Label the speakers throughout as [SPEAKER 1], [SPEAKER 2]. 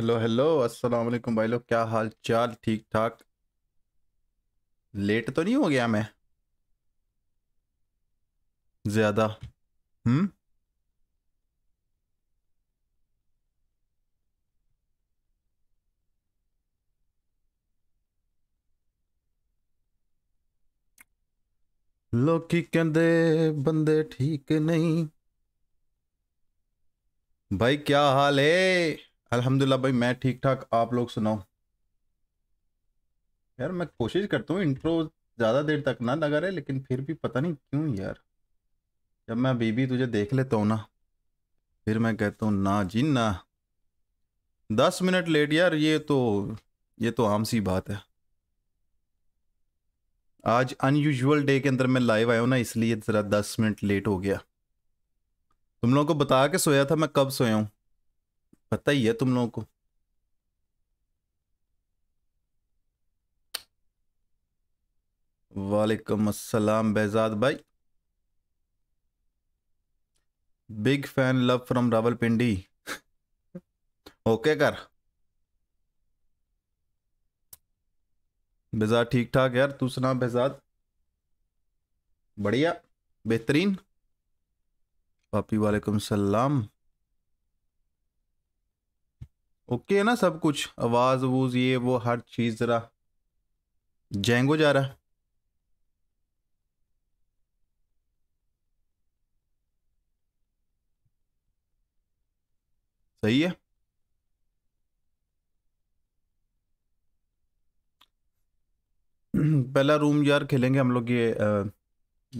[SPEAKER 1] Hello hello अस्सलाम वालेकुम भाई लोग क्या हाल चाल ठीक ठाक लेट तो नहीं हो गया मैं ज़्यादा हम्म लोग कहते बंदे ठीक नहीं भाई क्या हाल है अल्हम्दुलिल्लाह भाई मैं ठीक ठाक आप लोग सुनाओ यार मैं कोशिश करता हूँ इंट्रो ज़्यादा देर तक ना लगा रहे लेकिन फिर भी पता नहीं क्यों यार जब मैं बीबी तुझे देख लेता हूँ ना फिर मैं कहता हूँ ना जी ना दस मिनट लेट यार ये तो ये तो आम सी बात है आज अनयूजल डे के अंदर मैं लाइव आया हूँ ना इसलिए ज़रा दस मिनट लेट हो गया तुम लोगों को बता के सोया था मैं कब सोया हूँ पता ही है तुम लोगों को वालेकुम अस्सलाम बेजाद भाई big fan love from Rawalpindi okay कर बेजाद ठीक ठाक यार तू सुना बेजाद बढ़िया बेहतरीन पापी वालेकुम सलाम ओके है ना सब कुछ आवाज वूज ये वो हर चीज जरा जेंगो जा रहा सही है पहला रूम यार खेलेंगे हम लोग ये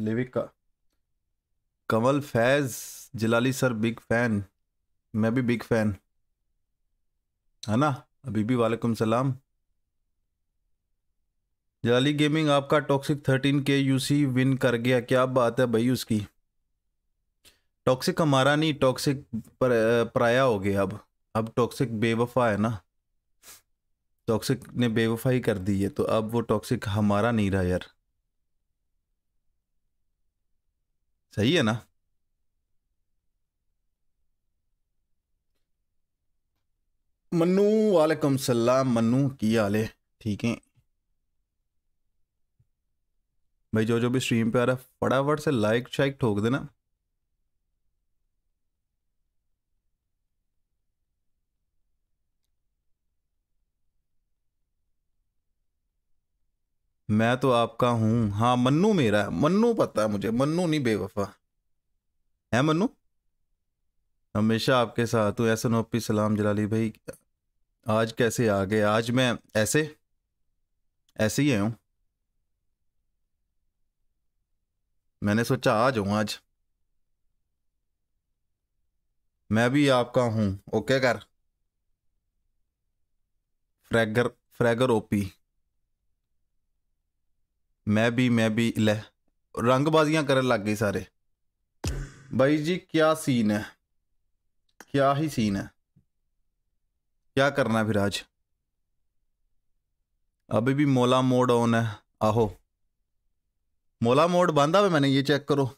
[SPEAKER 1] लिविक का Kanwal Faiz Jalali sir big fan मैं भी बिग फैन है ना अभी भी वालेकुम सलाम जाली गेमिंग आपका टॉक्सिक थर्टीन के यूसी विन कर गया क्या बात है भाई उसकी टॉक्सिक हमारा नहीं टॉक्सिक पर, हो गया अब अब टॉक्सिक बेवफा है ना टॉक्सिक ने बेवफाई कर दी है तो अब वो टॉक्सिक हमारा नहीं रहा यार सही है ना मनू वालेकुम सलाम मनू की हाल है ठीक है भाई जो जो भी स्ट्रीम पे आ रहा है फटाफट से लाइक शाइक ठोक देना मैं तो आपका हूं हाँ मन्नू मेरा है मन्नू पता है मुझे मन्नू नहीं बेवफा है मन्नू हमेशा आपके साथ हूँ ऐसा ओपी सलाम जलाली भाई आज कैसे आ गए आज मैं ऐसे ऐसे ही हूँ मैंने सोचा आ जाऊँ आज मैं भी आपका हूँ ओके कर फ्रैगर फ्रैगर ओपी मैं भी मैं भी ले रंगबाजियां करने लग गई सारे भाई जी क्या सीन है क्या ही सीन है क्या करना है फिर आज अभी भी मोला मोड ऑन है आहो मोला मोड बंद हुआ मैंने ये चेक करो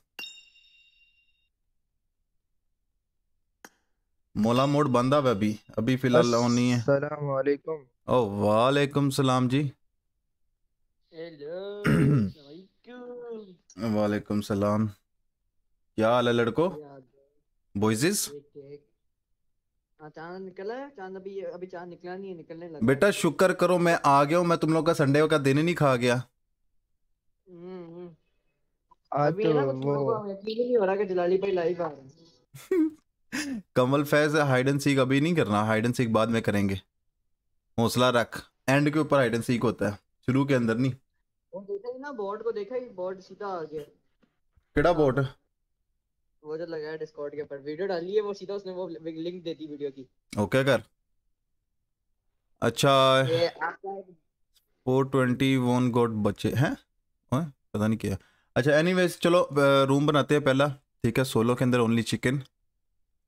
[SPEAKER 1] मोला मोड बंद हुआ अभी अभी फिलहाल ऑन नहीं है
[SPEAKER 2] सलाम वालेकुम
[SPEAKER 1] ओ वालेकुम सलाम जी
[SPEAKER 3] हेलो
[SPEAKER 1] वालेकुम सलाम क्या हाल है लड़को बॉयजेस हाँ, बेटा शुक्र करो मैं आ गया हूँ मैं तुम लोग का संडे का दिन ही नहीं खा गया
[SPEAKER 3] हम्म, हम्म। तो
[SPEAKER 1] कमल फैज हाइड एंड सीख अभी नहीं करना हाइड एंड सीख बाद में करेंगे हौसला रख एंड के ऊपर हाइड एंड सीख होता है शुरू के अंदर नहीं
[SPEAKER 3] वो देखा ही ना बोर्ड को देखा ही बोर्ड सीधा आ गया केड़ा बोर्ड वो जो लगाया डिस्कॉर्ड के ऊपर वीडियो डाली है वो सीधा उसने वो लिंक दे दी वीडियो की
[SPEAKER 1] ओके कर अच्छा ये आपका 421 गॉट बचे हैं ओए पता नहीं क्या अच्छा एनीवेज चलो रूम बनाते हैं पहला ठीक है सोलो के अंदर ओनली चिकन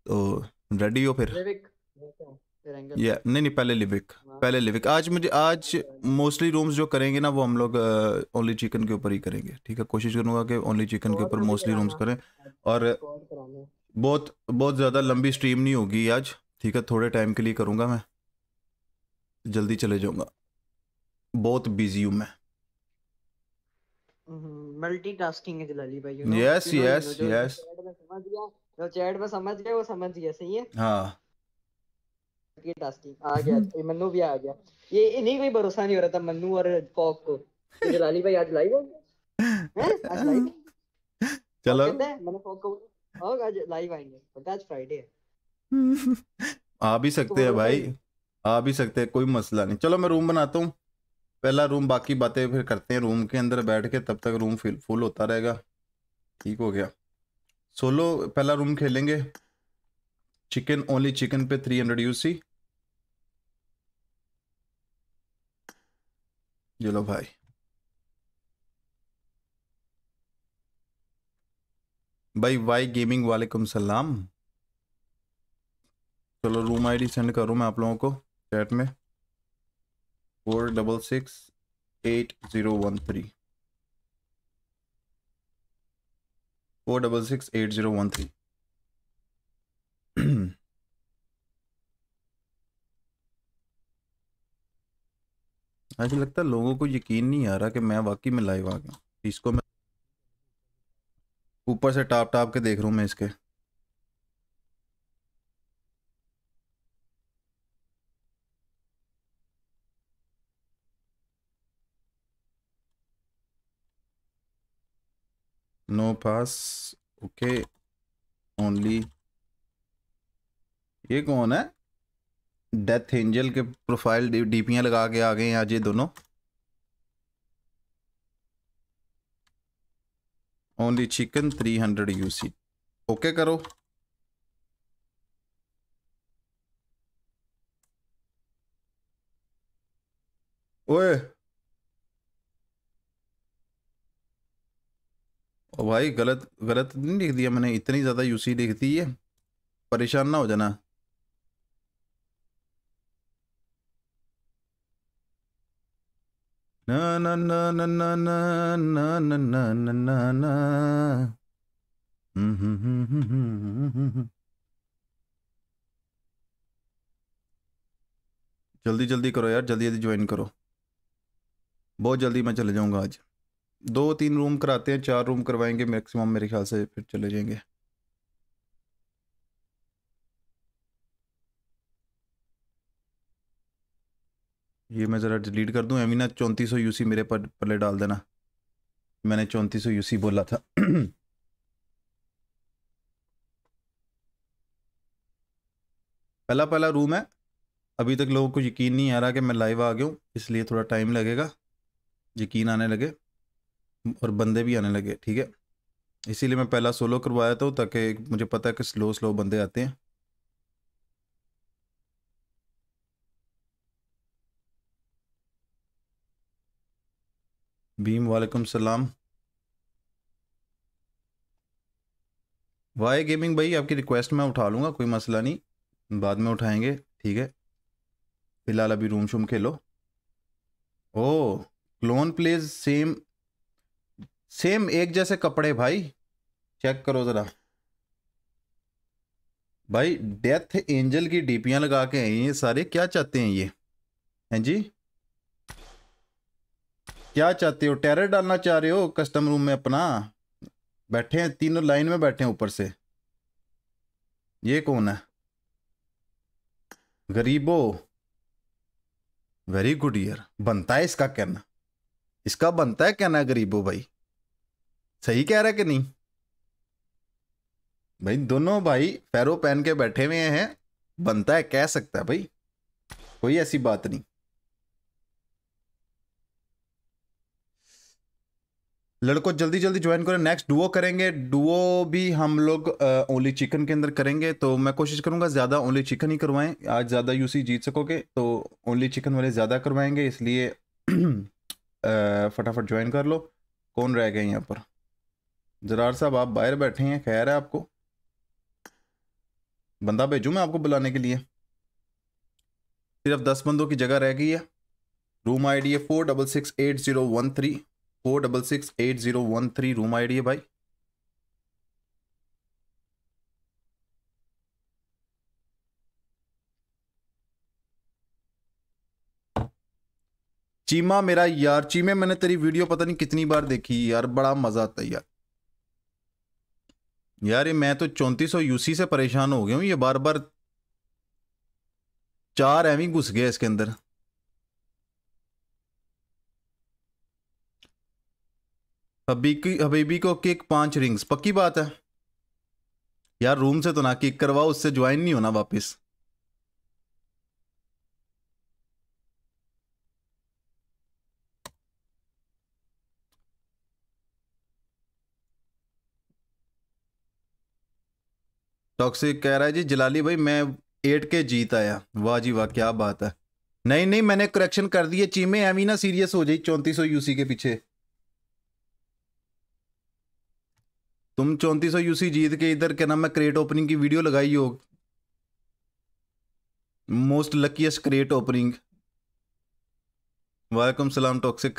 [SPEAKER 1] तो रेडी हो फिर या yeah, नहीं नहीं पहले लिविक हाँ। पहले लिविक आज मुझे आज मोस्टली रूम्स जो करेंगे ना वो हम लोग ओनली uh, चिकन के ऊपर ही करेंगे ठीक है कोशिश करूंगा कि ओनली चिकन के ऊपर मोस्टली रूम्स करें अच्छा, और बहुत बहुत ज़्यादा लंबी स्ट्रीम नहीं होगी आज ठीक है थोड़े टाइम के लिए करूँगा मैं जल्दी चले जाऊँगा बहुत बिजी हूँ मैं
[SPEAKER 3] मल्टीटास्किंग हम्म, है जलाली भाई यस यस यस जो चैट में समझ गए वो समझ गए सही है हां की टास्किंग आ गया मन्नू भी आ गया ये नहीं कोई भरोसा नहीं हो रहा था मन्नू और पॉक को जलाली भाई आज लाइव आज लाइव चलो मैंने पॉक को और आज लाइव आएंगे बट आज फ्राइडे है
[SPEAKER 1] आ भी सकते हैं भाई आ भी सकते हैं कोई मसला नहीं चलो मैं रूम बनाता हूँ पहला रूम बाकी बातें फिर करते हैं रूम के अंदर बैठ के तब तक रूम फिल फुल होता रहेगा ठीक हो गया सोलो पहला रूम खेलेंगे चिकन ओनली चिकन पे थ्री हंड्रेड यू सी ये लो भाई भाई वाई गेमिंग वालेकुम सलाम चलो रूम आईडी सेंड करूँ मैं आप लोगों को चैट में four double six eight zero one three four double six eight zero one three ऐसे हाँ लगता है लोगों को यकीन नहीं आ रहा कि मैं वाकई में लाइव आ गया इसको मैं ऊपर से टाप टाप के देख रहा हूँ मैं इसके नो पास ओके ओनली ये कौन है डेथ एंजल के प्रोफाइल डीपियाँ लगा के आ गए हैं आज ये दोनों only chicken three hundred UC okay करो ओए ओ भाई गलत गलत नहीं लिख दिया मैंने इतनी ज़्यादा यूसी लिख दी है परेशान ना हो जाना Na na na na na na na na na na na na. जल्दी जल्दी करो यार जल्दी जल्दी ज्वाइन करो बहुत जल्दी मैं चले जाऊंगा आज दो तीन रूम कराते हैं चार रूम करवाएंगे मैक्सिमम मेरे ख्याल से फिर चले जाएंगे ये मैं ज़रा डिलीट कर दूँ एमिना चौंतीस सौ यूसी मेरे पर पले डाल देना मैंने चौंतीस सौ यूसी बोला था पहला पहला रूम है अभी तक लोगों को यकीन नहीं आ रहा कि मैं लाइव आ गया हूँ इसलिए थोड़ा टाइम लगेगा यकीन आने लगे और बंदे भी आने लगे ठीक है इसीलिए मैं पहला सोलो करवाया था ताकि मुझे पता है कि स्लो स्लो बंदे आते हैं भीम वालेकुम सलाम वाई गेमिंग भाई आपकी रिक्वेस्ट मैं उठा लूँगा कोई मसला नहीं बाद में उठाएंगे ठीक है फिलहाल अभी रूम शूम खेलो ओ क्लोन प्लेज सेम सेम एक जैसे कपड़े भाई चेक करो ज़रा भाई डेथ एंजल की डीपियाँ लगा के हैं ये सारे क्या चाहते हैं ये हैं जी क्या चाहते हो टेरर डालना चाह रहे हो कस्टम रूम में अपना बैठे हैं तीनों लाइन में बैठे हैं ऊपर से ये कौन है गरीबो वेरी गुड ईयर बनता है इसका कहना इसका बनता है कहना गरीबो भाई सही कह रहा है कि नहीं भाई दोनों भाई फेरो पहन के बैठे हुए हैं बनता है कह सकता है भाई कोई ऐसी बात नहीं लड़कों जल्दी जल्दी ज्वाइन करें नेक्स्ट डुओ करेंगे डुओ भी हम लोग ओनली चिकन के अंदर करेंगे तो मैं कोशिश करूंगा ज़्यादा ओनली चिकन ही करवाएं आज ज़्यादा यूसी जीत सकोगे तो ओनली चिकन वाले ज़्यादा करवाएंगे इसलिए फटाफट ज्वाइन कर लो कौन रह गए यहाँ पर जरार साहब आप बाहर बैठे हैं खैर है आपको बंदा भेजूँ मैं आपको बुलाने के लिए सिर्फ दस बंदों की जगह रह गई है रूम डी है four double six eight zero one three four double six eight zero one three room ID है भाई चीमा मेरा यार चीमे मैंने तेरी वीडियो पता नहीं कितनी बार देखी यार बड़ा मजा आता है यार यार ये मैं तो चौंतीस सौ यूसी से परेशान हो गया हूँ ये बार बार चार एवं e घुस गया इसके अंदर हबीबी हबीबी को किक पांच रिंग्स पक्की बात है यार रूम से तो ना किक करवाओ उससे ज्वाइन नहीं होना वापस टॉक्सिक कह रहा है जी जलाली भाई मैं एट के जीत आया वाह जी वाह क्या बात है नहीं नहीं मैंने करेक्शन कर दी है चीमे एवी ना सीरियस हो जाए चौंतीस सौ यूसी के पीछे तुम चौंतीस सौ यूसी जीत के इधर क्या नाम है क्रेट ओपनिंग की वीडियो लगाई हो मोस्ट लकीस्ट क्रेट ओपनिंग वालेकुम सलाम टॉक्सिक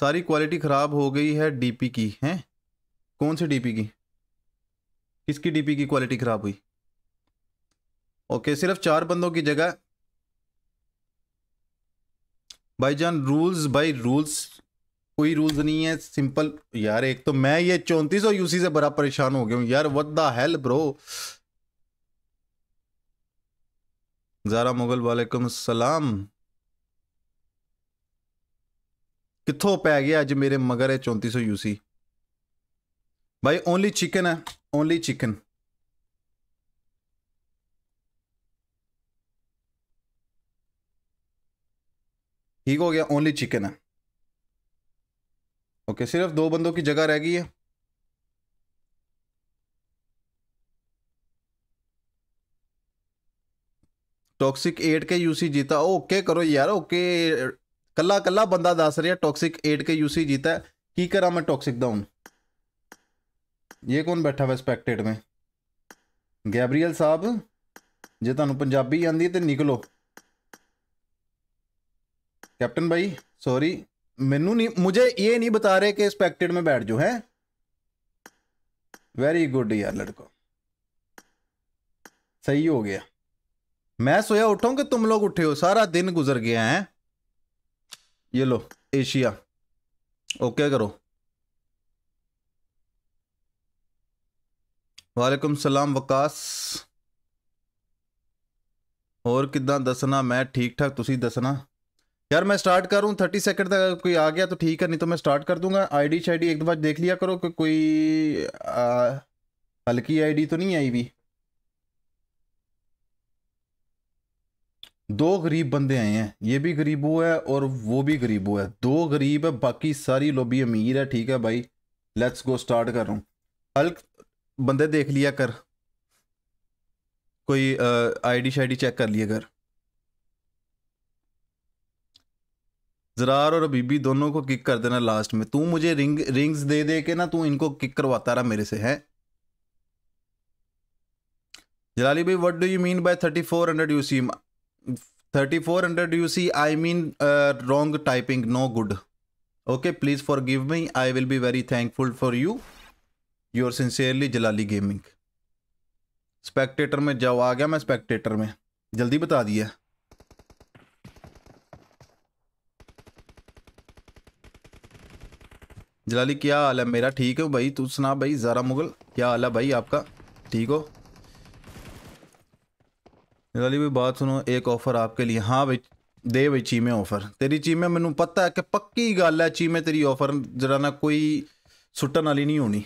[SPEAKER 1] सारी क्वालिटी ख़राब हो गई है डीपी की हैं कौन सी डीपी की किसकी डीपी की क्वालिटी ख़राब हुई ओके सिर्फ चार बंदों की जगह भाईजान रूल्स बाई रूल्स कोई रूल्स नहीं है सिंपल यार एक तो मैं ये चौंतीस सौ यूसी से बड़ा परेशान हो गया हूँ यार वट द हेल ब्रो जारा मुगल वालेकुम सलाम कितों पै गया अज मेरे मगर है चौंती सौ यूसी भाई ओनली चिकन है ओनली चिकन ठीक हो गया ओनली चिकन है ओके सिर्फ दो बंदों की जगह रह गई है टॉक्सिक एट के यूसी जीता ओके करो यार ओके कला कला बंदा दस रहा टॉक्सिक एट के यूसी जीता की करा मैं टॉक्सिक दाउन ये कौन बैठा हुआ स्पेक्टेड में गैबरीयल साहब ਜੇ ਤੁਹਾਨੂੰ ਪੰਜਾਬੀ ਆਂਦੀ तो निकलो कैप्टन भाई सॉरी मेनू नहीं मुझे ये नहीं बता रहे कि एक्सपेक्टेड में बैठ जाओ है वेरी गुड यार लड़को सही हो गया मैं सोया उठा कि तुम लोग उठे हो सारा दिन गुजर गया है ये लो एशिया ओके करो वालेकुम सलाम वकास और किदा दसना मैं ठीक ठाक तुसी दसना यार मैं स्टार्ट करूँ थर्टी सेकंड तक कोई आ गया तो ठीक है नहीं तो मैं स्टार्ट कर दूंगा आईडी शाईडी एक दो बार देख लिया करो कि कोई हल्की आईडी तो नहीं आई भी दो गरीब बंदे आए हैं ये भी गरीब हुआ है और वो भी गरीब हुआ है दो गरीब है बाकी सारी लोबी अमीर है ठीक है भाई लेट्स गो स्टार्ट कर रहा हूँ हल्क बंदे देख लिया कर कोई आईडी शाईडी चेक कर लिया कर जरार और बीबी दोनों को किक कर देना लास्ट में तू मुझे रिंग रिंग्स दे दे के ना तू इनको किक करवाता रहा मेरे से है जलाली भाई what do you mean by thirty four hundred U C thirty four hundred U C I mean wrong typing no good okay please forgive me I will be very thankful for you your sincerely Jalali gaming spectator में जाओ आ गया मैं Spectator में जल्दी बता दिया जलाली क्या हाल है मेरा ठीक है भाई तू सुना भाई ज़रा मुगल क्या हाल है भाई आपका ठीक हो जलाली भाई बात सुनो एक ऑफर आपके लिए हाँ भाई ਦੇ ਬਈ ਚੀਮੇ ਆਫਰ ਤੇਰੀ ਚੀਮੇ ਮੈਨੂੰ ਪਤਾ ਹੈ ਕਿ ਪੱਕੀ ਗੱਲ ਹੈ ਚੀਮੇ ਤੇਰੀ ਆਫਰ ਜਰਾ ਨਾ ਕੋਈ ਸੁੱਟਣ ਵਾਲੀ ਨਹੀਂ ਹੋਣੀ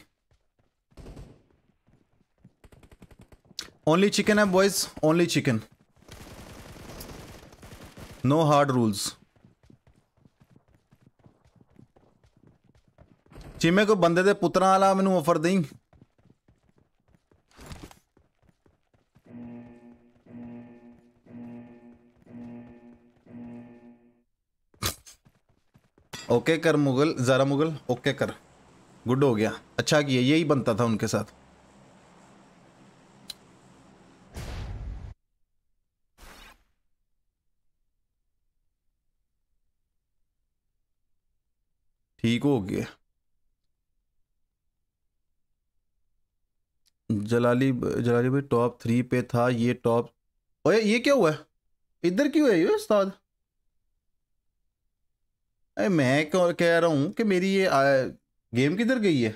[SPEAKER 1] ਓਨਲੀ ਚਿਕਨ ਹੈ boys only chicken no hard rules ਜਿਵੇਂ को बंदे के पुत्र वाला मैं ऑफर दई ओके कर मुगल ज़रा मुगल ओके कर गुड हो गया अच्छा किया यही बनता था उनके साथ ठीक हो गया जलाली जलाली भाई टॉप थ्री पे था ये टॉप ओए ये क्या हुआ है इधर क्यों है ये उस्ताद अरे मैं क्यों कह रहा हूँ कि मेरी ये आ, गेम किधर गई है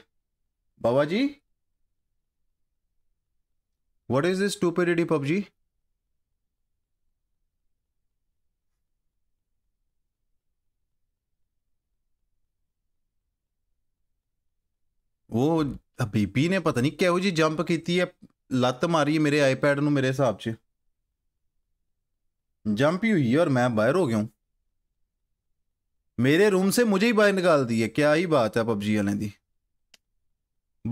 [SPEAKER 1] बाबा जी what is this stupidity PUBG ਉਹ ਬੀਬੀ ने पता नहीं कहो जी जंप की है लत मारी मेरे आईपैड न मेरे हिसाब से जंप ही हुई है और मैं बाहर हो गया हूं मेरे रूम से मुझे ही बाहर निकाल दी है क्या ही बात है पबजी वाले दी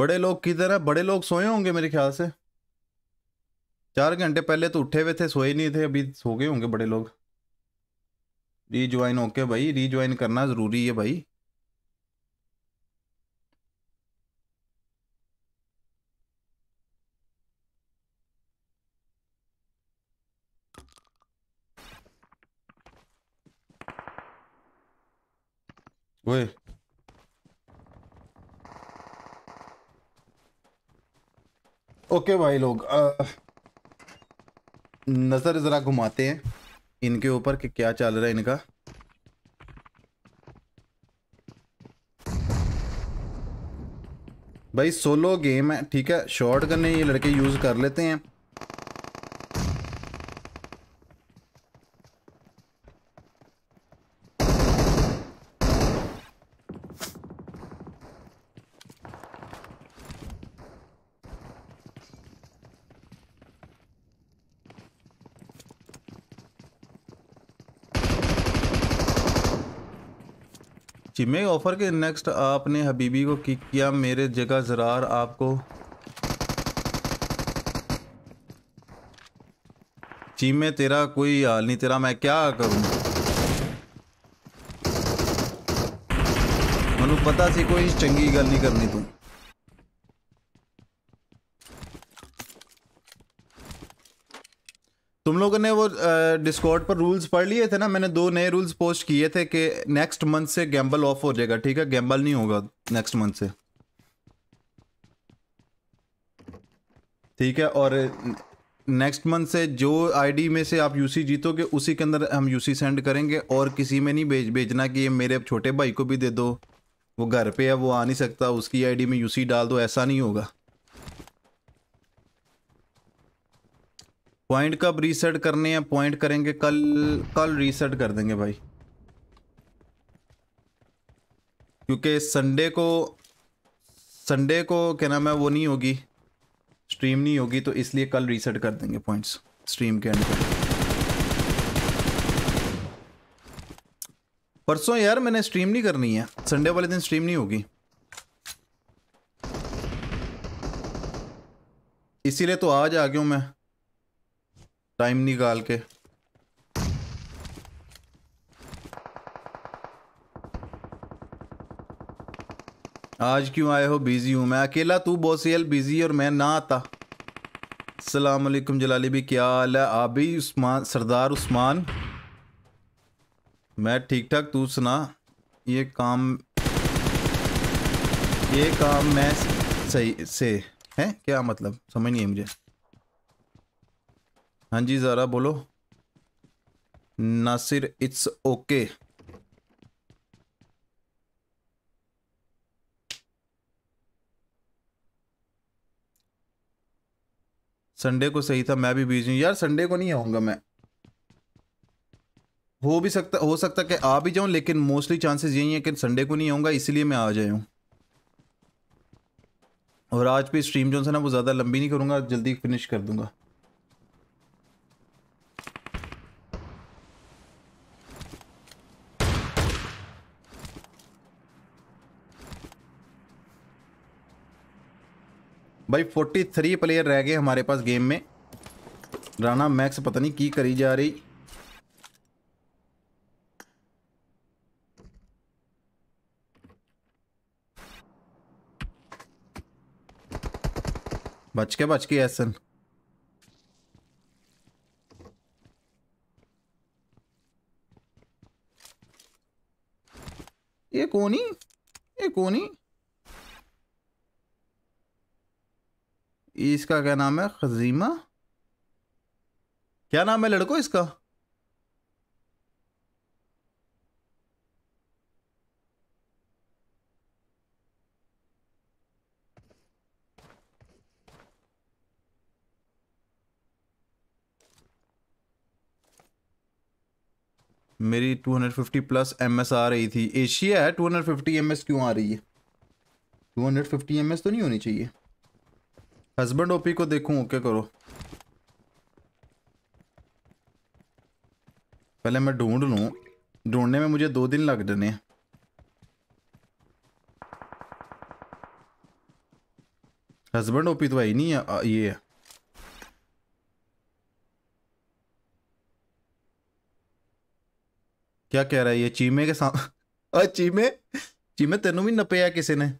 [SPEAKER 1] बड़े लोग किधर है बड़े लोग सोए होंगे मेरे ख्याल से चार घंटे पहले तो उठे हुए थे सोए नहीं थे अभी सो गए होंगे बड़े लोग रीजॉइन ओके भाई रीजॉइन करना ज़रूरी है भाई Ouais. ओके भाई लोग नज़र ज़रा घुमाते हैं इनके ऊपर कि क्या चल रहा है इनका भाई सोलो गेम है ठीक है शॉर्ट करने ये लड़के यूज़ कर लेते हैं चीमे ऑफर के नेक्स्ट आपने हबीबी को किक किया मेरे जगह जरार आपको चीमे तेरा कोई हाल नहीं तेरा मैं क्या करूं मनु पता सी कोई चंगी गल नहीं करनी तू तुम लोगों ने वो डिस्कॉर्ड पर रूल्स पढ़ लिए थे ना मैंने दो नए रूल्स पोस्ट किए थे कि नेक्स्ट मंथ से गैम्बल ऑफ हो जाएगा ठीक है गैम्बल नहीं होगा नेक्स्ट मंथ से ठीक है और नेक्स्ट मंथ से जो आईडी में से आप यूसी जीतोगे उसी के अंदर हम यूसी सेंड करेंगे और किसी में नहीं भेज भेजना कि ये मेरे छोटे भाई को भी दे दो वो घर पे है वो आ नहीं सकता उसकी आईडी में यूसी डाल दो ऐसा नहीं होगा पॉइंट कब रीसेट करने हैं पॉइंट करेंगे कल कल रीसेट कर देंगे भाई क्योंकि संडे को संडे को क्या नाम है वो नहीं होगी स्ट्रीम नहीं होगी तो इसलिए कल रीसेट कर देंगे पॉइंट्स स्ट्रीम के अंदर परसों यार मैंने स्ट्रीम नहीं करनी है संडे वाले दिन स्ट्रीम नहीं होगी इसीलिए तो आज आ गया हूँ मैं टाइम निकाल के आज क्यों आए हो बिजी हूँ मैं अकेला तू बहुत सी बिजी और मैं ना आता सलामकुम जलाली भी क्या हाल है आबी उस्मान सरदार उस्मान मैं ठीक ठाक तू सुना ये काम ये काम मैं सही से है क्या मतलब समझ नहीं है मुझे हाँ जी ज़रा बोलो नासिर इट्स ओके संडे को सही था मैं भी बिजी हूँ यार संडे को नहीं आऊँगा मैं हो भी सकता हो सकता कि आ भी जाऊँ लेकिन मोस्टली चांसेस यही है कि संडे को नहीं आऊँगा इसलिए मैं आ जाऊँ और आज भी स्ट्रीम जो है ना वो ज़्यादा लंबी नहीं करूँगा जल्दी फिनिश कर दूँगा भाई फोर्टी थ्री प्लेयर रह गए हमारे पास गेम में राणा मैक्स पता नहीं की करी जा रही बच के बच के एसन ये ही ये कौन ही इसका क्या नाम है खजीमा क्या नाम है लड़को इसका मेरी 250 प्लस एमएस आ रही थी एशिया है 250 एमएस क्यों आ रही है 250 एमएस तो नहीं होनी चाहिए हस्बैंड ओपी को देखूं ओके करो पहले मैं ढूंढ लूं ढूंढने में मुझे दो दिन लग जाने हस्बैंड ओपी तो आई नहीं है ये क्या कह रहा है ये चीमे के साथ चीमे चीमे तेन भी नपया किसी ने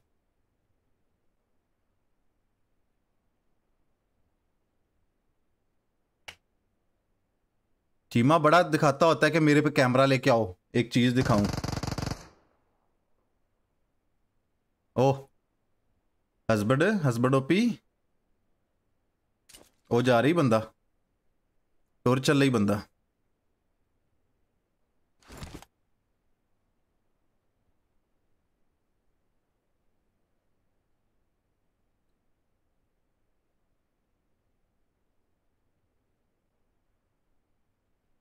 [SPEAKER 1] चीमा बड़ा दिखाता होता है कि मेरे पे कैमरा लेके आओ एक चीज दिखाऊं ओह हस्बैंड हस्बैंड ओपी ओ जा रही बंदा टोर चल रही बंदा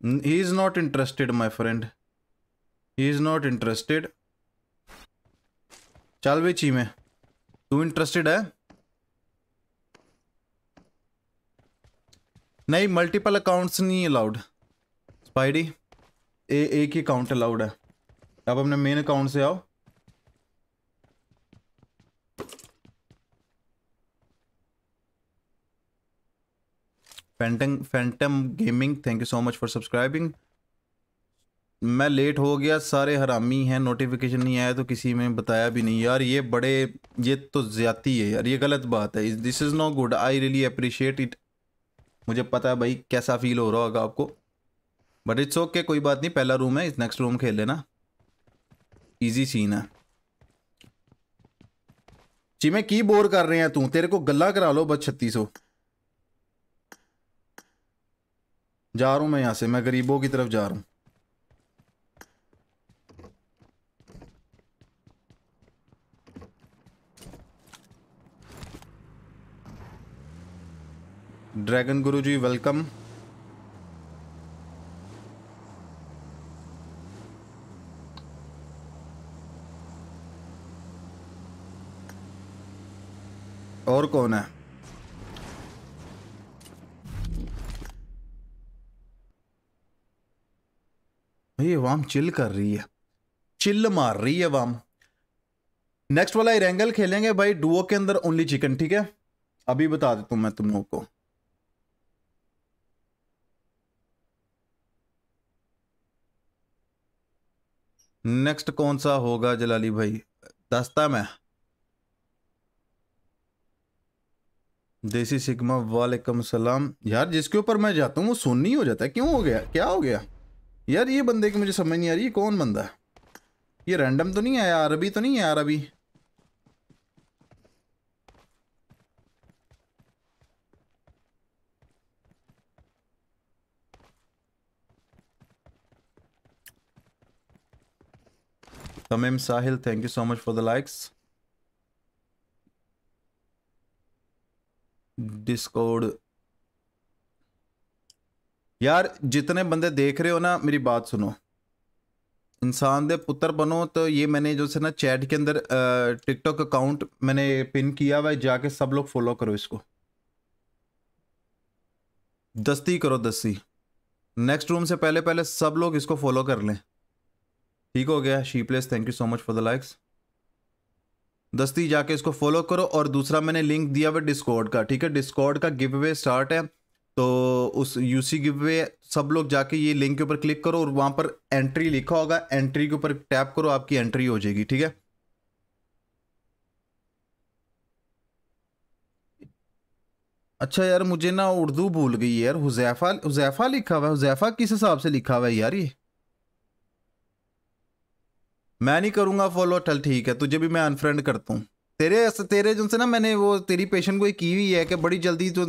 [SPEAKER 1] He is not interested, my friend. He is not interested. चल बे ची में तू इंटरेस्टेड है नहीं मल्टीपल अकाउंट्स नहीं अलाउड स्पाइडी ए एक ही अकाउंट अलाउड है आप अपने मेन अकाउंट से आओ phantom phantom gaming thank you so much for subscribing मैं लेट हो गया सारे हरामी हैं नोटिफिकेशन नहीं आया तो किसी में बताया भी नहीं यार ये बड़े ये तो ज्यादा है यार ये गलत बात है this is not good I really appreciate it मुझे पता है भाई कैसा फील हो रहा होगा आपको बट इट्स ओके कोई बात नहीं पहला रूम है इस नेक्स्ट रूम खेल लेना ईजी सीन है जी मैं की बोर कर रहे हैं तू तेरे को गला करा लो बस छत्तीस सौ जा रहा हूँ मैं यहाँ से मैं गरीबों की तरफ जा रहा हूँ ड्रैगन गुरु जी वेलकम और कौन है ये वाम चिल कर रही है चिल मार रही है वाम नेक्स्ट वाला इरेंगल खेलेंगे भाई डुओ के अंदर ओनली चिकन ठीक है अभी बता देता हूँ मैं तुम लोगों को नेक्स्ट कौन सा होगा जलाली भाई दस्ता मैं देसी सिग्मा वालेकुम सलाम यार जिसके ऊपर मैं जाता हूँ वो सुन्नी हो जाता है क्यों हो गया क्या हो गया यार ये बंदे की मुझे समझ नहीं आ रही कौन बंदा है ये रैंडम तो नहीं है यार अभी तो नहीं है यार अभी Sahil thank you so much for the likes Discord यार जितने बंदे देख रहे हो ना मेरी बात सुनो इंसान दे पुत्र बनो तो ये मैंने जो से ना चैट के अंदर टिकटॉक अकाउंट मैंने पिन किया हुआ है जाके सब लोग फॉलो करो इसको दस्ती करो दस्ती नेक्स्ट रूम से पहले पहले सब लोग इसको फॉलो कर लें ठीक हो गया place thank you so much for the likes दस्ती जाके इसको फॉलो करो और दूसरा मैंने लिंक दिया हुआ डिस्कॉर्ड का ठीक है डिस्कॉर्ड का गिव अवे स्टार्ट है तो उस यू सी गिवे सब लोग जाके ये लिंक के ऊपर क्लिक करो और वहाँ पर एंट्री लिखा होगा एंट्री के ऊपर टैप करो आपकी एंट्री हो जाएगी ठीक है अच्छा यार मुझे ना उर्दू भूल गई यार हुजैफा हुजैफा लिखा हुआ है हुजैफा किस हिसाब से लिखा हुआ है यार ये मैं नहीं करूँगा फॉलो चल ठीक है तुझे भी मैं अनफ्रेंड करता हूँ तेरे तेरे जो ना मैंने वो तेरी पेशेंट को की हुई है कि बड़ी जल्दी जो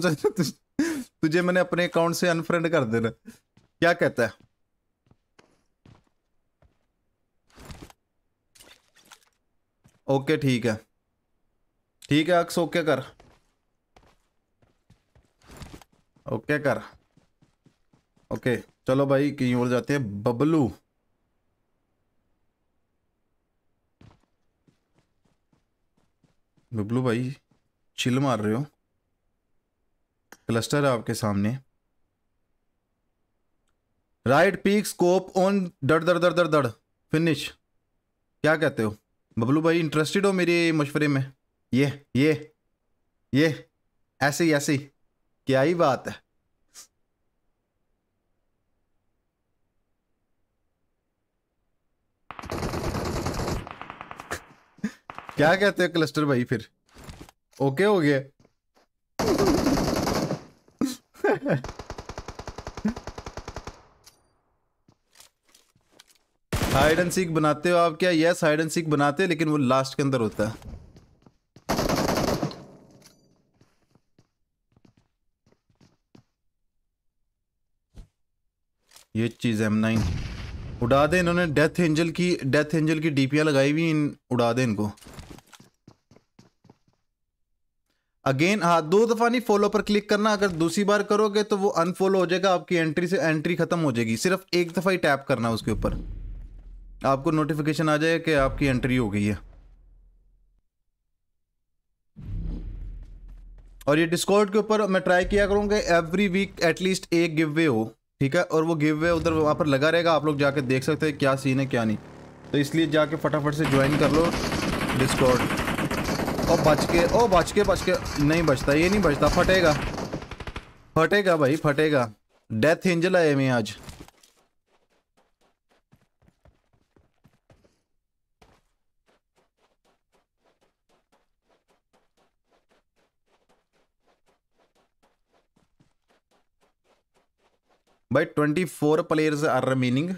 [SPEAKER 1] तुझे मैंने अपने अकाउंट से अनफ्रेंड कर देना क्या कहता है ओके ठीक है ठीक है अक्स ओके कर ओके कर ओके चलो भाई कहीं और जाते हैं बबलू बबलू भाई चिल मार रहे हो क्लस्टर है आपके सामने राइट पीक स्कोप ऑन दड़ दड़ दड़ दड़ दड़ फिनिश क्या कहते हो बबलू भाई इंटरेस्टेड हो मेरे मशवरे में ये ये ये ऐसे ही ऐसे ही क्या ही बात है क्या कहते हो क्लस्टर भाई फिर ओके हो गया हाइड एंड सीख बनाते हो आप क्या यस हाइड एंड सीख बनाते हैं लेकिन वो लास्ट के अंदर होता है ये चीज एम नाइन उड़ा दे इन्होंने डेथ एंजल की डेथ एंजल की डीपियां लगाई हुई इन उड़ा दे इनको अगेन हाँ दो दफ़ा नहीं फॉलो पर क्लिक करना अगर दूसरी बार करोगे तो वो अनफॉलो हो जाएगा आपकी एंट्री से एंट्री ख़त्म हो जाएगी सिर्फ एक दफ़ा ही टैप करना उसके ऊपर आपको नोटिफिकेशन आ जाएगा कि आपकी एंट्री हो गई है और ये डिस्कॉर्ड के ऊपर मैं ट्राई किया करूँगा एवरी वीक एटलीस्ट एक गिव वे हो ठीक है और वो गिव वे उधर वहाँ पर लगा रहेगा आप लोग जाके देख सकते हैं क्या सीन है क्या नहीं तो इसलिए जाके फटाफट से ज्वाइन कर लो डिस्कॉर्ड और बच के ओ बच के बच के नहीं बचता ये नहीं बचता फटेगा फटेगा भाई फटेगा डेथ एंजल आए मैं आज भाई twenty four players are remaining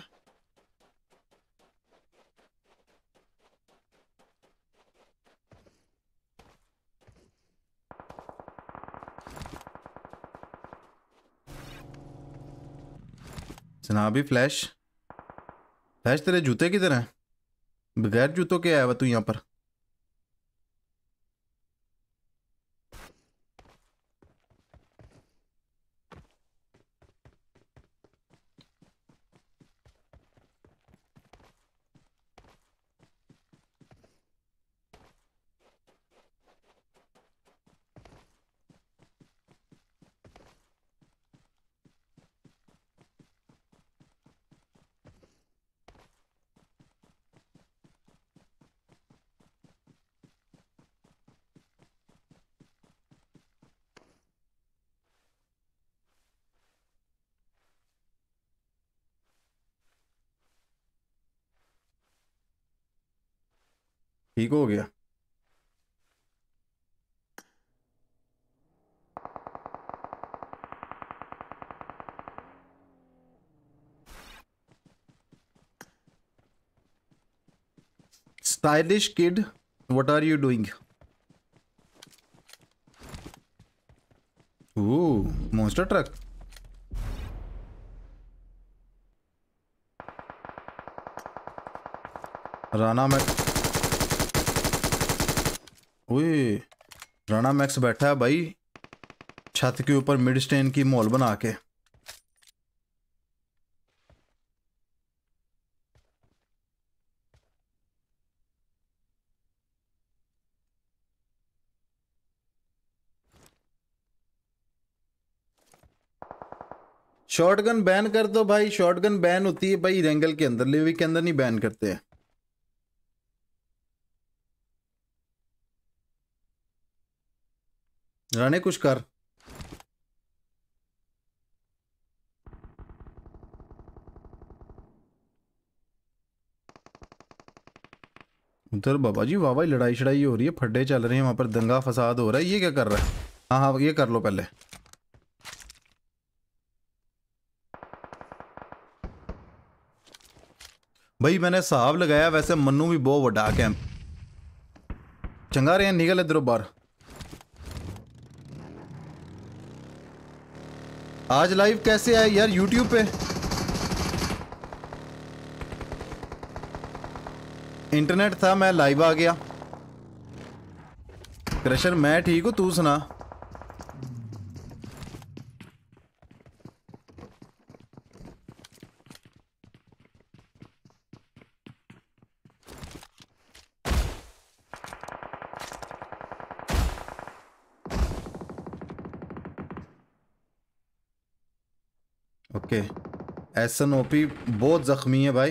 [SPEAKER 1] जनाबी फ्लैश फ्लैश तेरे जूते किधर हैं बगैर जूतों के आया हुआ तू यहाँ पर ठीक हो गया stylish kid what are you doing monster truck Rana मैं ओए राणा मैक्स बैठा है भाई छत के ऊपर मिड स्टेन की मॉल बना के शॉटगन बैन कर दो भाई शॉटगन बैन होती है भाई रेंगल के अंदर लेवी के अंदर नहीं बैन करते हैं राने कुछ कर उधर बाबा जी वाह लड़ाई शड़ाई हो रही है फड्डे चल रहे हैं वहां पर दंगा फसाद हो रहा है ये क्या कर रहा है हाँ हाँ ये कर लो पहले भाई मैंने हिसाब लगाया वैसे मनु भी बहुत वा कैंप चंगा रहे हैं निकल इधरों बार आज लाइव कैसे आए यार यूट्यूब पे इंटरनेट था मैं लाइव आ गया क्रशर मैं ठीक हूँ तू सुना एस ओ ओपी बहुत जख्मी है भाई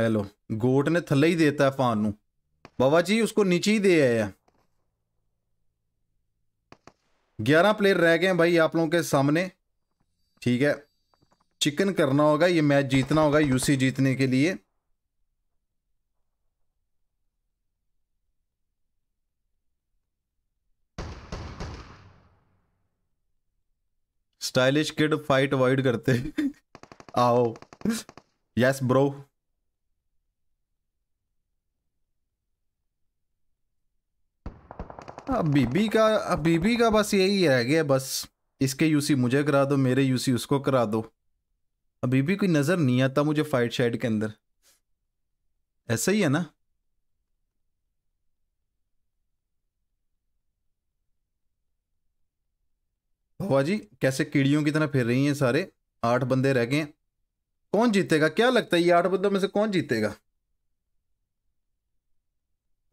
[SPEAKER 1] हेलो गोट ने थले ही देता है फान बाबा जी उसको नीचे ही दे आया ग्यारह प्लेयर रह गए हैं भाई आप लोगों के सामने ठीक है चिकन करना होगा ये मैच जीतना होगा यूसी जीतने के लिए स्टाइलिश किड फाइट अवॉइड करते आओ यस ब्रो बीबी का बीबी का बस यही रह गया बस इसके यूसी मुझे करा दो मेरे यूसी उसको करा दो अभी भी कोई नज़र नहीं आता मुझे फाइट शाइट के अंदर ऐसा ही है ना बाबा जी कैसे कीड़ियों की तरह फिर रही हैं सारे आठ बंदे रह गए कौन जीतेगा क्या लगता है ये आठ बंदों में से कौन जीतेगा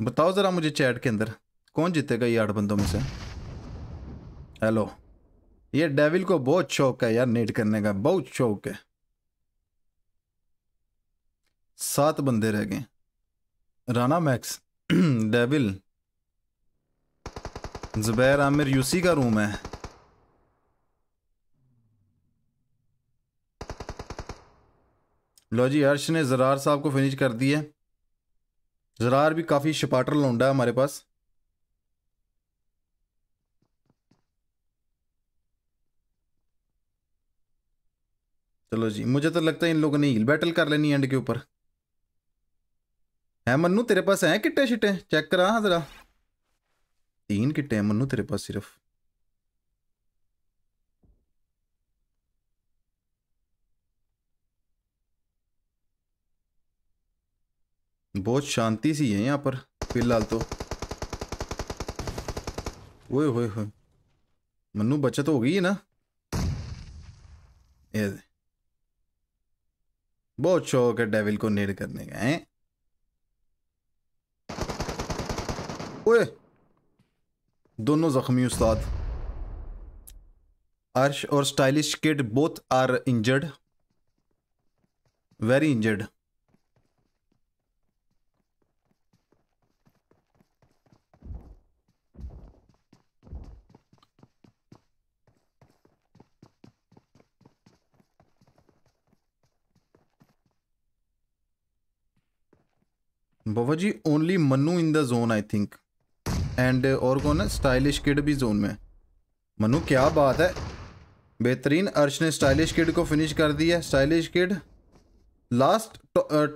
[SPEAKER 1] बताओ ज़रा मुझे चैट के अंदर कौन जीतेगा ये आठ बंदों में से हेलो ये डेविल को बहुत शौक है यार नेट करने का बहुत शौक है सात बंदे रह गए Rana max devil Zubair Aamir UC का रूम है लो जी अर्श ने जरार साहब को फिनिश कर दिया जरार भी काफ़ी शपाटर लौंडा है हमारे पास चलो जी मुझे तो लगता है इन लोगों ने हील बैटल कर लेनी एंड के ऊपर है मन्नू तेरे पास हैं किट्टे शिट्टे चेक करा हाँ जरा तीन किट्टे हैं मन्नू तेरे पास सिर्फ बहुत शांति सी है यहाँ पर फिलहाल तो ओए होए होए मन्नू बचत हो गई है ना ये बहुत शौक है डेविल को नेड करने का हैं ओए दोनों जख्मी उस्ताद अर्श और stylish kid both are injured very injured जी only Manu in the zone I think and uh, और कौन है स्टाइलिश किड भी जोन में मनु क्या बात है बेहतरीन अर्श ने स्टाइलिश किड को फिनिश कर दिया है stylish kid last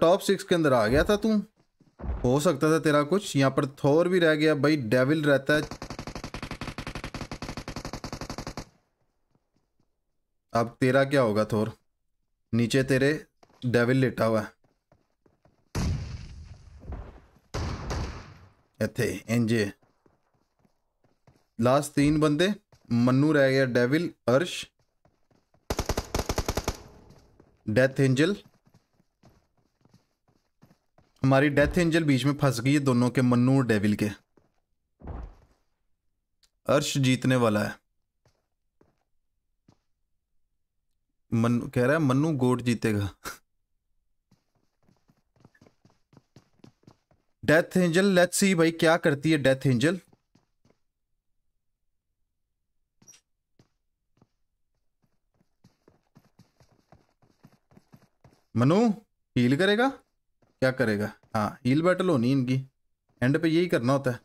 [SPEAKER 1] top six के अंदर आ गया था तू हो सकता था तेरा कुछ यहाँ पर थोर भी रह गया भाई डेविल रहता है अब तेरा क्या होगा थोर नीचे तेरे डेविल लेटा हुआ है इतने इंजे लास्ट तीन बंदे मनु रह गया डेविल अर्श डेथ एंजल हमारी डेथ एंजल बीच में फंस गई है दोनों के मनु और डेविल के अर्श जीतने वाला है मनु कह रहा है मनु गोट जीतेगा डेथ एंजल लेट्स सी भाई क्या करती है डेथ एंजल मनु हील करेगा क्या करेगा हाँ हील बैटल होनी इनकी एंड पे यही करना होता है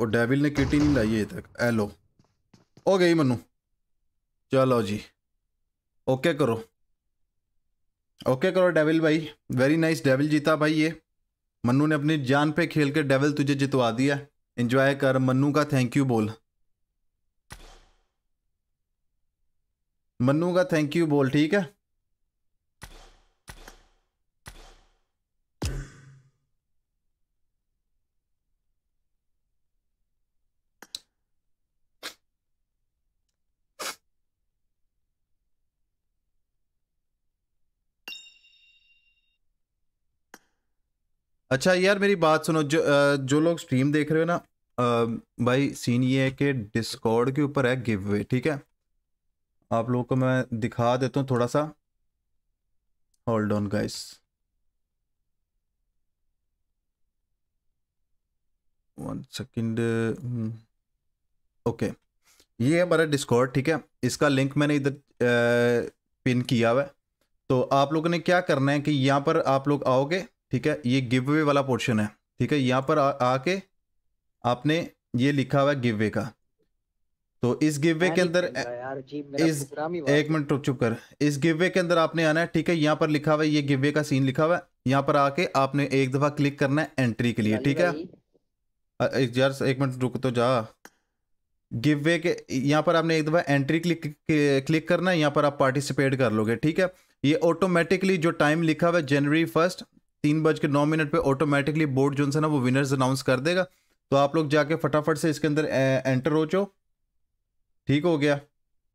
[SPEAKER 1] और डेविल ने किटी नहीं लाई है तक एलो हो गई मनु चलो जी ओके करो ओके करो डेविल भाई वेरी नाइस डेविल जीता भाई ये मनु ने अपनी जान पे खेल के डेविल तुझे जितवा दिया एंजॉय कर मनु का थैंक यू बोल मनू का थैंक यू बोल ठीक है अच्छा यार मेरी बात सुनो जो जो लोग स्ट्रीम देख रहे हो ना भाई सीन ये है कि डिस्कॉर्ड के ऊपर है गिव वे ठीक है आप लोगों को मैं दिखा देता हूँ थोड़ा सा hold on guys one second okay ये है हमारा डिस्कॉर्ड ठीक है इसका लिंक मैंने इधर पिन किया हुआ तो आप लोगों ने क्या करना है कि यहाँ पर आप लोग आओगे ठीक है ये गिव वे वाला पोर्शन है ठीक है यहाँ पर आके आपने ये लिखा हुआ है गिव वे का तो इस गिव वे के
[SPEAKER 3] अंदर इस
[SPEAKER 1] एक मिनट चुप चुप कर इस गिव के अंदर आपने आना है ठीक है यहाँ पर लिखा हुआ ये गिव का सीन लिखा हुआ है यहाँ पर आके आपने एक दफा क्लिक करना है एंट्री के लिए ठीक है यार एक मिनट रुक तो जा गिव वे के यहाँ पर आपने एक दफा एंट्री क्लिक क्लिक करना है यहाँ पर आप पार्टिसिपेट कर लोगे ठीक है ये ऑटोमेटिकली जो टाइम लिखा हुआ है जनवरी फर्स्ट तीन बज के नौ मिनट पे ऑटोमेटिकली बोर्ड जो है ना वो विनर्स अनाउंस कर देगा तो आप लोग जाके फटाफट से इसके अंदर एंटर हो जाओ ठीक हो गया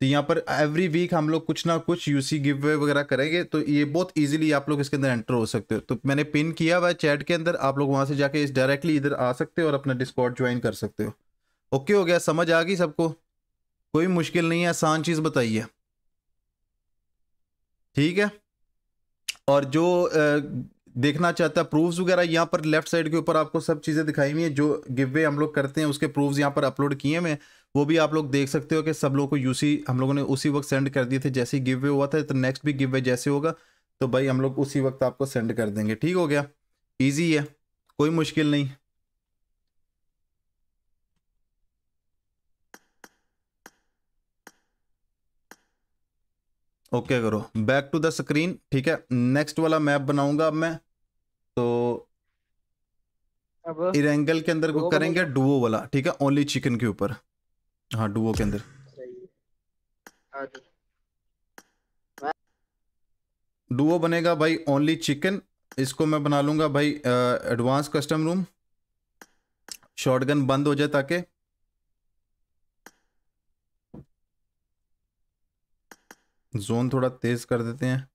[SPEAKER 1] तो यहाँ पर एवरी वीक हम लोग कुछ ना कुछ यूसी गिव वे वगैरह करेंगे तो ये बहुत इजीली आप लोग इसके अंदर एंटर हो सकते हो तो मैंने पिन किया हुआ चैट के अंदर आप लोग वहाँ से जाके इस डायरेक्टली इधर आ सकते हो और अपना डिस्कॉर्ड ज्वाइन कर सकते हो ओके हो गया समझ आ गई सबको कोई मुश्किल नहीं है आसान चीज़ बताइए ठीक है और जो देखना चाहता है प्रूफ्स वगैरह यहाँ पर लेफ्ट साइड के ऊपर आपको सब चीज़ें दिखाई हुई हैं जो गिव वे हम लोग करते हैं उसके प्रूफ्स यहाँ पर अपलोड किए हुए हैं वो भी आप लोग देख सकते हो कि सब लोग को यूसी हम लोगों ने उसी वक्त सेंड कर दिए थे जैसे ही गिव वे हुआ था तो नेक्स्ट भी गिव वे जैसे होगा तो भाई हम लोग उसी वक्त आपको सेंड कर देंगे ठीक हो गया ईजी है कोई मुश्किल नहीं ओके करो बैक टू द स्क्रीन ठीक है नेक्स्ट वाला मैप बनाऊंगा अब मैं तो इरेंगल के अंदर को करेंगे डुओ वाला ठीक है ओनली चिकन के ऊपर हाँ डुओ के अंदर डुओ बनेगा भाई ओनली चिकन इसको मैं बना लूंगा भाई एडवांस कस्टम रूम शॉटगन बंद हो जाए ताकि जोन थोड़ा तेज़ कर देते हैं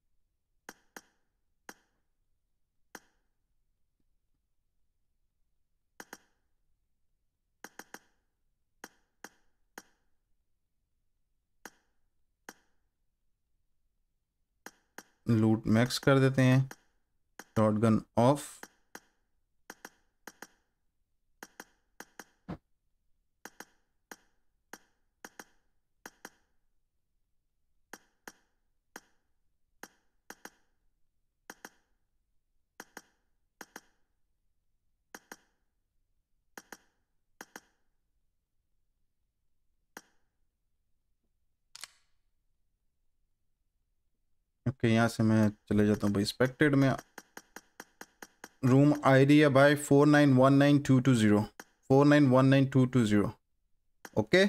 [SPEAKER 1] लूट मैक्स कर देते हैं शॉटगन ऑफ ओके यहाँ से मैं चले जाता हूँ भाई स्पेक्टेड में रूम आईडी है भाई four nine one nine two two zero four nine one nine two two zero okay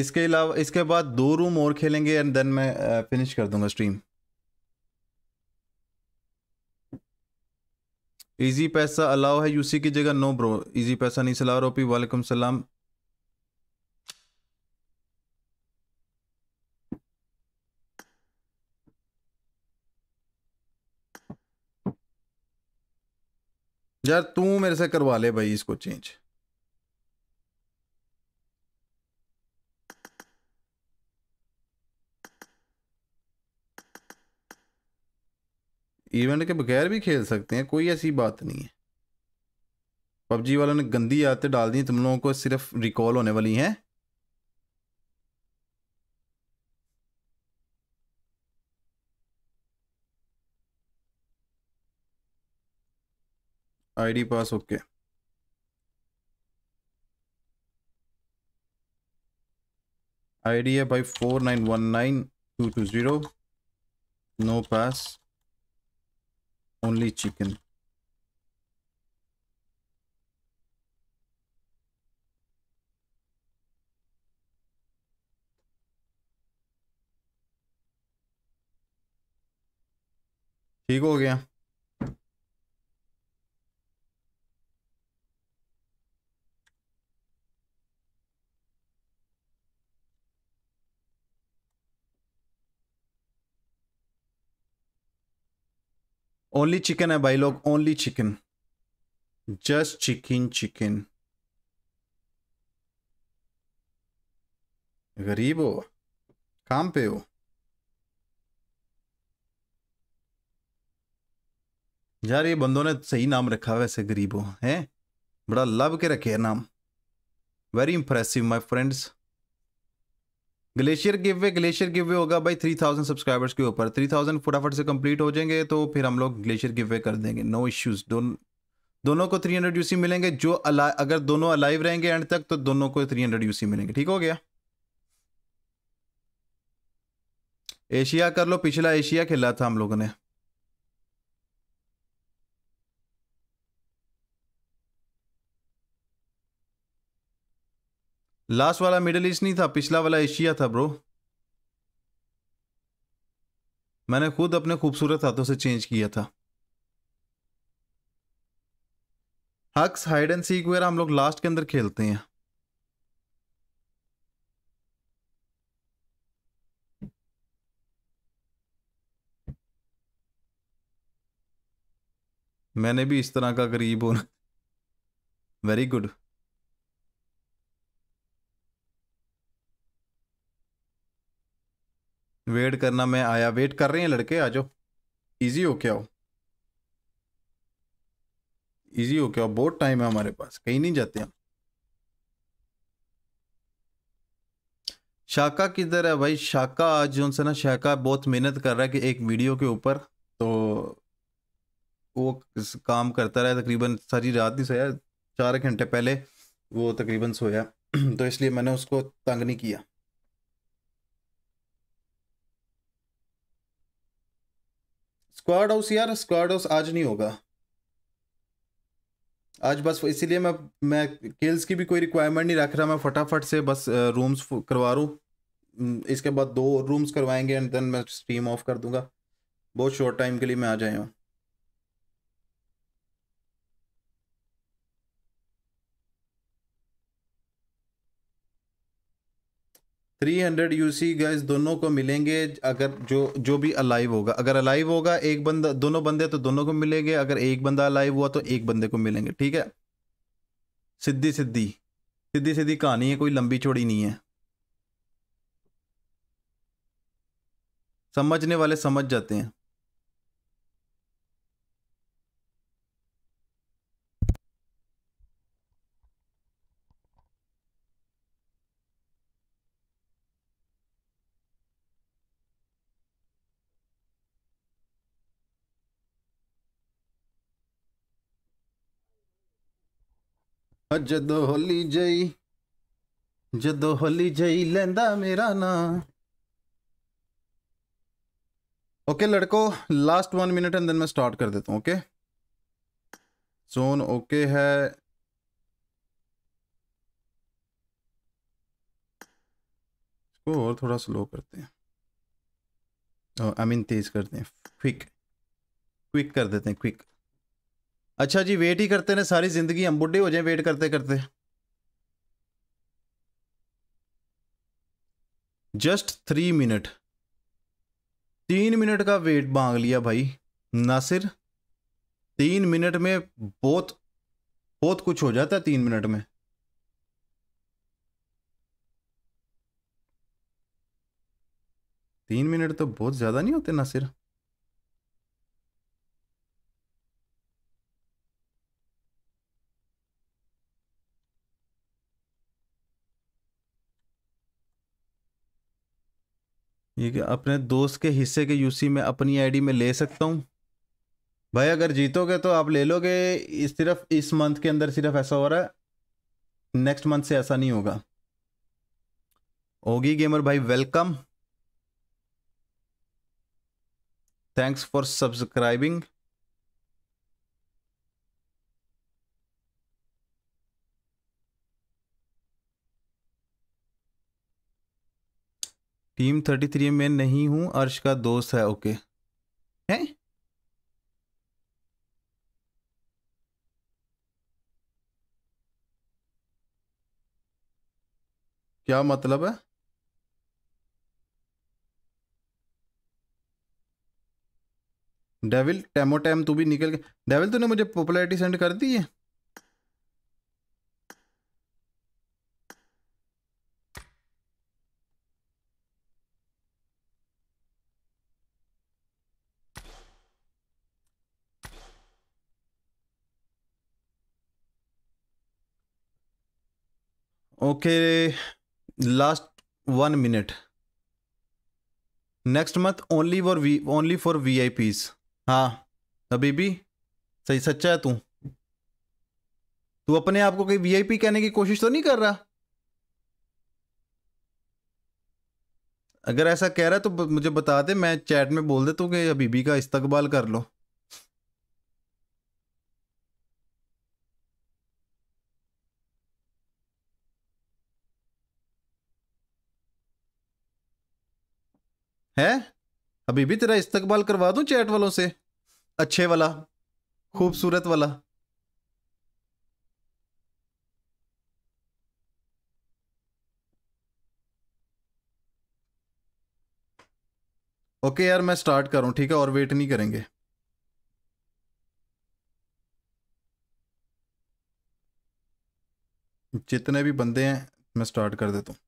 [SPEAKER 1] इसके अलावा इसके बाद दो रूम और खेलेंगे एंड देन मैं फिनिश कर दूंगा स्ट्रीम इजी पैसा अलाउ है यूसी की जगह नो ब्रो इजी पैसा नहीं सला रोपी वालेकुम सलाम यार तू मेरे से करवा ले भाई इसको चेंज इवेंट के बगैर भी खेल सकते हैं कोई ऐसी बात नहीं है पबजी वालों ने गंदी आदतें डाल दी तुम लोगों को सिर्फ रिकॉल होने वाली हैं आईडी पास ओके आईडी है भाई four nine one nine two two zero no pass only chicken ठीक हो गया ओनली चिकन है भाई लोग only chicken just chicken chicken गरीब हो काम पे हो यार ये बंदों ने सही नाम रखा वैसे गरीब हो है बड़ा लव के रखे है नाम very impressive my friends glacier giveaway glacier giveaway होगा भाई थ्री थाउजेंड सब्सक्राइबर्स के ऊपर थ्री थाउजेंड फटाफट से कंप्लीट हो जाएंगे तो फिर हम लोग ग्लेशियर गिव वे कर देंगे नो इश्यूज दोनों दोनों को 300 यूसी मिलेंगे जो अला अगर दोनों अलाइव रहेंगे एंड तक तो दोनों को 300 यूसी मिलेंगे ठीक हो गया एशिया कर लो पिछला एशिया खेला था हम लोगों ने लास्ट वाला मिडल ईस्ट नहीं था पिछला वाला एशिया था ब्रो मैंने खुद अपने खूबसूरत हाथों से चेंज किया था हक्स हाइड एंड सीक वगैरह हम लोग लास्ट के अंदर खेलते हैं मैंने भी इस तरह का गरीब होना वेरी गुड वेट करना मैं आया वेट कर रहे हैं लड़के आ जाओ ईजी हो क्या हो ईजी हो क्या हो बहुत टाइम है हमारे पास कहीं नहीं जाते हम शाका किधर है भाई शाका आज जो उनसे ना शाका बहुत मेहनत कर रहा है कि एक वीडियो के ऊपर तो वो काम करता रहा तकरीबन सारी रात नहीं सोया चार घंटे पहले वो तकरीबन सोया तो इसलिए मैंने उसको तंग नहीं किया स्क्वाड हाउस यार स्क्वाड हाउस आज नहीं होगा आज बस इसीलिए मैं मैं किल्स की भी कोई रिक्वायरमेंट नहीं रख रहा मैं फटाफट से बस रूम्स करवा रूँ इसके बाद दो रूम्स करवाएंगे एंड देन मैं स्ट्रीम ऑफ कर दूंगा बहुत शॉर्ट टाइम के लिए मैं आ जाया हूँ three hundred U C guys दोनों को मिलेंगे अगर जो जो भी अलाइव होगा अगर अलाइव होगा एक बंदा दोनों बंदे तो दोनों को मिलेंगे अगर एक बंदा अलाइव हुआ तो एक बंदे को मिलेंगे ठीक है सिद्धि सिद्धि सीधी सीधी कहानी है कोई लंबी चौड़ी नहीं है समझने वाले समझ जाते हैं हाँ, जदो होली जई जदो होली जई लेंदा मेरा ना ओके okay, लड़को last one minute and then मैं स्टार्ट कर देता हूँ ओके सोन ओके है इसको और थोड़ा स्लो करते हैं आई oh, मीन तेज करते हैं क्विक क्विक कर देते हैं क्विक अच्छा जी वेट ही करते ना सारी ज़िंदगी हम बुढ़े हो जाए वेट करते करते जस्ट थ्री मिनट तीन मिनट का वेट मांग लिया भाई नासिर तीन मिनट में बहुत बहुत कुछ हो जाता है तीन मिनट में तीन मिनट तो बहुत ज़्यादा नहीं होते नासिर ये कि अपने दोस्त के हिस्से के यूसी में अपनी आईडी में ले सकता हूँ भाई अगर जीतोगे तो आप ले लोगे इस सिर्फ इस मंथ के अंदर सिर्फ ऐसा हो रहा है नेक्स्ट मंथ से ऐसा नहीं होगा ओगी गेमर भाई welcome thanks for subscribing team thirty three में नहीं हूं अर्श का दोस्त है ओके हैं क्या मतलब है डेविल टेमो टैम तू भी निकल गया डेविल तूने मुझे पॉपुलैरिटी सेंड कर दी है okay last one minute next month only for V only for V I Ps हाँ अभी भी सही सच्चा है तू तू अपने आप को कहीं वी आई पी कहने की कोशिश तो नहीं कर रहा अगर ऐसा कह रहा है तो मुझे बता दे मैं चैट में बोल दे तू कि भी का इस्तकबाल कर लो है अभी भी तेरा इस्तकबाल करवा दूं चैट वालों से अच्छे वाला खूबसूरत वाला ओके यार मैं स्टार्ट करूं ठीक है और वेट नहीं करेंगे जितने भी बंदे हैं मैं स्टार्ट कर देता हूँ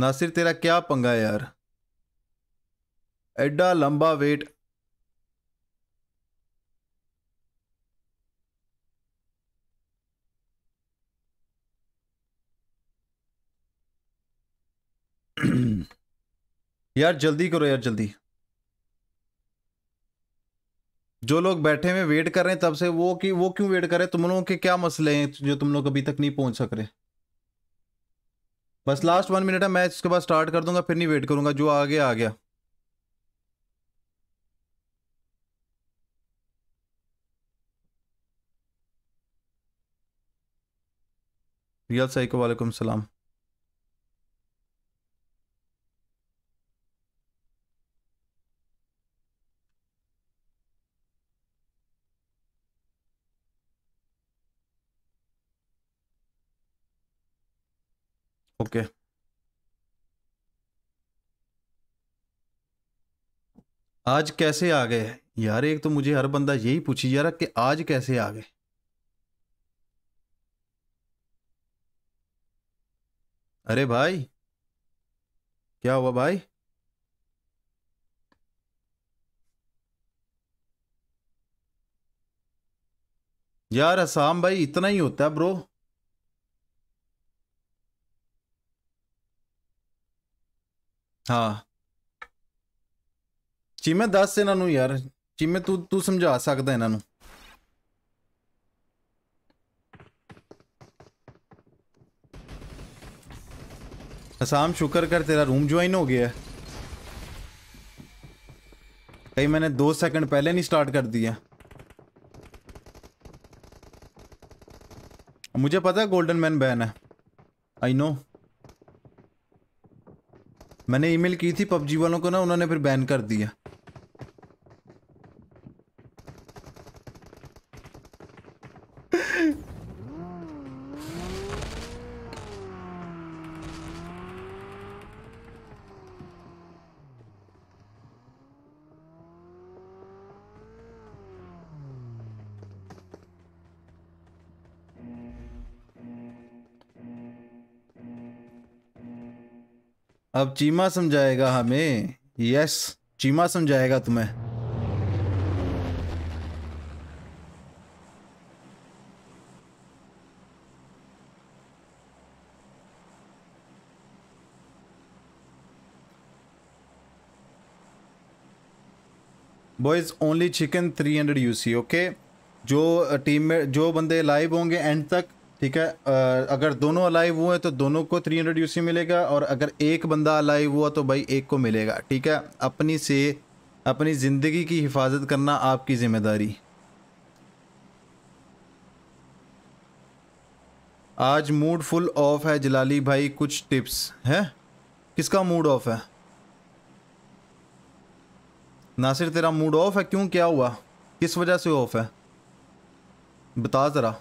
[SPEAKER 1] नासिर तेरा क्या पंगा यार एडा लंबा वेट यार जल्दी करो यार जल्दी जो लोग बैठे हुए वेट कर रहे हैं तब से वो कि वो क्यों वेट कर रहे हैं तुम लोगों के क्या मसले हैं जो तुम लोग अभी तक नहीं पहुंच सक रहे बस लास्ट वन मिनट है मैं इसके बाद स्टार्ट कर दूंगा फिर नहीं वेट करूंगा जो आगे आ गया रियल साइको वालेकुम सलाम करके आज कैसे आ गए यार एक तो मुझे हर बंदा यही पूछी यार कि आज कैसे आ गए अरे भाई क्या हुआ भाई यार असाम भाई इतना ही होता है ब्रो हाँ ਚੀਮੇ दस ਇਹਨਾਂ यार ਯਾਰ तू तू समझा ਸਮਝਾ ਸਕਦਾ ਇਹਨਾਂ शुक्र कर तेरा रूम ज्वाइन हो गया कई मैंने दो सेकंड पहले नहीं स्टार्ट कर दिया मुझे पता है गोल्डन मैन बैन है आई नो मैंने ईमेल की थी पबजी वालों को ना उन्होंने फिर बैन कर दिया अब चीमा समझाएगा हमें यस चीमा समझाएगा तुम्हें boys only chicken 300 UC okay जो टीम uh, में जो बंदे लाइव होंगे एंड तक ठीक है अगर दोनों अलाइव हुए तो दोनों को 300 हंड्रेड मिलेगा और अगर एक बंदा अलाइव हुआ तो भाई एक को मिलेगा ठीक है अपनी से अपनी ज़िंदगी की हिफाजत करना आपकी ज़िम्मेदारी आज मूड फुल ऑफ है जलाली भाई कुछ टिप्स हैं किसका मूड ऑफ है नासिर तेरा मूड ऑफ है क्यों क्या हुआ किस वजह से ऑफ है बता ज़रा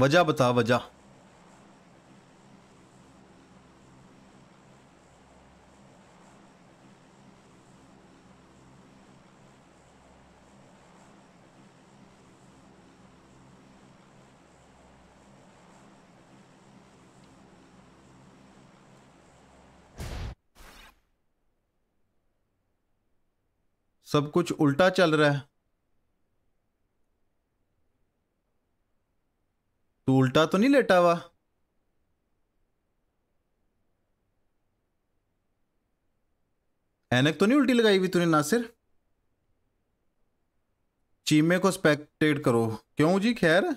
[SPEAKER 1] वजह बता वजह सब कुछ उल्टा चल रहा है तू उल्टा तो नहीं लेटा हुआ एनक तो नहीं उल्टी लगाई हुई तूने नासिर चीमे को स्पेक्टेट करो क्यों जी खैर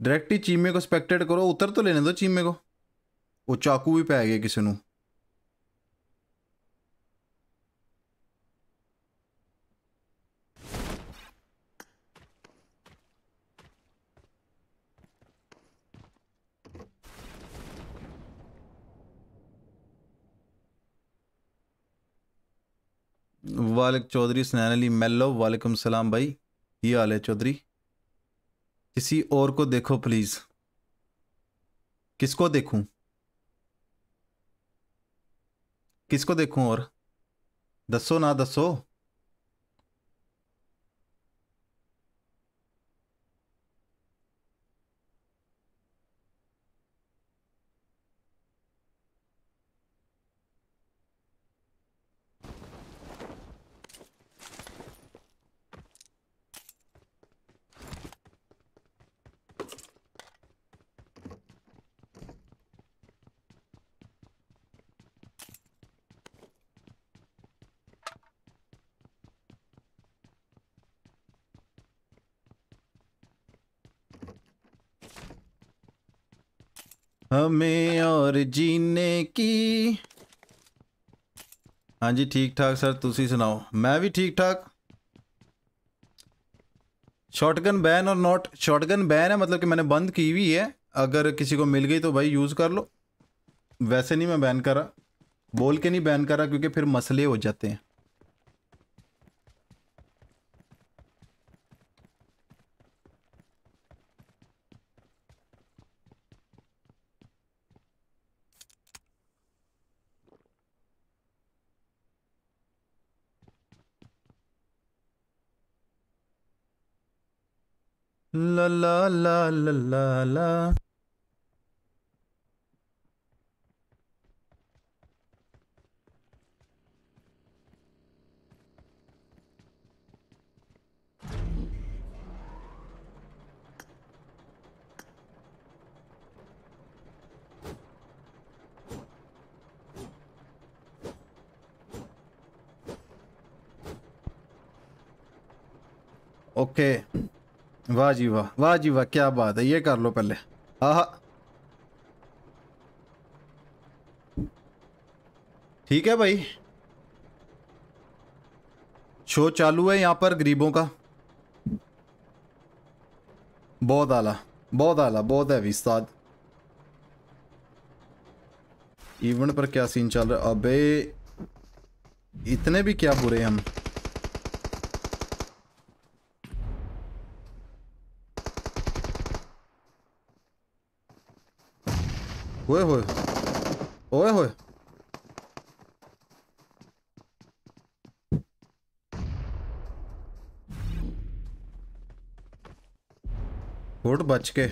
[SPEAKER 1] डायरेक्ट ही चीमे को स्पेक्टेट करो उतर तो लेने दो चीमे को वो चाकू भी पै गए किसी वालक चौधरी सुनैन अली मेल्लो वालेकुम सलाम भाई ये हाल है चौधरी किसी और को देखो प्लीज़ किसको देखूं किसको देखूं और दसो ना दसो हमें और जीने की हाँ जी ठीक ठाक सर तुसी सुनाओ मैं भी ठीक ठाक शॉटगन बैन और नॉट शॉटगन बैन है मतलब कि मैंने बंद की हुई है अगर किसी को मिल गई तो भाई यूज़ कर लो वैसे नहीं मैं बैन करा बोल के नहीं बैन करा क्योंकि फिर मसले हो जाते हैं La la la la la la. Okay. वाह जी वाह वाह जी वाह क्या बात है ये कर लो पहले आह ठीक है भाई शो चालू है यहाँ पर गरीबों का बहुत आला बहुत आला बहुत है विस्ताद इवेंट पर क्या सीन चल रहा है अबे इतने भी क्या बुरे हम होए होए होए होए फुट बच के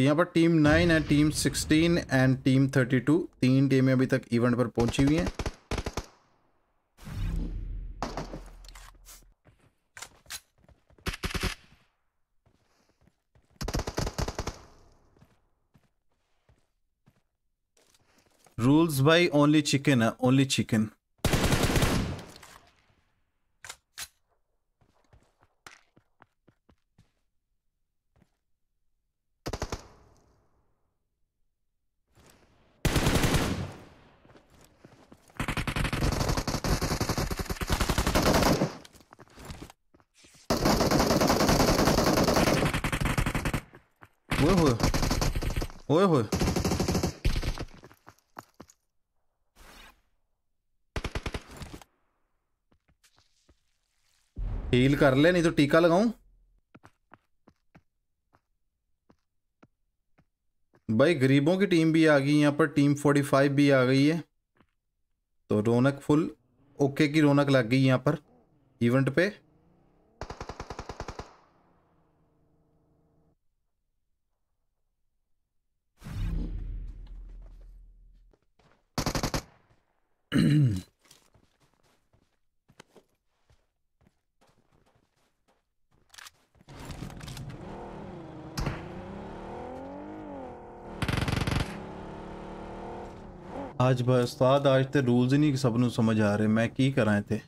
[SPEAKER 1] यहाँ पर टीम नाइन है team sixteen and team thirty two तीन टीमें अभी तक इवेंट पर पहुंची हुई हैं Buy by only chicken, uh, only chicken. कर ले नहीं तो टीका लगाऊं भाई गरीबों की टीम भी आ गई यहाँ पर टीम 45 भी आ गई है तो रौनक फुल ओके की रौनक लग गई यहाँ पर इवेंट पे ਅੱਜ ਬਸ ਉਸਤਾਦ ਅੱਜ ਤੇ ਰੂਲਸ ਹੀ ਨਹੀਂ ਸਭ ਨੂੰ ਸਮਝ ਆ ਰਹੇ ਮੈਂ ਕੀ ਕਰਾਂ ਇੱਥੇ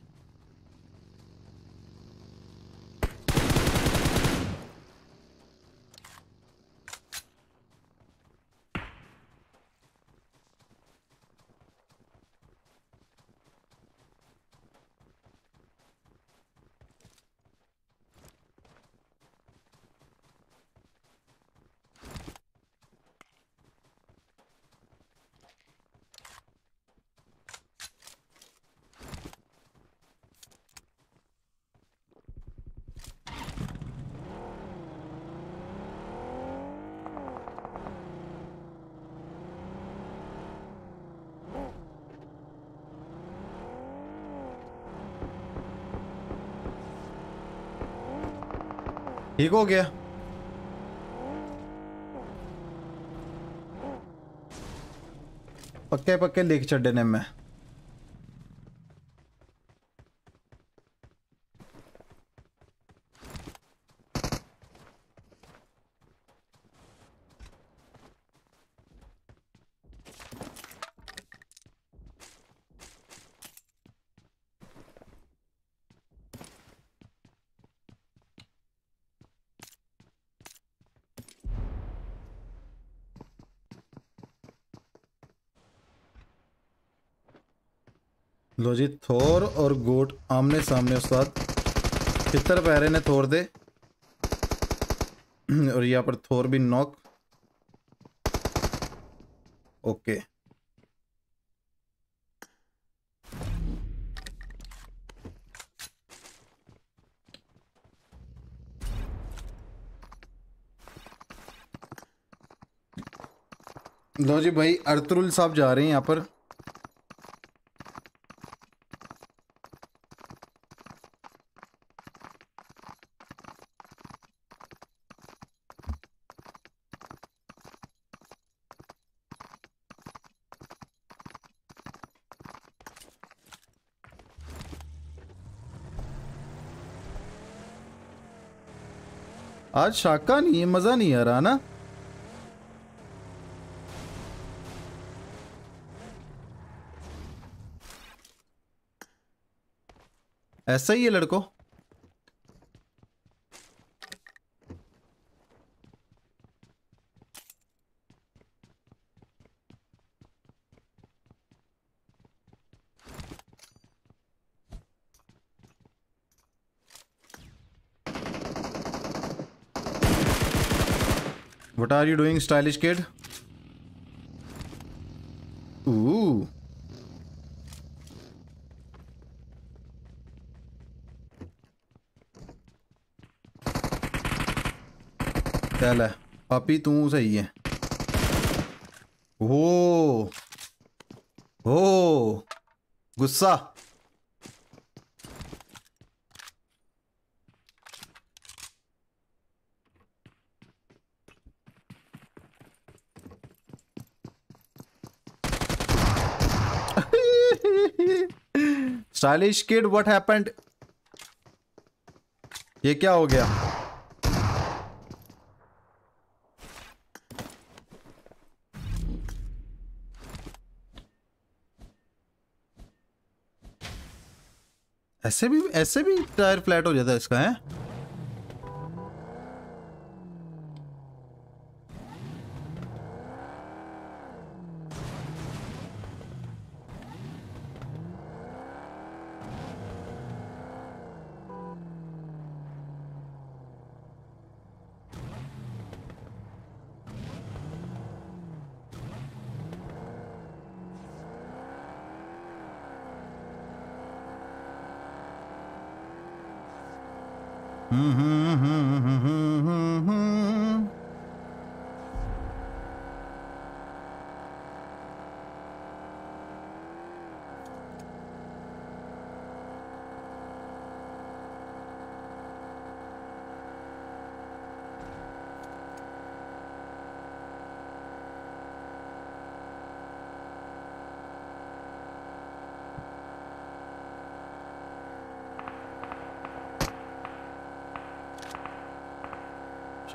[SPEAKER 1] ठीक हो गया पक्के पक्के लिख छे ने मैं सामने सामने उस्ताद तितर पहरे ने थोर दे और यहाँ पर थोर भी नॉक ओके लो जी भाई अर्तुल साहब जा रहे हैं यहाँ पर आज शाका नहीं है मज़ा नहीं आ रहा ना ऐसा ही है लड़को What are you doing, stylish kid? Ooh. चल पापी तू सही है हो हो गुस्सा स्टाइलिश किड व्हाट हैपेंड ये क्या हो गया ऐसे भी ऐसे भी टायर फ्लैट हो जाता है इसका है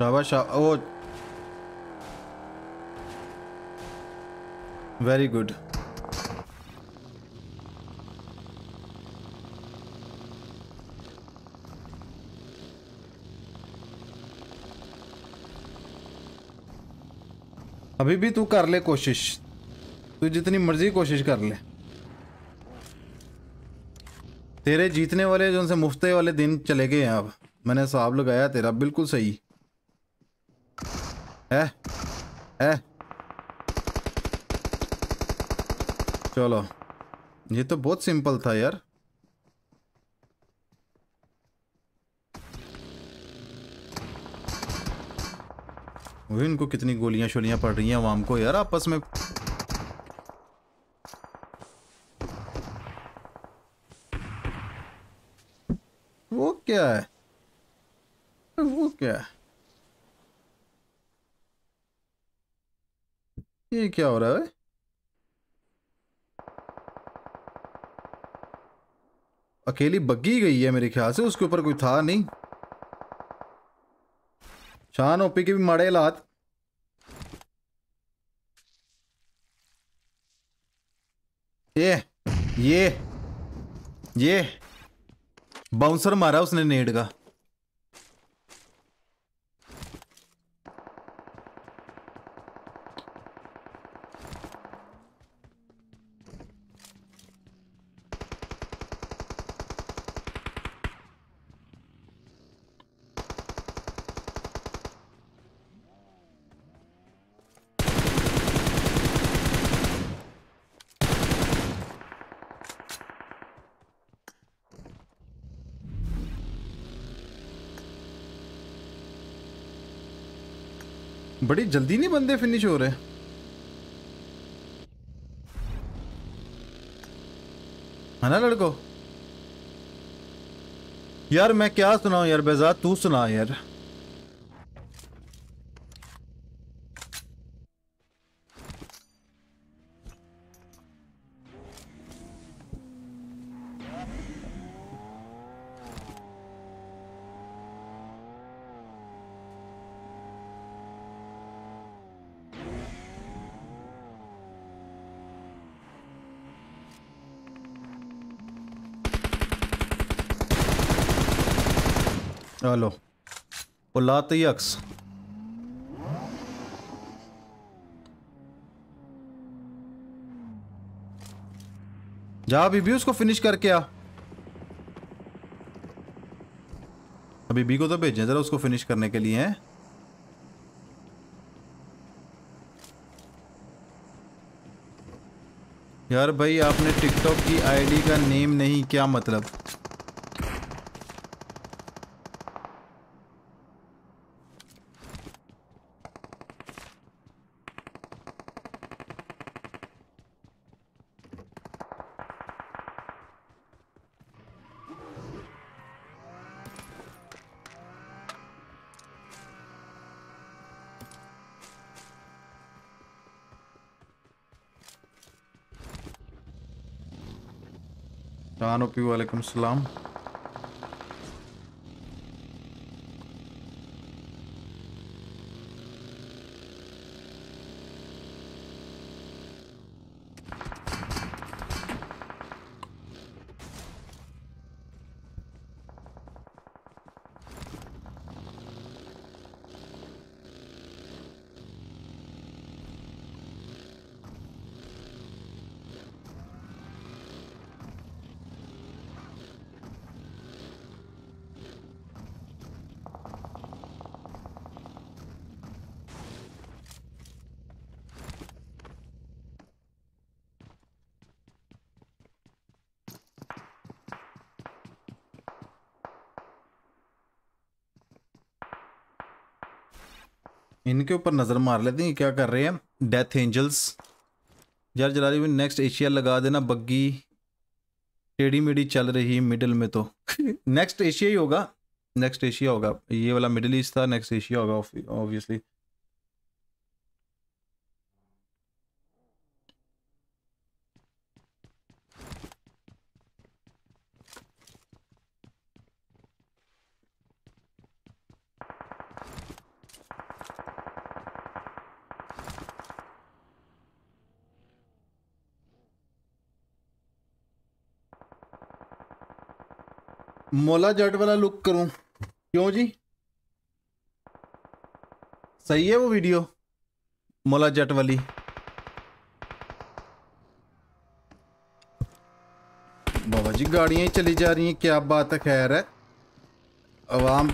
[SPEAKER 1] शाबाश ओ वेरी गुड अभी भी तू कर ले कोशिश तू जितनी मर्जी कोशिश कर ले तेरे जीतने वाले जो उनसे मुफ्ते वाले दिन चले गए हैं अब मैंने हिसाब लगाया तेरा बिल्कुल सही है है चलो ये तो बहुत सिंपल था यार इनको कितनी गोलियां शोलियां पड़ रही हैं वाम को यार आपस में ये क्या हो रहा है अकेली बग्गी गई है मेरे ख्याल से उसके ऊपर कोई था नहीं शान ओपी के भी मड़े लात ये ये ये बाउंसर मारा उसने नेड का जल्दी नहीं बंदे फिनिश हो रहे है ना लड़को यार मैं क्या सुनाऊं यार बेजा तू सुना यार लाती अक्स जा अभी भी उसको फिनिश करके आ अभी बी को तो भेजें जरा उसको फिनिश करने के लिए हैं यार भाई आपने टिकटॉक की आईडी का नेम नहीं क्या मतलब कानूपी वालेकुम सलाम इनके ऊपर नज़र मार लेते हैं क्या कर रहे हैं डेथ एंजल्स यार जरा भी नेक्स्ट एशिया लगा देना बग्गी टेढ़ी मेढ़ी चल रही मिडिल में तो नेक्स्ट एशिया ही होगा नेक्स्ट एशिया होगा ये वाला मिडिल ईस्ट था नेक्स्ट एशिया होगा ऑब्वियसली मोला जट वाला लुक करूं क्यों जी सही है वो वीडियो मोला जट वाली बाबा जी गाड़ियां ही चली जा रही हैं क्या बात है खैर है आवाम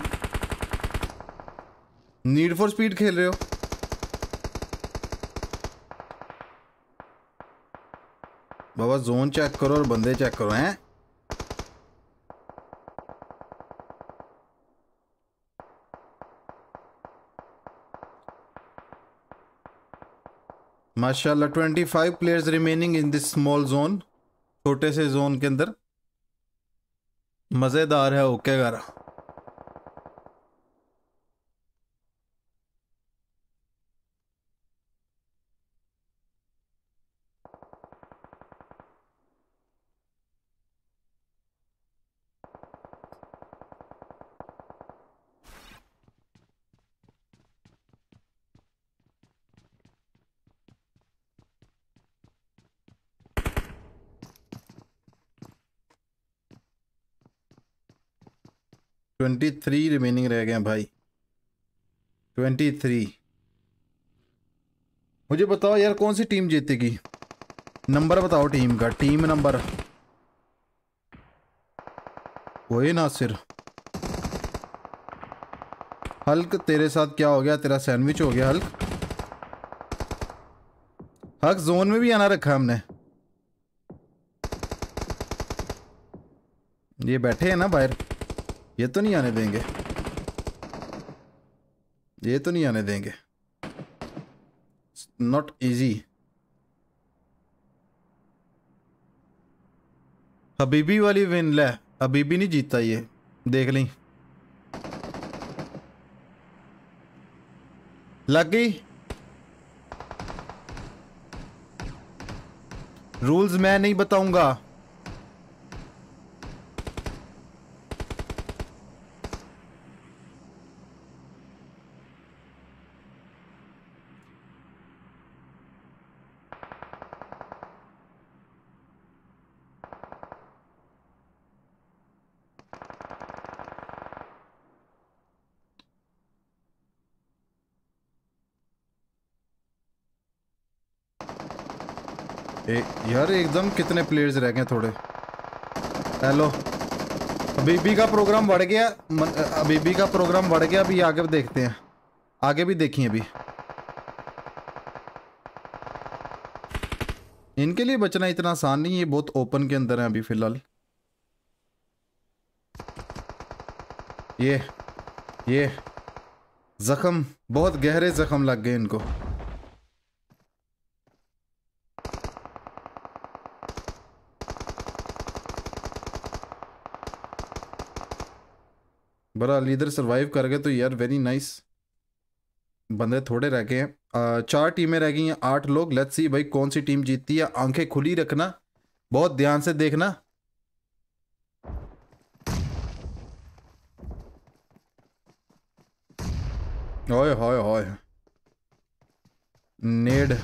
[SPEAKER 1] नीड फॉर स्पीड खेल रहे हो बाबा जोन चेक करो
[SPEAKER 4] और बंदे चेक करो हैं
[SPEAKER 1] माशाल्लाह 25 players remaining in this small zone छोटे से जोन के अंदर मज़ेदार है ओके गारा ट्वेंटी थ्री रिमेनिंग रह गए हैं भाई ट्वेंटी थ्री मुझे बताओ यार कौन सी टीम जीतेगी नंबर बताओ टीम का टीम नंबर कोई ना सिर हल्क तेरे साथ क्या हो गया तेरा सैंडविच हो गया हल्क हक जोन में भी आना रखा हमने ये बैठे हैं ना बाहर ये तो नहीं आने देंगे ये तो नहीं आने देंगे नॉट इजी हबीबी वाली विन ले हबीबी नहीं जीता ये देख ली लग गई रूल्स मैं नहीं बताऊंगा ए, यार एकदम कितने प्लेयर्स रह गए थोड़े हेलो अबीबी का प्रोग्राम बढ़ गया अबीबी का प्रोग्राम बढ़ गया अभी आगे भी देखते हैं आगे भी देखिए अभी इनके लिए बचना इतना आसान नहीं है बहुत ओपन के अंदर है अभी फिलहाल ये ये जख्म बहुत गहरे जख्म लग गए इनको बड़ा लीडर सर्वाइव कर गए तो यार वेरी नाइस बंदे थोड़े रह गए हैं चार टीमें रह गई हैं आठ लोग लेट्स सी भाई कौन सी टीम जीतती है आंखें खुली रखना बहुत ध्यान से देखना ओए होए होए नेड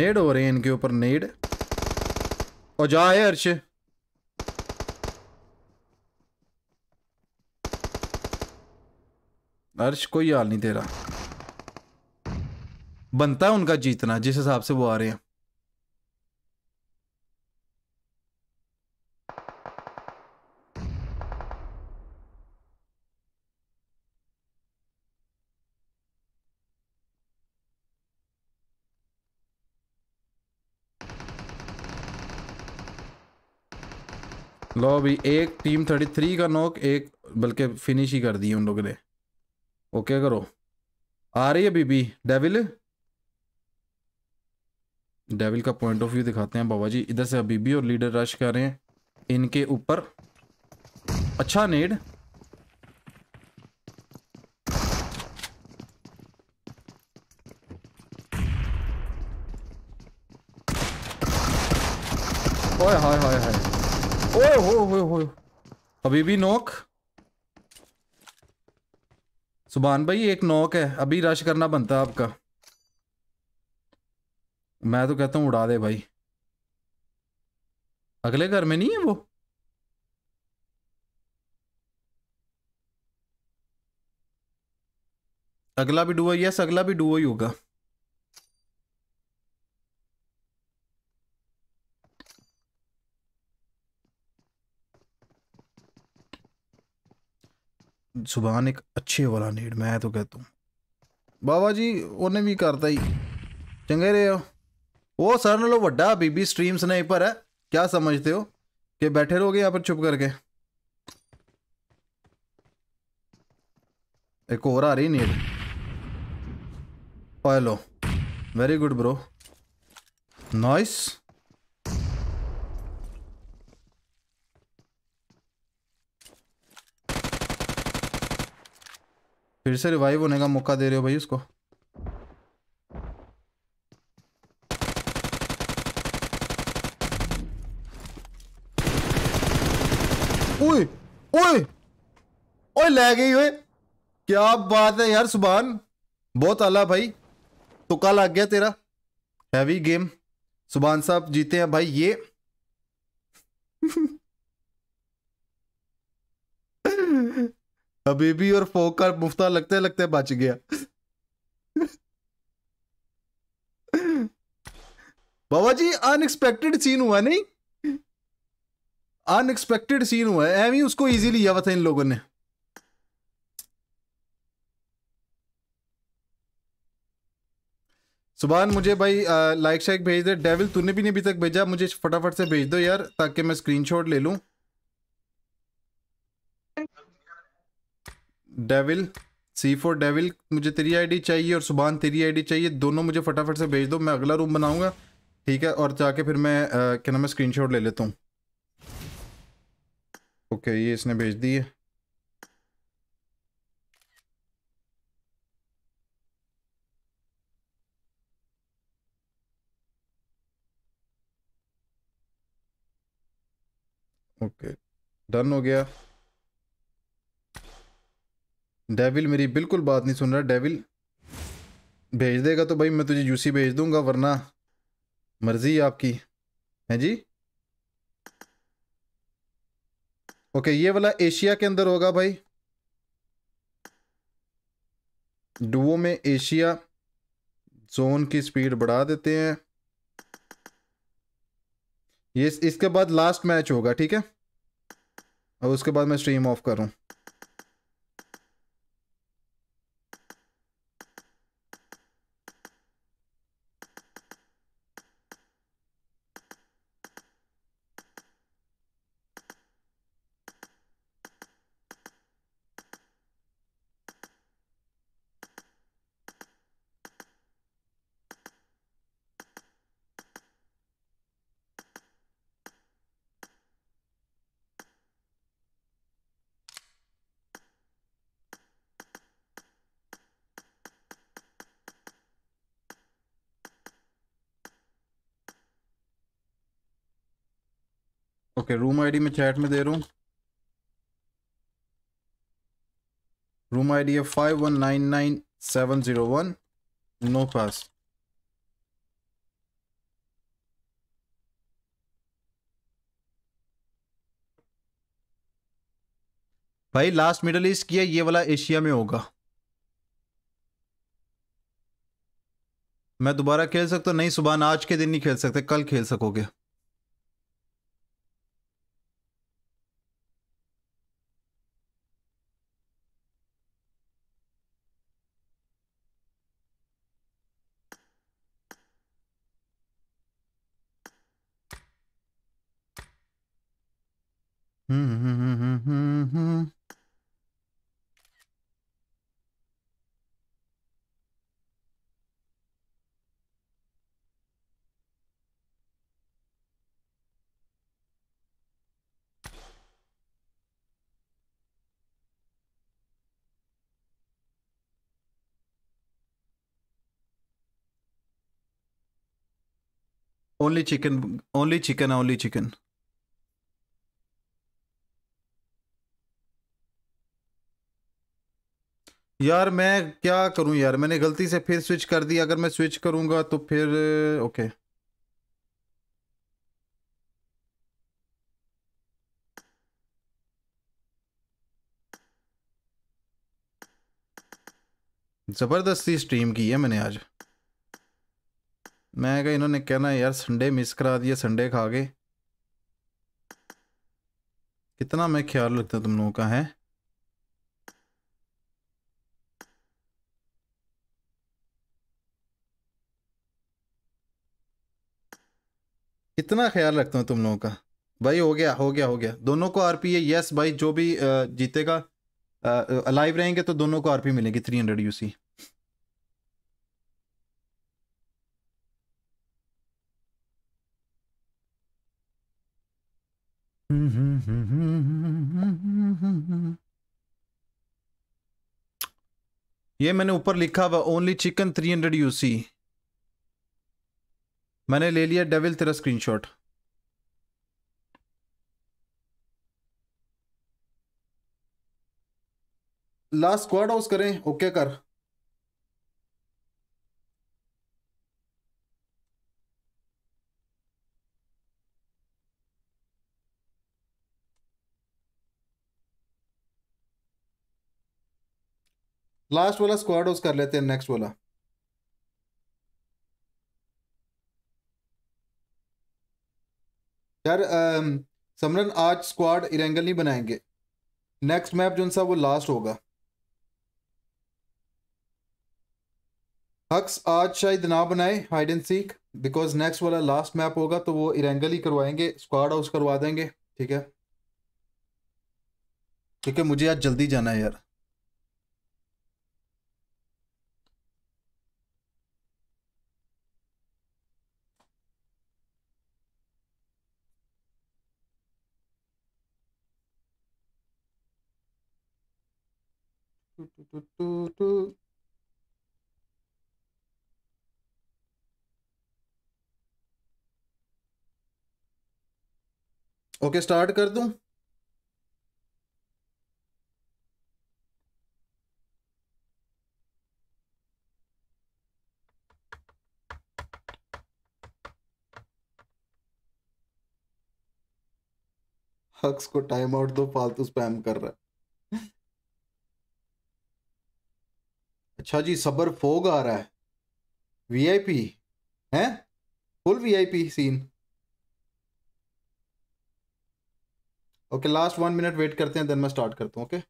[SPEAKER 1] नेड हो रहे हैं इनके ऊपर नेड और जा अर्श अर्श कोई हाल नहीं तेरा बनता है उनका जीतना जिस हिसाब से वो आ रहे हैं लो भी एक टीम थर्टी थ्री का नोक एक बल्कि फिनिश ही कर दी उन लोगों ने ओके करो आ रही है बीबी डेविल डेविल का पॉइंट ऑफ व्यू दिखाते हैं बाबा जी इधर से बीबी और लीडर रश कर रहे हैं इनके ऊपर अच्छा नेड ओए हाय हाय हाय ओए हो हो हो अभी भी नोक सुबहान भाई एक नौक है अभी रश करना बनता है आपका मैं तो कहता हूँ उड़ा दे भाई अगले घर में नहीं है वो अगला भी डुआ यस अगला भी डुआ ही होगा जुबान एक अच्छे वाला नीड मैं तो कहता हूँ बाबा जी उन्हें भी करता ही चंगे रहे हो वो सर नो वा बीबी स्ट्रीम स्नेपर है क्या समझते हो कि बैठे रहोगे यहाँ पर चुप करके एक और आ रही need hello very good bro nice nice. फिर से रिवाइव होने का मौका दे रहे हो भाई उसको ओए ओए ओए ले गई ओए क्या बात है यार सुबहान बहुत आला भाई तुका लग गया तेरा हैवी गेम सुबहान साहब जीते हैं भाई ये हबीबी और फोकर मुफ्ता लगते लगते बच गया बाबा जी अनएक्सपेक्टेड सीन हुआ नहीं अनएक्सपेक्टेड सीन हुआ है एम उसको इजी लिया था इन लोगों ने सुबहान मुझे भाई लाइक शाइक भेज दे डेविल तूने भी नहीं अभी तक भेजा मुझे फटाफट से भेज दो यार ताकि मैं स्क्रीनशॉट ले लूं डेविल सी फोर डेविल मुझे तेरी आईडी चाहिए और सुबहान तेरी आईडी चाहिए दोनों मुझे फटाफट से भेज दो मैं अगला रूम बनाऊंगा ठीक है और जाके फिर मैं क्या नाम है शॉट ले लेता हूँ ओके ये इसने भेज दी है ओके okay, डन हो गया डेविल मेरी बिल्कुल बात नहीं सुन रहा डेविल भेज देगा तो भाई मैं तुझे यूसी भेज दूंगा वरना मर्जी आपकी है जी ओके ये वाला एशिया के अंदर होगा भाई डुओ में एशिया जोन की स्पीड बढ़ा देते हैं ये इसके बाद लास्ट मैच होगा ठीक है और उसके बाद मैं स्ट्रीम ऑफ करूँ ओके रूम आईडी मैं चैट में दे रहा हूँ रूम आईडी है five one nine nine seven zero one no pass भाई लास्ट मिडल ईस्ट किया ये वाला एशिया में होगा मैं दोबारा खेल सकता नहीं सुबह आज के दिन नहीं खेल सकते कल खेल सकोगे only chicken, only chicken, only chicken. यार मैं क्या करूं यार मैंने गलती से फिर स्विच कर दिया अगर मैं स्विच करूंगा तो फिर ओके ज़बरदस्ती स्ट्रीम की है मैंने आज मैं क्या इन्होंने कहना यार संडे मिस करा दिए संडे खा गए कितना मैं ख्याल रखता तुम लोगों का है कितना ख्याल रखता हूँ तुम लोगों का भाई हो गया हो गया हो गया दोनों को आरपी है यस भाई जो भी जीतेगा अलाइव रहेंगे तो दोनों को आरपी मिलेगी थ्री हंड्रेड यूसी ये मैंने ऊपर लिखा हुआ only chicken three hundred UC मैंने ले लिया डेविल तेरा स्क्रीनशॉट लास्ट स्क्वाड हाउस करें ओके कर लास्ट वाला स्क्वाड हाउस कर लेते हैं नेक्स्ट वाला यार समरन आज स्क्वाड इरेंगल नहीं बनाएंगे नेक्स्ट मैप जो सा वो लास्ट होगा हक्स आज शायद ना बनाए hide and seek because next वाला लास्ट मैप होगा तो वो इरेंगल ही करवाएंगे स्क्वाड हाउस करवा देंगे ठीक है क्योंकि मुझे आज जल्दी जाना है यार ओके स्टार्ट कर दूं हक्स को टाइम आउट दो फालतू स्पैम कर रहा है अच्छा जी सबर फोग आ रहा है वीआईपी हैं full VIP scene okay last one minute wait करते हैं देन मैं स्टार्ट करता हूँ ओके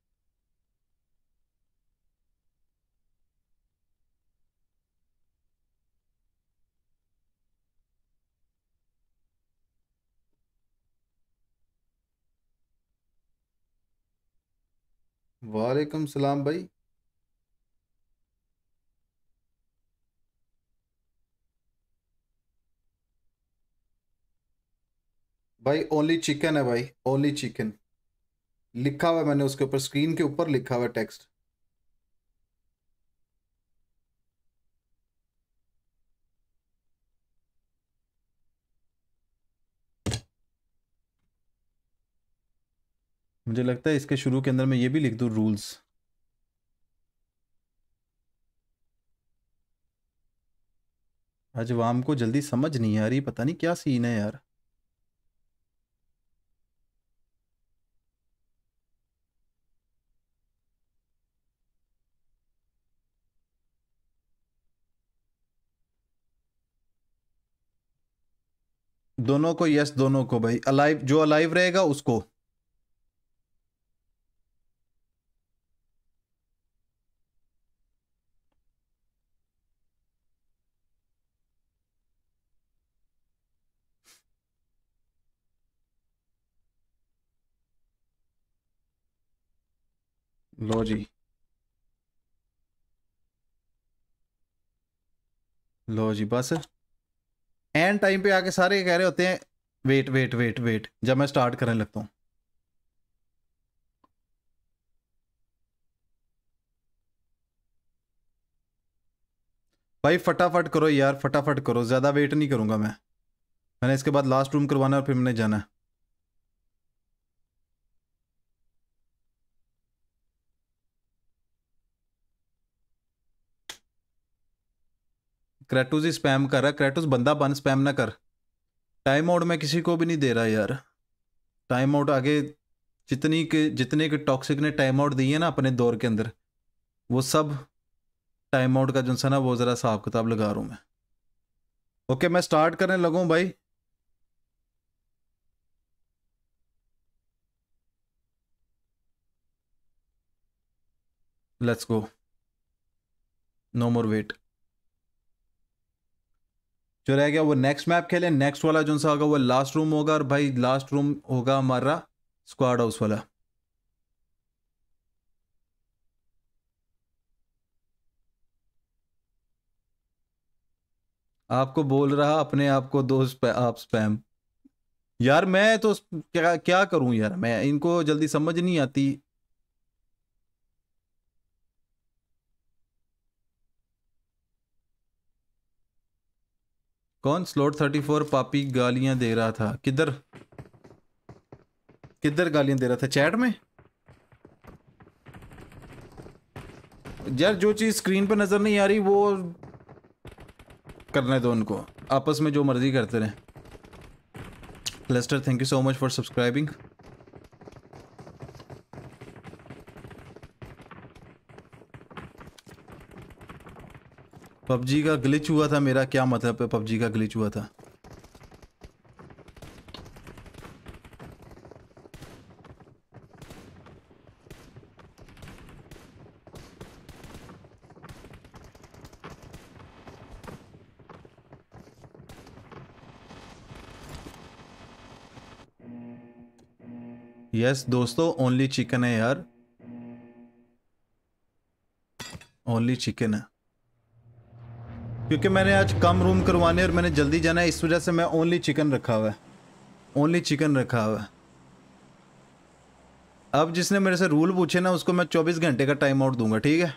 [SPEAKER 1] वालेकुम सलाम भाई भाई ओनली चिकन है भाई ओनली चिकन लिखा हुआ है मैंने उसके ऊपर स्क्रीन के ऊपर लिखा हुआ टेक्स्ट मुझे लगता है इसके शुरू के अंदर मैं ये भी लिख दू रूल्स आज वाम को जल्दी समझ नहीं आ रही पता नहीं क्या सीन है यार दोनों को यस दोनों को भाई अलाइव जो अलाइव रहेगा उसको लो जी लो जी बस एंड टाइम पे आके सारे कह रहे होते हैं वेट वेट वेट वेट जब मैं स्टार्ट करने लगता हूँ भाई फटाफट करो यार फटाफट करो ज़्यादा वेट नहीं करूँगा मैं मैंने इसके बाद लास्ट रूम करवाना और फिर मैंने जाना है क्रेटूज ही स्पैम कर रहा है क्रेटोज बंदा बन स्पैम ना कर टाइम आउट मैं किसी को भी नहीं दे रहा यार टाइम आउट आगे जितनी के जितने के टॉक्सिक ने टाइम आउट दी है ना अपने दौर के अंदर वो सब टाइम आउट का जो सा ना वो ज़रा हिसाब किताब लगा रहा हूँ मैं ओके मैं स्टार्ट करने लगूँ भाई let's go no more wait जो रह गया वो नेक्स्ट मैप खेले नेक्स्ट वाला जो सा होगा वो लास्ट रूम होगा और भाई लास्ट रूम होगा हमारा स्क्वाड हाउस वाला आपको बोल रहा अपने आप को दो आप स्पैम यार मैं तो क्या क्या करूं यार मैं इनको जल्दी समझ नहीं आती कौन स्लोट थर्टी फोर पापी गालियां दे रहा था किधर किधर गालियां दे रहा था चैट में यार जो चीज़ स्क्रीन पर नज़र नहीं आ रही वो करने दो उनको आपस में जो मर्ज़ी करते रहे cluster thank you so much for subscribing PUBG का ग्लिच हुआ था मेरा क्या मतलब है पबजी का ग्लिच हुआ था यस yes, दोस्तों ओनली चिकन है यार ओनली चिकन है क्योंकि मैंने आज कम रूम करवाने और मैंने जल्दी जाना है इस वजह से मैं ओनली चिकन रखा हुआ है ओनली चिकन रखा हुआ है अब जिसने मेरे से रूल पूछे ना उसको मैं 24 घंटे का टाइम आउट दूंगा ठीक है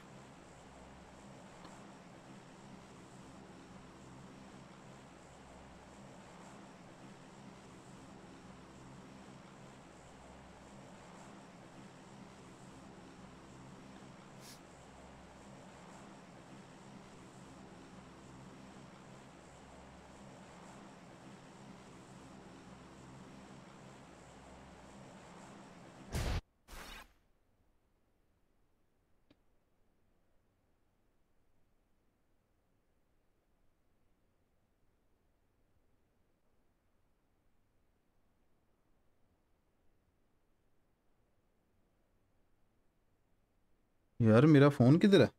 [SPEAKER 1] यार मेरा फोन किधर है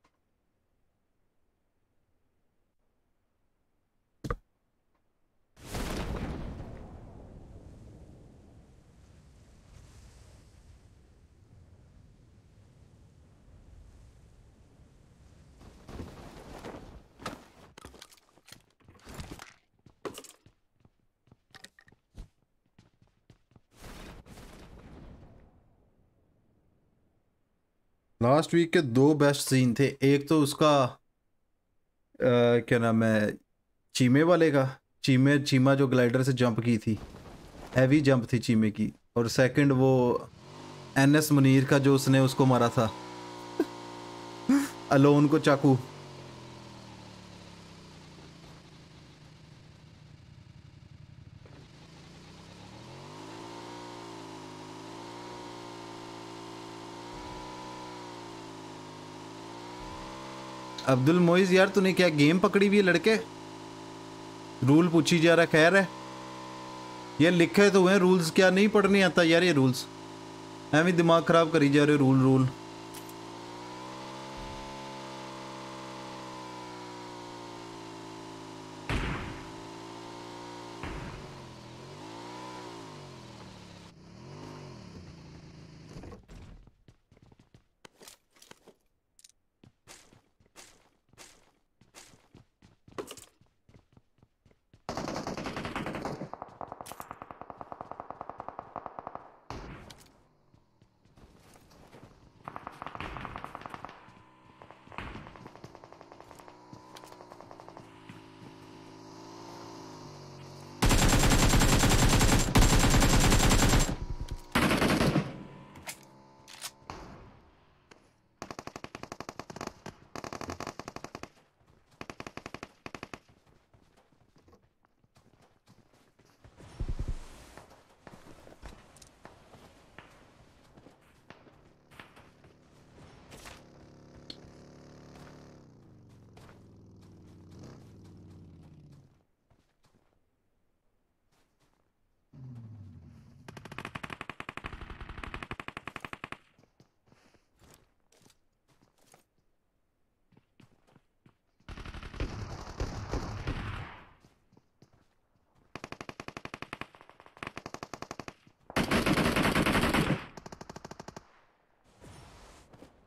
[SPEAKER 1] लास्ट वीक के दो बेस्ट सीन थे एक तो उसका आ, क्या नाम है चीमे वाले का चीमे चीमा जो ग्लाइडर से जंप की थी हैवी जंप थी चीमे की और सेकंड वो एन एस मुनीर का जो उसने उसको मारा था अलोन को चाकू अब्दुल मोइज यार तूने क्या गेम पकड़ी हुई है लड़के रूल पूछी जा रहा खैर है यार लिखे तो हुए रूल्स क्या नहीं पढ़ने आता यार ये रूल्स एवं दिमाग ख़राब करी जा रहे rule rule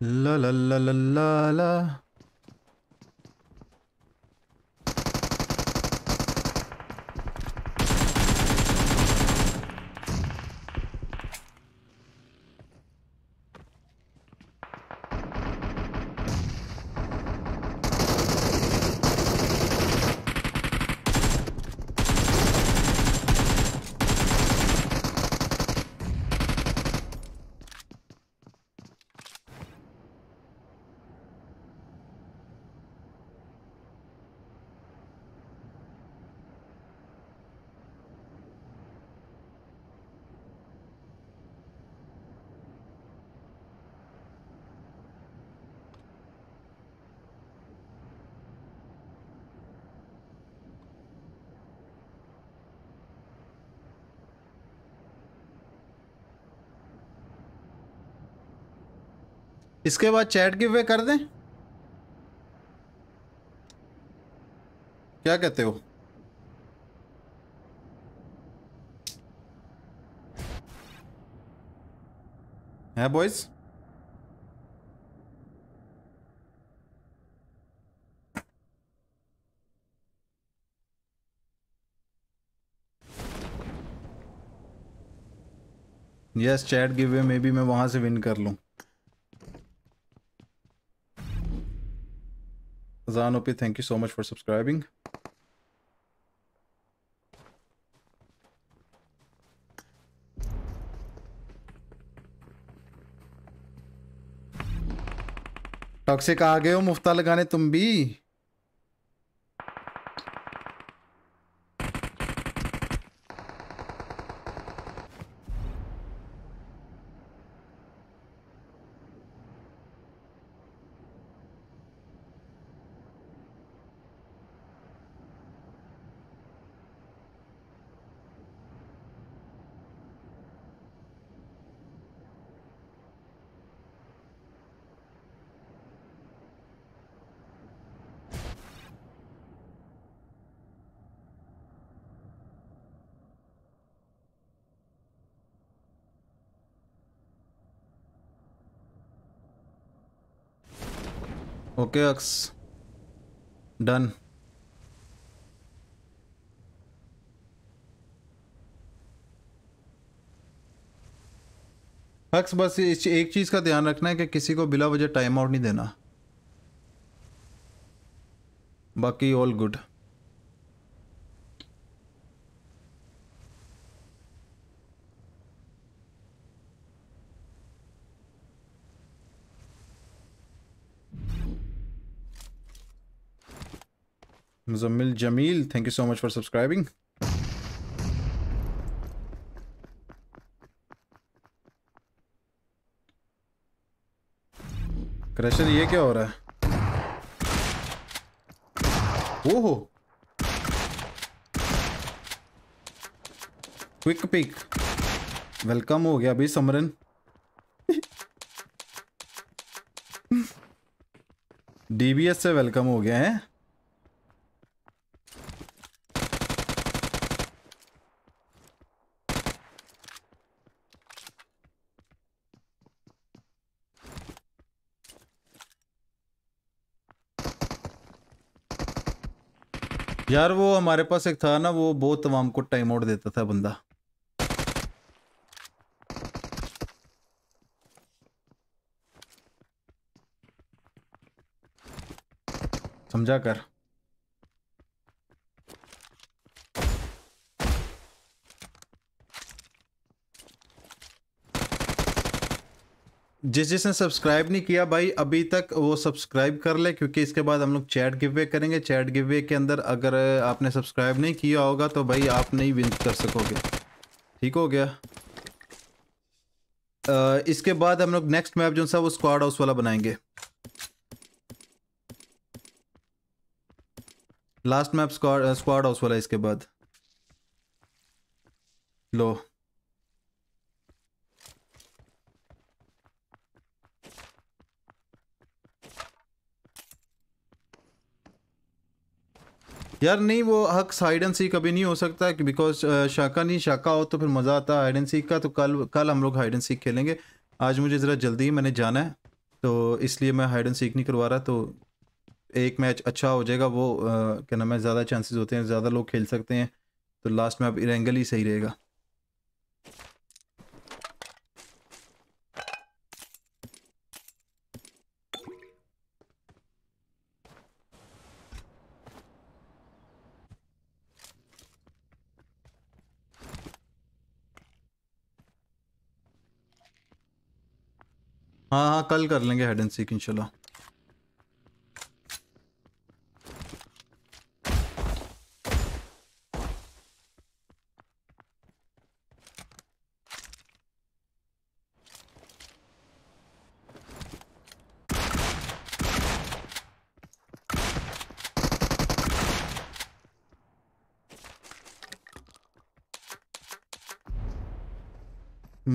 [SPEAKER 1] La la la la la la. इसके बाद चैट गिव वे कर दें क्या कहते हो है boys yes chat giveaway में भी मैं वहां से विन कर लूं Ramzan OP thank you so much for subscribing toxic आ गए हो मुफ्ता लगाने तुम भी ओके अक्स डन अक्स बस इस एक चीज़ का ध्यान रखना है कि किसी को बिला वजह टाइम आउट नहीं देना बाकी all good Muzammil Jameel thank you so much for subscribing crusher ये क्या हो रहा है ओहो क्विक पिक वेलकम हो गया अभी समरन डीबीएस से वेलकम हो गया है यार वो हमारे पास एक था ना वो बहुत तमाम को टाइम आउट देता था बंदा समझा कर जिस जिसने सब्सक्राइब नहीं किया भाई अभी तक वो सब्सक्राइब कर ले क्योंकि इसके बाद हम लोग चैट गिवे करेंगे चैट गिवे के अंदर अगर आपने सब्सक्राइब नहीं किया होगा तो भाई आप नहीं विन कर सकोगे ठीक हो गया आ, इसके बाद हम लोग नेक्स्ट मैप जो सा वो स्क्वाड हाउस वाला बनाएंगे लास्ट मैप स्क्वाड हाउस वाला इसके बाद लो यार नहीं वो हक़ हाइड एंड सीख अभी नहीं हो सकता बिकॉज शाखा नहीं शाखा हो तो फिर मज़ा आता है हाइड एंड सीख का तो कल कल हम लोग हाइड एंड सीख खेलेंगे आज मुझे ज़रा जल्दी ही मैंने जाना है तो इसलिए मैं हाइड एंड सीख नहीं करवा रहा तो एक मैच अच्छा हो जाएगा वो क्या नाम है ज़्यादा चांसेस होते हैं ज़्यादा लोग खेल सकते हैं तो लास्ट में अब इरेंगल ही सही रहेगा हाँ हाँ कल कर लेंगे हेड एंड सीक इंशाल्लाह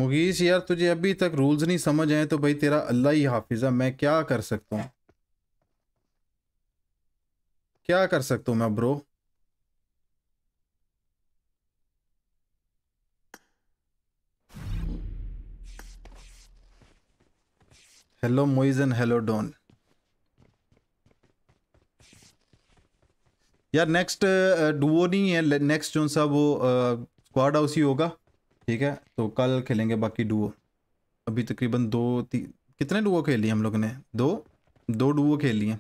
[SPEAKER 1] मुगीस यार तुझे अभी तक रूल्स नहीं समझ आए तो भाई तेरा अल्लाह ही हाफिज़ा मैं क्या कर सकता हूँ क्या कर सकता हूँ मैं bro hello Moiz and hello Don यार नेक्स्ट डुओ नहीं है नेक्स्ट जो सा वो स्क्वाड हाउस ही होगा ठीक है तो कल खेलेंगे बाकी डुओ अभी तकरीबन दो तीन कितने डुओ खेल लिए हम लोग ने दो दो डुओ खेल लिए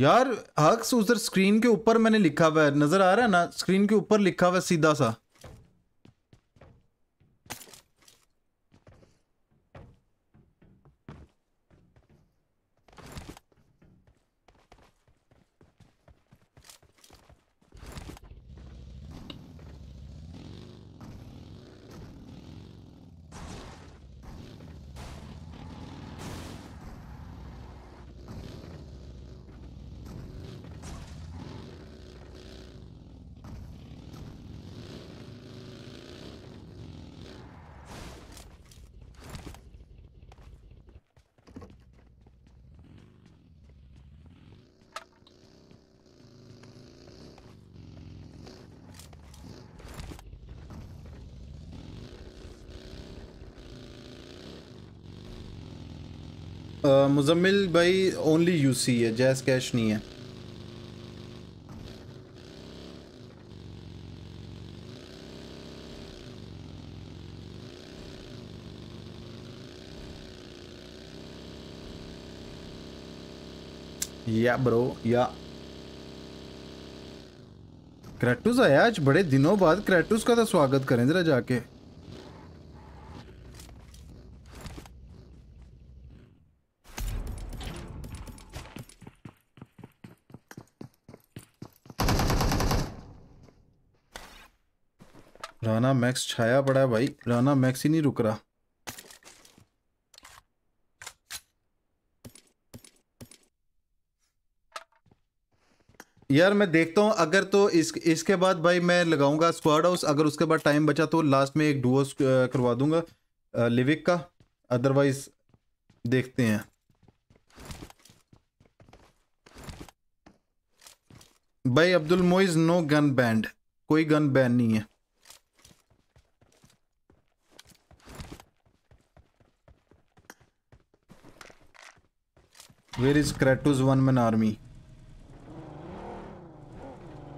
[SPEAKER 1] यार हक्स उधर स्क्रीन के ऊपर मैंने लिखा हुआ है नजर आ रहा है ना स्क्रीन के ऊपर लिखा हुआ सीधा सा मुजम्मिल भाई ओनली यूसी है जैस कैश नहीं है या ब्रो या क्रैटूस आया आज बड़े दिनों बाद क्रैटूस का तो स्वागत करें जरा जाके मैक्स छाया पड़ा है भाई राना मैक्स ही नहीं रुक रहा यार मैं देखता हूँ अगर तो इस इसके बाद भाई मैं लगाऊंगा स्क्वाड हाउस अगर उसके बाद टाइम बचा तो लास्ट में एक डुओ करवा दूंगा लिविक का अदरवाइज देखते हैं भाई Abdul Moiz no gun banned कोई गन बैन नहीं है where is Kratos one man army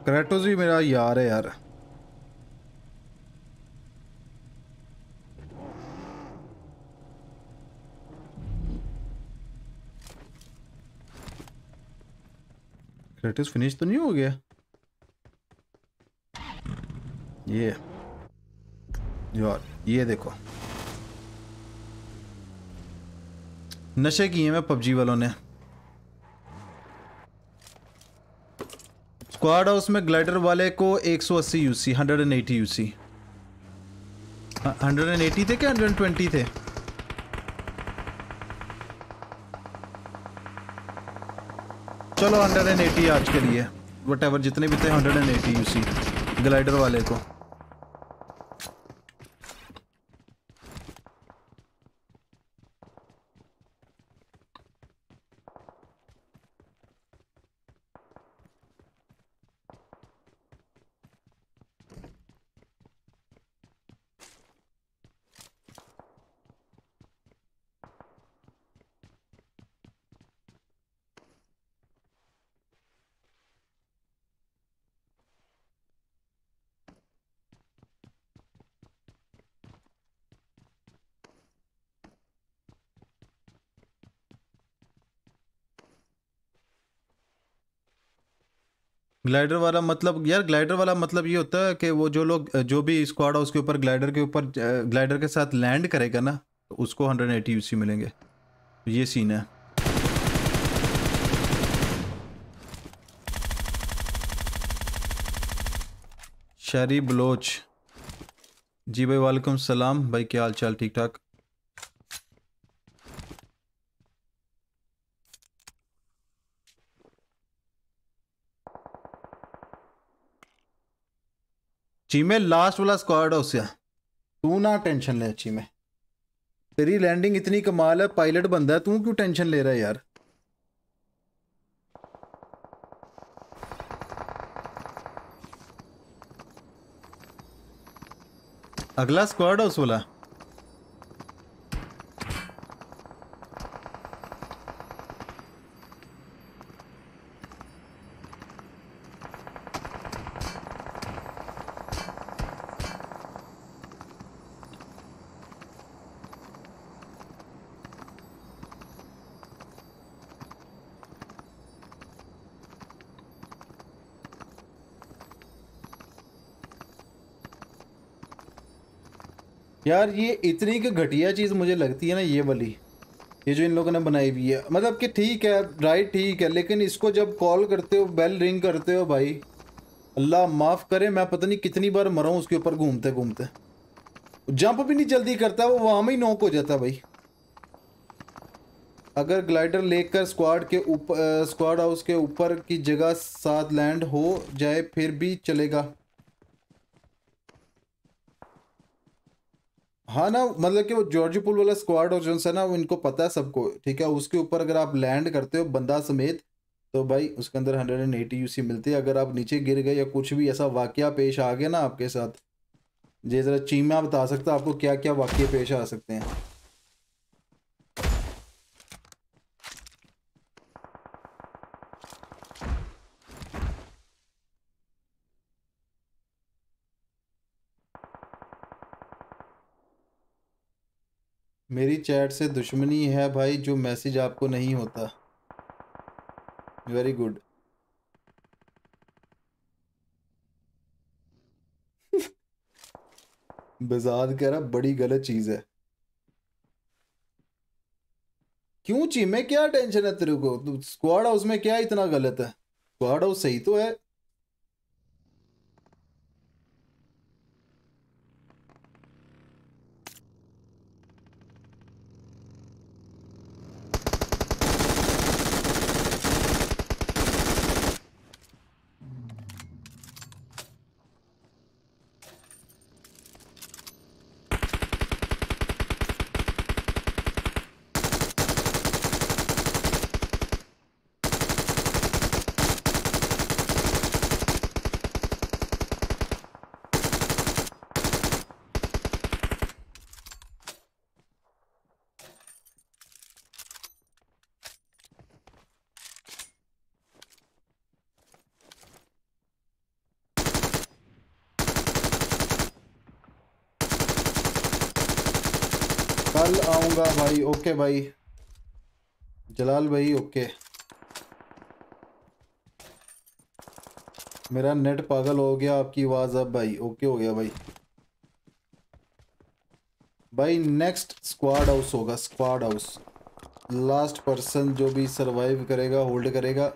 [SPEAKER 1] Kratos भी मेरा यार है यार क्रेटोज फिनिश तो नहीं हो गया ये यार ये देखो नशे किए मैं पबजी वालों ने स्क्वाड हाउस में ग्लाइडर वाले को 180 सौ अस्सी U C hundred and eighty U C hundred and eighty थे क्या हंड्रेड ट्वेंटी थे चलो हंड्रेड एंड एटी आज के लिए वट जितने भी थे hundred and eighty U C glider वाले को ग्लाइडर वाला मतलब यार ग्लाइडर वाला मतलब ये होता है कि वो जो लोग जो भी स्क्वाड है उसके ऊपर ग्लाइडर के ऊपर ग्लाइडर के साथ लैंड करेगा ना तो उसको हंड्रेड एटी सी मिलेंगे ये सीन है शरी बलोच जी भाई वालेकुम सलाम भाई क्या हाल चाल ठीक ठाक चीमे लास्ट वाला स्क्वाड है उसका तू ना टेंशन ले चीमे तेरी लैंडिंग इतनी कमाल है पायलट बंदा है तू क्यों टेंशन ले रहा है यार अगला स्क्वाड है उस वाला यार ये इतनी की घटिया चीज़ मुझे लगती है ना ये वाली ये जो इन लोगों ने बनाई हुई है मतलब कि ठीक है राइट ठीक है लेकिन इसको जब कॉल करते हो बेल रिंग करते हो भाई अल्लाह माफ़ करे मैं पता नहीं कितनी बार मरा हूँ उसके ऊपर घूमते घूमते जंप भी नहीं जल्दी करता वो वहाँ में ही नोक हो जाता भाई अगर ग्लाइडर लेकर स्क्वाड के ऊपर स्क्वाड हाउस के ऊपर की जगह साथ लैंड हो जाए फिर भी चलेगा हाँ ना मतलब कि वो जॉर्जी पुल वाला स्क्वाड और जो है ना इनको पता है सबको ठीक है उसके ऊपर अगर आप लैंड करते हो बंदा समेत तो भाई उसके अंदर हंड्रेड एंड एटी सी मिलती है अगर आप नीचे गिर गए या कुछ भी ऐसा वाक्य पेश आ गया ना आपके साथ जे ज़रा चीमा बता सकता आपको क्या क्या वाक्य पेश आ सकते हैं मेरी चैट से दुश्मनी है भाई जो मैसेज आपको नहीं होता वेरी गुड बजाद कह रहा बड़ी गलत चीज़ है क्यों ची में क्या टेंशन है तेरे को स्क्वाड हाउस में क्या इतना गलत है स्क्वाड हाउस सही तो है ओके भाई जलाल भाई ओके मेरा नेट पागल हो गया आपकी आवाज़ अब भाई ओके हो गया भाई भाई नेक्स्ट स्क्वाड हाउस होगा स्क्वाड हाउस लास्ट पर्सन जो भी सरवाइव करेगा होल्ड करेगा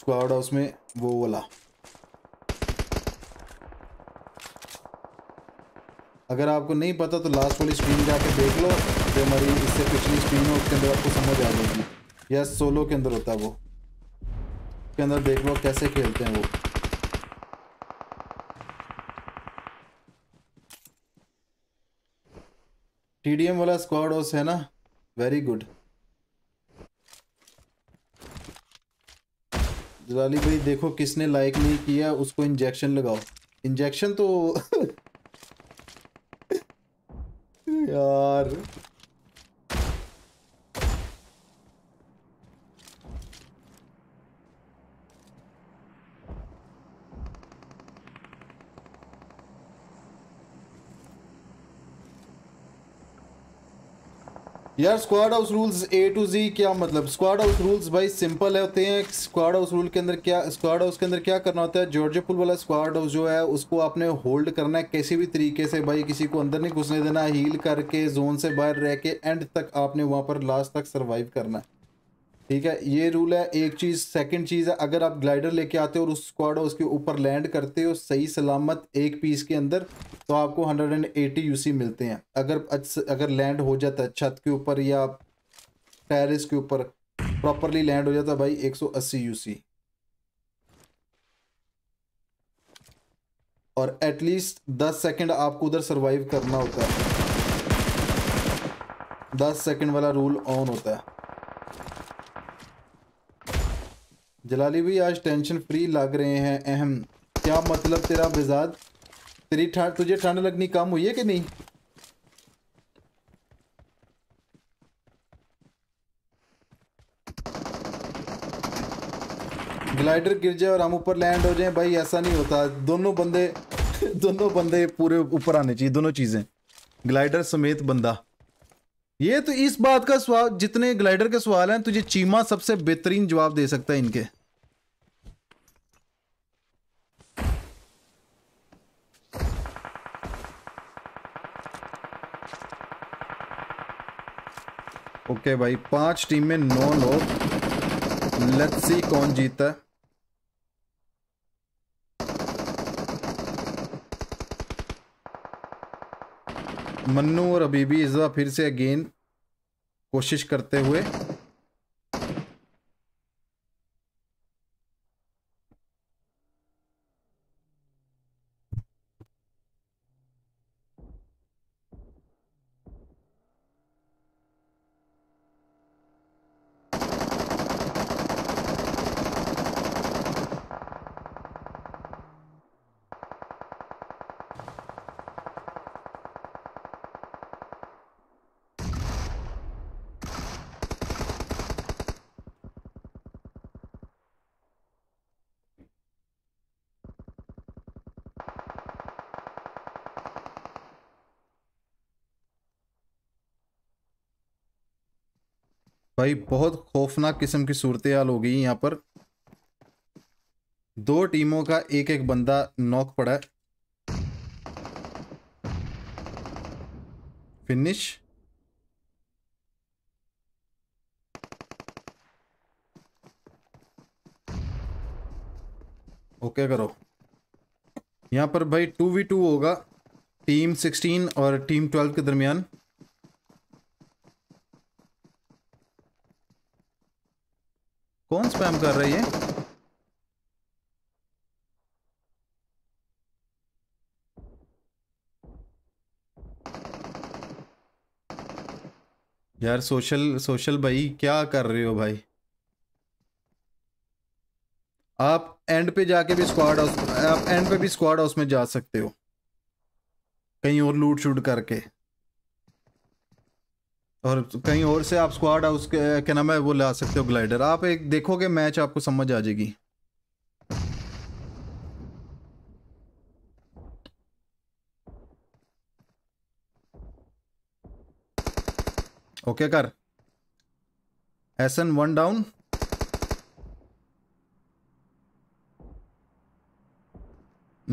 [SPEAKER 1] स्क्वाड हाउस में वो वाला अगर आपको नहीं पता तो लास्ट वाली स्क्रीन जाके देख लो पे हमारी इससे पिछली स्ट्रीम है उसके अंदर आपको समझ आ जाएगी या सोलो के अंदर होता है वो उसके अंदर देख लो कैसे खेलते हैं वो टीडीएम वाला स्क्वाड ओस है ना वेरी गुड जलाली भाई देखो किसने लाइक नहीं किया उसको इंजेक्शन लगाओ इंजेक्शन तो यार यार squad house rules A to Z क्या मतलब स्क्वाड हाउस रूल्स भाई सिंपल है होते हैं स्क्वाड हाउस रूल के अंदर क्या स्क्वाड हाउस के अंदर क्या करना होता है जॉर्जिया पुल वाला स्क्वाड हाउस जो है उसको आपने होल्ड करना है किसी भी तरीके से भाई किसी को अंदर नहीं घुसने देना हील करके जोन से बाहर रह के एंड तक आपने वहाँ पर लास्ट तक सर्वाइव करना है ठीक है ये रूल है एक चीज़ सेकंड चीज़ है अगर आप ग्लाइडर लेके आते हो और उस स्क्वाड उसके ऊपर लैंड करते हो सही सलामत एक पीस के अंदर तो आपको 180 यूसी मिलते हैं अगर अगर लैंड हो जाता है छत के ऊपर या टेरिस के ऊपर प्रॉपरली लैंड हो जाता है भाई 180 यूसी और एटलीस्ट 10 सेकंड आपको उधर सर्वाइव करना होता है दस सेकेंड वाला रूल ऑन होता है जलाली भी आज टेंशन फ्री लग रहे हैं अहम क्या मतलब तेरा मिजाज तेरी ठंड तुझे ठंड लगनी कम हुई है कि नहीं ग्लाइडर गिर जाए और हम ऊपर लैंड हो जाए भाई ऐसा नहीं होता दोनों बंदे दोनों बंदे पूरे ऊपर आने चाहिए दोनों चीज़ें ग्लाइडर समेत बंदा ये तो इस बात का सवाल जितने ग्लाइडर के सवाल हैं तुझे चीमा सबसे बेहतरीन जवाब दे सकता है इनके ओके okay भाई पांच टीम में नौ लोग लेट्स सी कौन जीता है मन्नू और अबीबी इस बार फिर से अगेन कोशिश करते हुए भाई बहुत खौफनाक किस्म की सूरत हाल हो गई यहाँ पर दो टीमों का एक एक बंदा नॉक पड़ा है फिनिश ओके करो यहाँ पर भाई टू वी टू होगा टीम सिक्सटीन और टीम ट्वेल्व के दरमियान स्पैम कर रही है यार सोशल सोशल भाई क्या कर रहे हो भाई आप एंड पे जाके भी स्क्वाड हाउस आप एंड पे भी स्क्वाड हाउस में जा सकते हो कहीं और लूट शूट करके और कहीं और से आप स्क्वाड हाउस क्या नाम है वो ला सकते हो ग्लाइडर आप एक देखोगे मैच आपको समझ आ जाएगी ओके कर एस एन वन डाउन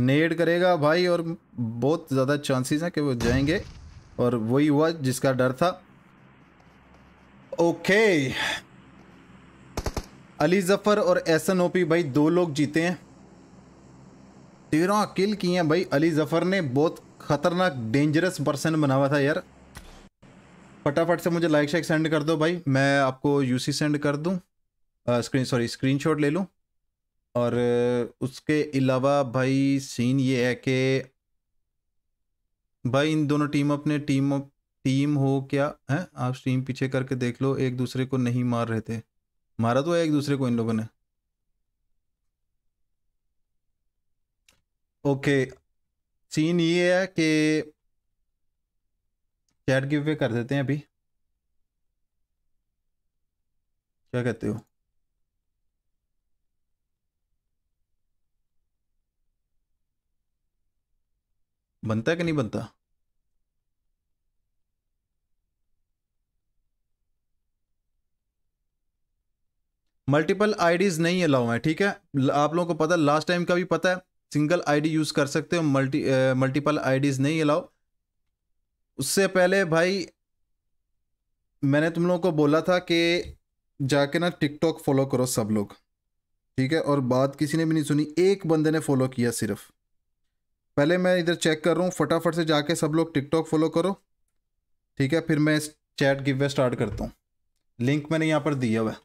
[SPEAKER 1] नेड करेगा भाई और बहुत ज़्यादा चांसेस हैं कि वो जाएंगे और वही हुआ जिसका डर था ओके अली जफर और एहसन ओपी भाई दो लोग जीते हैं तेरह किल किए हैं भाई अली जफर ने बहुत खतरनाक डेंजरस पर्सन बना हुआ था यार फटाफट से मुझे लाइक शाइक सेंड कर दो भाई मैं आपको यूसी सेंड कर दूं स्क्रीन सॉरी स्क्रीनशॉट ले लूं और उसके अलावा भाई सीन ये है कि भाई इन दोनों टीम अपने टीम अप टीम हो क्या है आप स्ट्रीम पीछे करके देख लो एक दूसरे को नहीं मार रहे थे मारा तो है एक दूसरे को इन लोगों ने ओके सीन ये है कि चैट गिव कर देते हैं अभी क्या कहते हो बनता है कि नहीं बनता मल्टीपल आईडीज नहीं अलाउ हैं ठीक है आप लोगों को पता लास्ट टाइम का भी पता है सिंगल आईडी यूज़ कर सकते हो मल्टी मल्टीपल आईडीज नहीं अलाउ उससे पहले भाई मैंने तुम लोगों को बोला था कि जाके ना टिकटॉक फॉलो करो सब लोग ठीक है और बात किसी ने भी नहीं सुनी एक बंदे ने फॉलो किया सिर्फ पहले मैं इधर चेक कर रहा हूँ फटाफट से जाके सब लोग टिकटॉक फॉलो करो ठीक है फिर मैं चैट गिव स्टार्ट करता हूँ लिंक मैंने यहाँ पर दिया हुआ है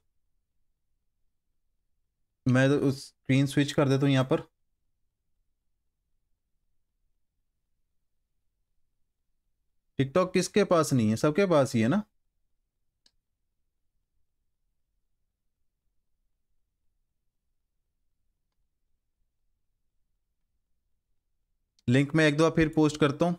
[SPEAKER 1] मैं तो उस स्क्रीन स्विच कर देता हूँ यहाँ पर टिकटॉक किसके पास नहीं है सबके पास ही है ना लिंक में एक दो बार फिर पोस्ट करता हूँ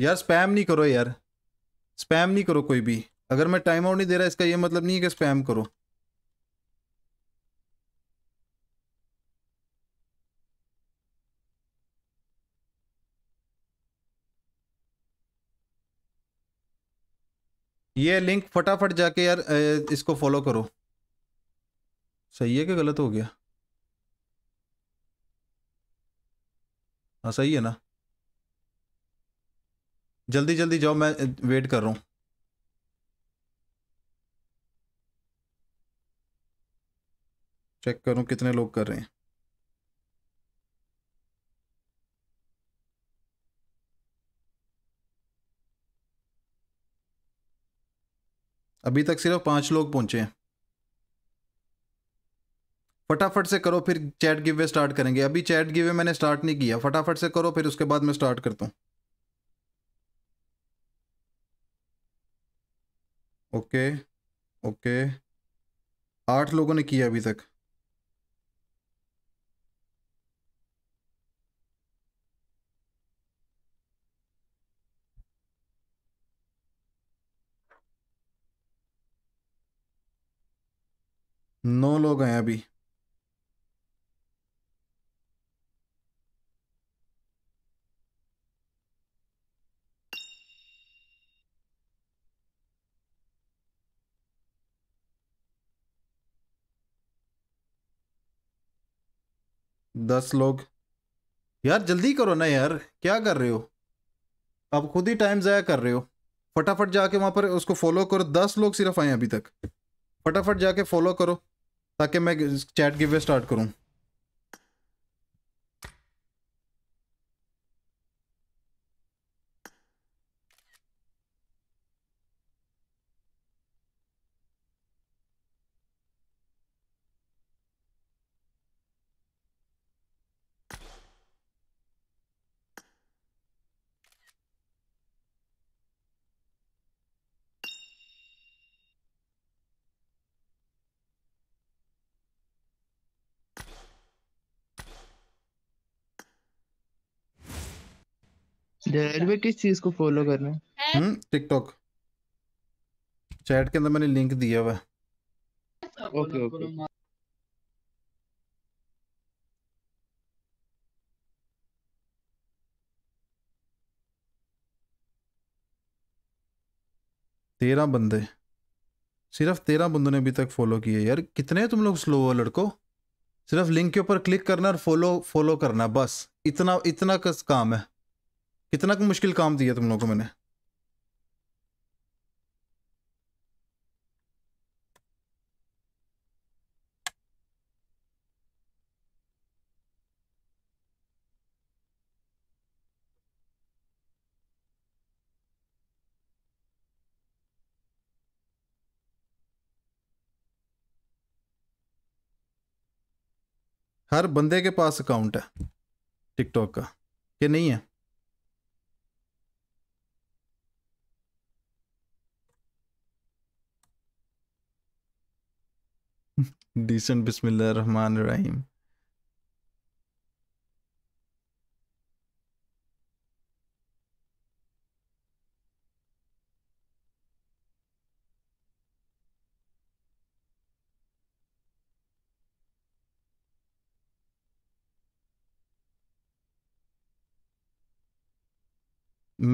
[SPEAKER 1] यार स्पैम नहीं करो यार स्पैम नहीं करो कोई भी अगर मैं टाइम आउट नहीं दे रहा इसका ये मतलब नहीं है कि स्पैम करो ये लिंक फटाफट जाके यार इसको फॉलो करो सही है कि गलत हो गया हाँ सही है ना जल्दी जल्दी जाओ मैं वेट कर रहा हूँ चेक करूँ कितने लोग कर रहे हैं अभी तक सिर्फ पांच लोग पहुंचे हैं फटाफट से करो फिर चैट गिवे स्टार्ट करेंगे अभी चैट गिवे मैंने स्टार्ट नहीं किया फटाफट से करो फिर उसके बाद मैं स्टार्ट करता हूँ ओके ओके आठ लोगों ने किया अभी तक नौ लोग हैं अभी दस लोग यार जल्दी करो ना यार क्या कर रहे हो अब खुद ही टाइम ज़ाया कर रहे हो फटाफट जाके वहाँ पर उसको फॉलो करो दस लोग सिर्फ आए अभी तक फटाफट जाके फॉलो करो ताकि मैं चैट गिवे स्टार्ट करूँ
[SPEAKER 2] किस चीज को फॉलो करना है हम टिकटॉक
[SPEAKER 1] चैट के अंदर मैंने लिंक
[SPEAKER 2] दिया हुआ है ओके ओके
[SPEAKER 1] तेरह बंदे सिर्फ तेरह बंदों ने अभी तक फॉलो किए यार कितने तुम लोग स्लो हो लड़को सिर्फ लिंक के ऊपर क्लिक करना और फॉलो फॉलो करना बस इतना इतना कस काम है कितना मुश्किल काम दिया तुम लोगों को मैंने हर बंदे के पास अकाउंट है टिकटॉक का कि नहीं है डिसेंट बिस्मिल्लाह रहमान रहीम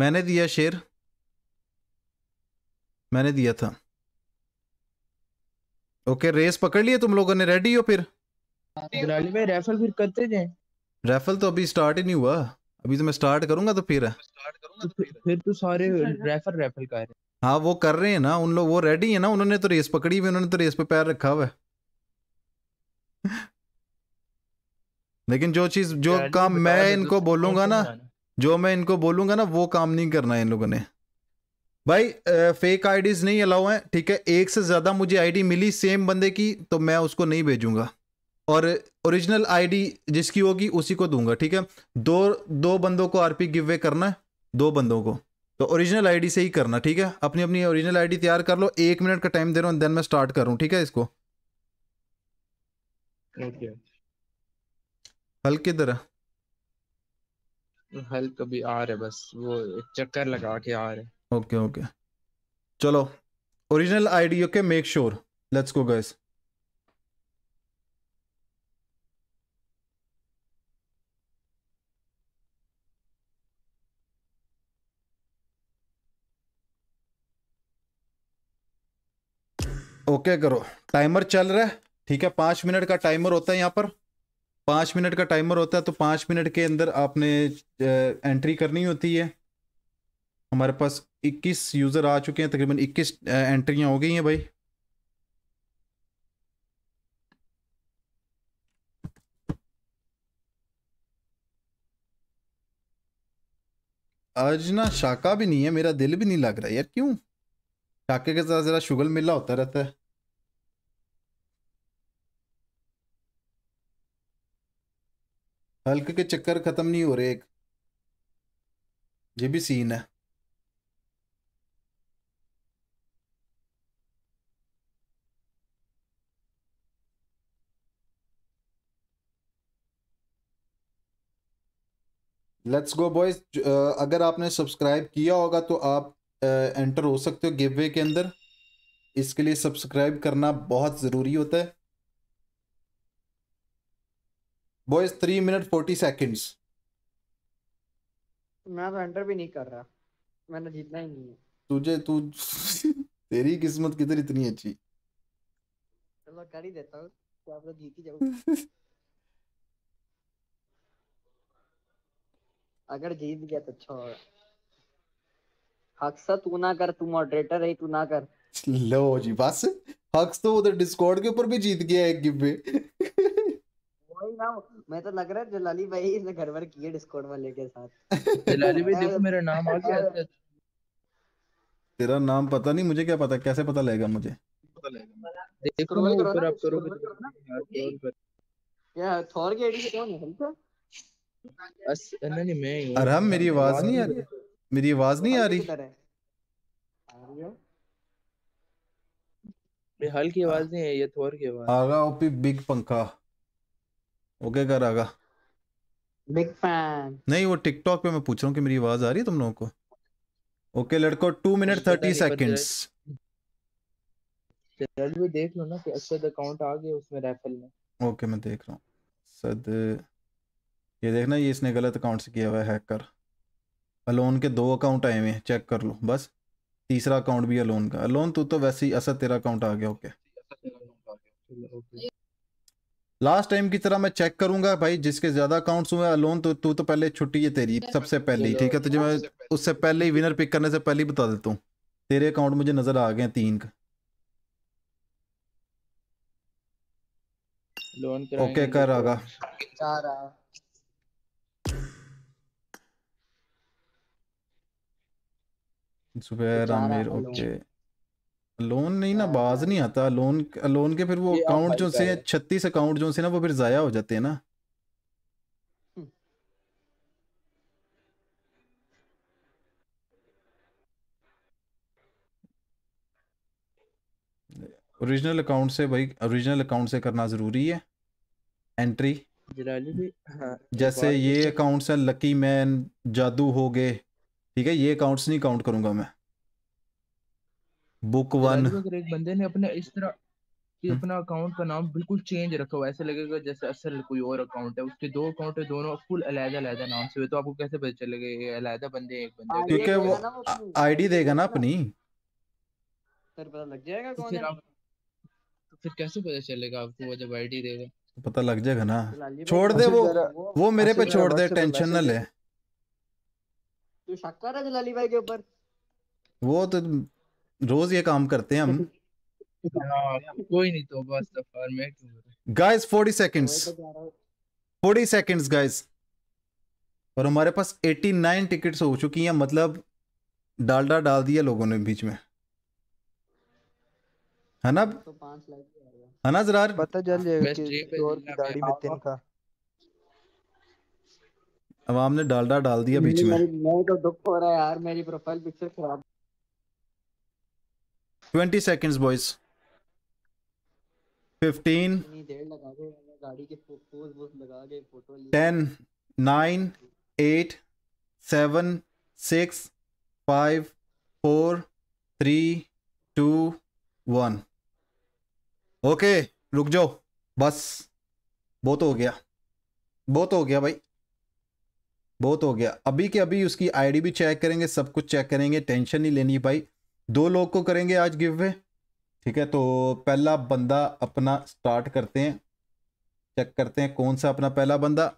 [SPEAKER 1] मैंने दिया शेर मैंने दिया था ओके रेस पकड़ लिए तुम लोगों ने रेडी हो फिर
[SPEAKER 2] दलाली भाई रेफल फिर करते जाएं
[SPEAKER 1] रेफल तो अभी स्टार्ट ही नहीं हुआ अभी तो मैं स्टार्ट करूंगा तो, तो
[SPEAKER 2] फिर फिर तो सारे रेफर रेफल कर रहे
[SPEAKER 1] हाँ वो कर रहे हैं ना उन लोग वो रेडी है ना उन्होंने तो रेस पकड़ी हुई उन्होंने तो रेस पे पैर रखा हुआ है लेकिन जो चीज जो काम मैं इनको तो बोलूंगा ना जो मैं इनको बोलूंगा ना वो काम नहीं करना है इन लोगों ने भाई फेक आईडीज नहीं अलाउ हैं ठीक है एक से ज़्यादा मुझे आईडी मिली सेम बंदे की तो मैं उसको नहीं भेजूंगा और ओरिजिनल आईडी जिसकी होगी उसी को दूंगा ठीक है दो दो बंदों को आरपी गिव वे करना है दो बंदों को तो ओरिजिनल आईडी से ही करना ठीक है अपनी अपनी ओरिजिनल आईडी तैयार कर लो एक मिनट का टाइम दे रहा हूँ देन मैं स्टार्ट कर ठीक है इसको हल किधर है
[SPEAKER 2] हल कभी आ रहे बस वो चक्कर लगा के आ रहे
[SPEAKER 1] ओके ओके चलो original ID okay make sure let's go guys okay okay, करो टाइमर चल रहा है ठीक है पाँच मिनट का टाइमर होता है यहाँ पर पाँच मिनट का टाइमर होता है तो पाँच मिनट के अंदर आपने एंट्री करनी होती है हमारे पास इक्कीस यूज़र आ चुके हैं तकरीबन इक्कीस एंट्रियाँ हो गई हैं भाई आज ना शाका भी नहीं है मेरा दिल भी नहीं लग रहा यार क्यों शाके के साथ ज़रा शुगल मिला होता रहता है हल्के के चक्कर ख़त्म नहीं हो रहे एक ये भी सीन है लेट्स गो बॉयज अगर आपने सब्सक्राइब किया होगा तो आप एंटर uh, हो सकते हो गिव वे के अंदर इसके लिए सब्सक्राइब करना बहुत ज़रूरी होता है boys three minute forty seconds
[SPEAKER 3] मैं तो एंटर भी नहीं कर रहा मैंने जीतना ही नहीं है
[SPEAKER 1] तुझे तू तेरी किस्मत किधर इतनी अच्छी
[SPEAKER 3] चलो कर ही देता हूँ तो आप लोग जीत ही जाओगे अगर जीत गया तो अच्छा होगा हक्सा तू ना कर तू मॉडरेटर है तू ना कर
[SPEAKER 1] लो जी बस हक्स तो उधर डिस्कॉर्ड के ऊपर भी जीत गया एक गिव में
[SPEAKER 3] वही ना मैं तो लग रहा है जलाली भाई इसने घर भर किए डिस्कॉर्ड वाले के साथ
[SPEAKER 2] जलाली भाई देखो मेरा नाम आ गया
[SPEAKER 1] तेरा नाम पता नहीं मुझे क्या पता कैसे पता लगेगा मुझे देख
[SPEAKER 3] रहा
[SPEAKER 2] देखो ऊपर आप
[SPEAKER 3] करोगे क्या थोर के आईडी से कौन है
[SPEAKER 2] नहीं मैं अरहम मेरी आवाज नहीं आ रही
[SPEAKER 1] मेरी आवाज नहीं आ रही
[SPEAKER 3] ये
[SPEAKER 2] हल आवाज नहीं है ये थोर की आवाज आगा
[SPEAKER 1] ओपी बिग पंखा ओके कर आगा
[SPEAKER 2] बिग फैन
[SPEAKER 1] नहीं वो टिकटॉक पे मैं पूछ रहा हूँ कि मेरी आवाज आ रही है तुम लोगों को ओके लड़को टू मिनट थर्टी सेकेंड्स
[SPEAKER 2] भी देख लो ना कि अक्षत अकाउंट आ गया उसमें रैफल
[SPEAKER 1] में ओके मैं देख रहा हूँ सद ये देखना ये इसने गलत अकाउंट से किया हुआ है हैकर अलोन के दो अकाउंट आए हुए हैं चेक कर लो बस तीसरा अकाउंट भी अलोन का अलोन तू तो वैसे ही असर तेरा अकाउंट आ गया ओके लास्ट टाइम की तरह मैं चेक करूंगा भाई जिसके ज्यादा अकाउंट्स हुए अलोन तो तू तो पहले छुट्टी है तेरी सबसे पहले ठीक है तुझे तो मैं उससे पहले ही विनर पिक करने से पहले ही बता देता हूँ तेरे अकाउंट मुझे नजर आ गए तीन का
[SPEAKER 3] ओके कर आगा तो-
[SPEAKER 1] जुबैर आमिर ओके लोन नहीं ना हाँ। बाज नहीं आता लोन लोन के फिर वो अकाउंट जो से छत्तीस अकाउंट जो से ना वो फिर जाया हो जाते हैं ना ओरिजिनल अकाउंट से भाई ओरिजिनल अकाउंट से करना जरूरी है एंट्री
[SPEAKER 2] हाँ, जैसे ये
[SPEAKER 1] अकाउंट से लकी मैन जादू हो गए ठीक है ये अकाउंट्स नहीं काउंट करूंगा मैं बुक वन
[SPEAKER 2] तो एक बंदे ने अपने इस तरह कि हम्म। अपना अकाउंट का नाम बिल्कुल चेंज रखा हुआ ऐसे लगेगा जैसे असल कोई और अकाउंट है उसके दो अकाउंट है दोनों फुल अलहदा अलहदा नाम से तो आपको कैसे पता चलेगा ये अलहदा बंदे एक बंदे हाँ, क्योंकि तो वो आईडी देगा ना अपनी फिर पता लग जाएगा तो कौन है फिर कैसे पता चलेगा आपको वो जब आईडी देगा
[SPEAKER 1] पता लग जाएगा ना
[SPEAKER 2] छोड़ दे वो
[SPEAKER 1] वो मेरे पे छोड़ दे टेंशन ना ले
[SPEAKER 3] तो शक्कर है जलाली भाई के ऊपर
[SPEAKER 1] वो तो रोज ये काम करते हैं हम
[SPEAKER 2] हाँ, कोई नहीं तो बस format
[SPEAKER 1] guys 40 seconds 40 seconds guys और हमारे पास 89 टिकट्स हो चुकी हैं मतलब डालडा डाल दिया लोगों ने बीच में है ना तो है ना जरार पता चल जाएगा
[SPEAKER 3] कि और गाड़ी में तीन का
[SPEAKER 1] अवाम ने डालडा डाल दिया बीच में मेरी
[SPEAKER 3] मैं तो दुख हो रहा है यार मेरी प्रोफाइल पिक्चर खराब
[SPEAKER 1] 20 सेकंड्स बॉयज 15 10 9 8 7 6 5 4 3 2 1 ओके रुक जाओ बस बहुत हो गया बहुत हो गया भाई बहुत हो गया अभी के अभी उसकी आईडी भी चेक करेंगे सब कुछ चेक करेंगे टेंशन नहीं लेनी भाई दो लोग को करेंगे आज गिव वे ठीक है तो पहला बंदा अपना स्टार्ट करते हैं चेक करते हैं कौन सा अपना पहला बंदा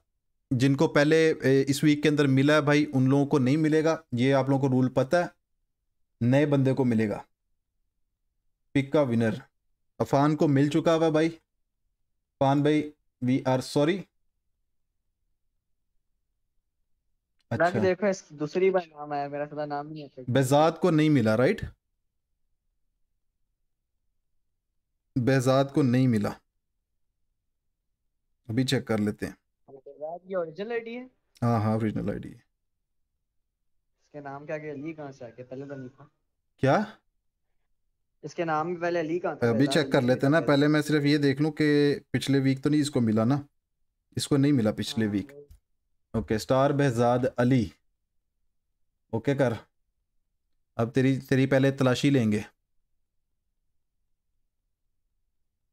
[SPEAKER 1] जिनको पहले इस वीक के अंदर मिला है भाई उन लोगों को नहीं मिलेगा ये आप लोगों को रूल पता है नए बंदे को मिलेगा पिक का विनर अफान को मिल चुका हुआ भाई अफान भाई वी आर सॉरी
[SPEAKER 3] अच्छा देखो दूसरी बार नाम आया मेरा सदा नाम नहीं आता
[SPEAKER 1] बेजात को नहीं मिला राइट बेजात को नहीं मिला अभी चेक कर लेते हैं
[SPEAKER 3] ओरिजिनल हाँ, आईडी है
[SPEAKER 1] हाँ हाँ ओरिजिनल आईडी है
[SPEAKER 3] इसके नाम क्या के अली कहाँ से आके पहले तो नहीं था क्या इसके नाम पहले अली कहाँ था अभी चेक कर लेते हैं ना पहले
[SPEAKER 1] मैं सिर्फ ये देख लूँ कि पिछले वीक तो नहीं इसको मिला ना इसको नहीं मिला पिछले वीक हाँ, okay star Behzad Ali okay कर अब तेरी तेरी पहले तलाशी लेंगे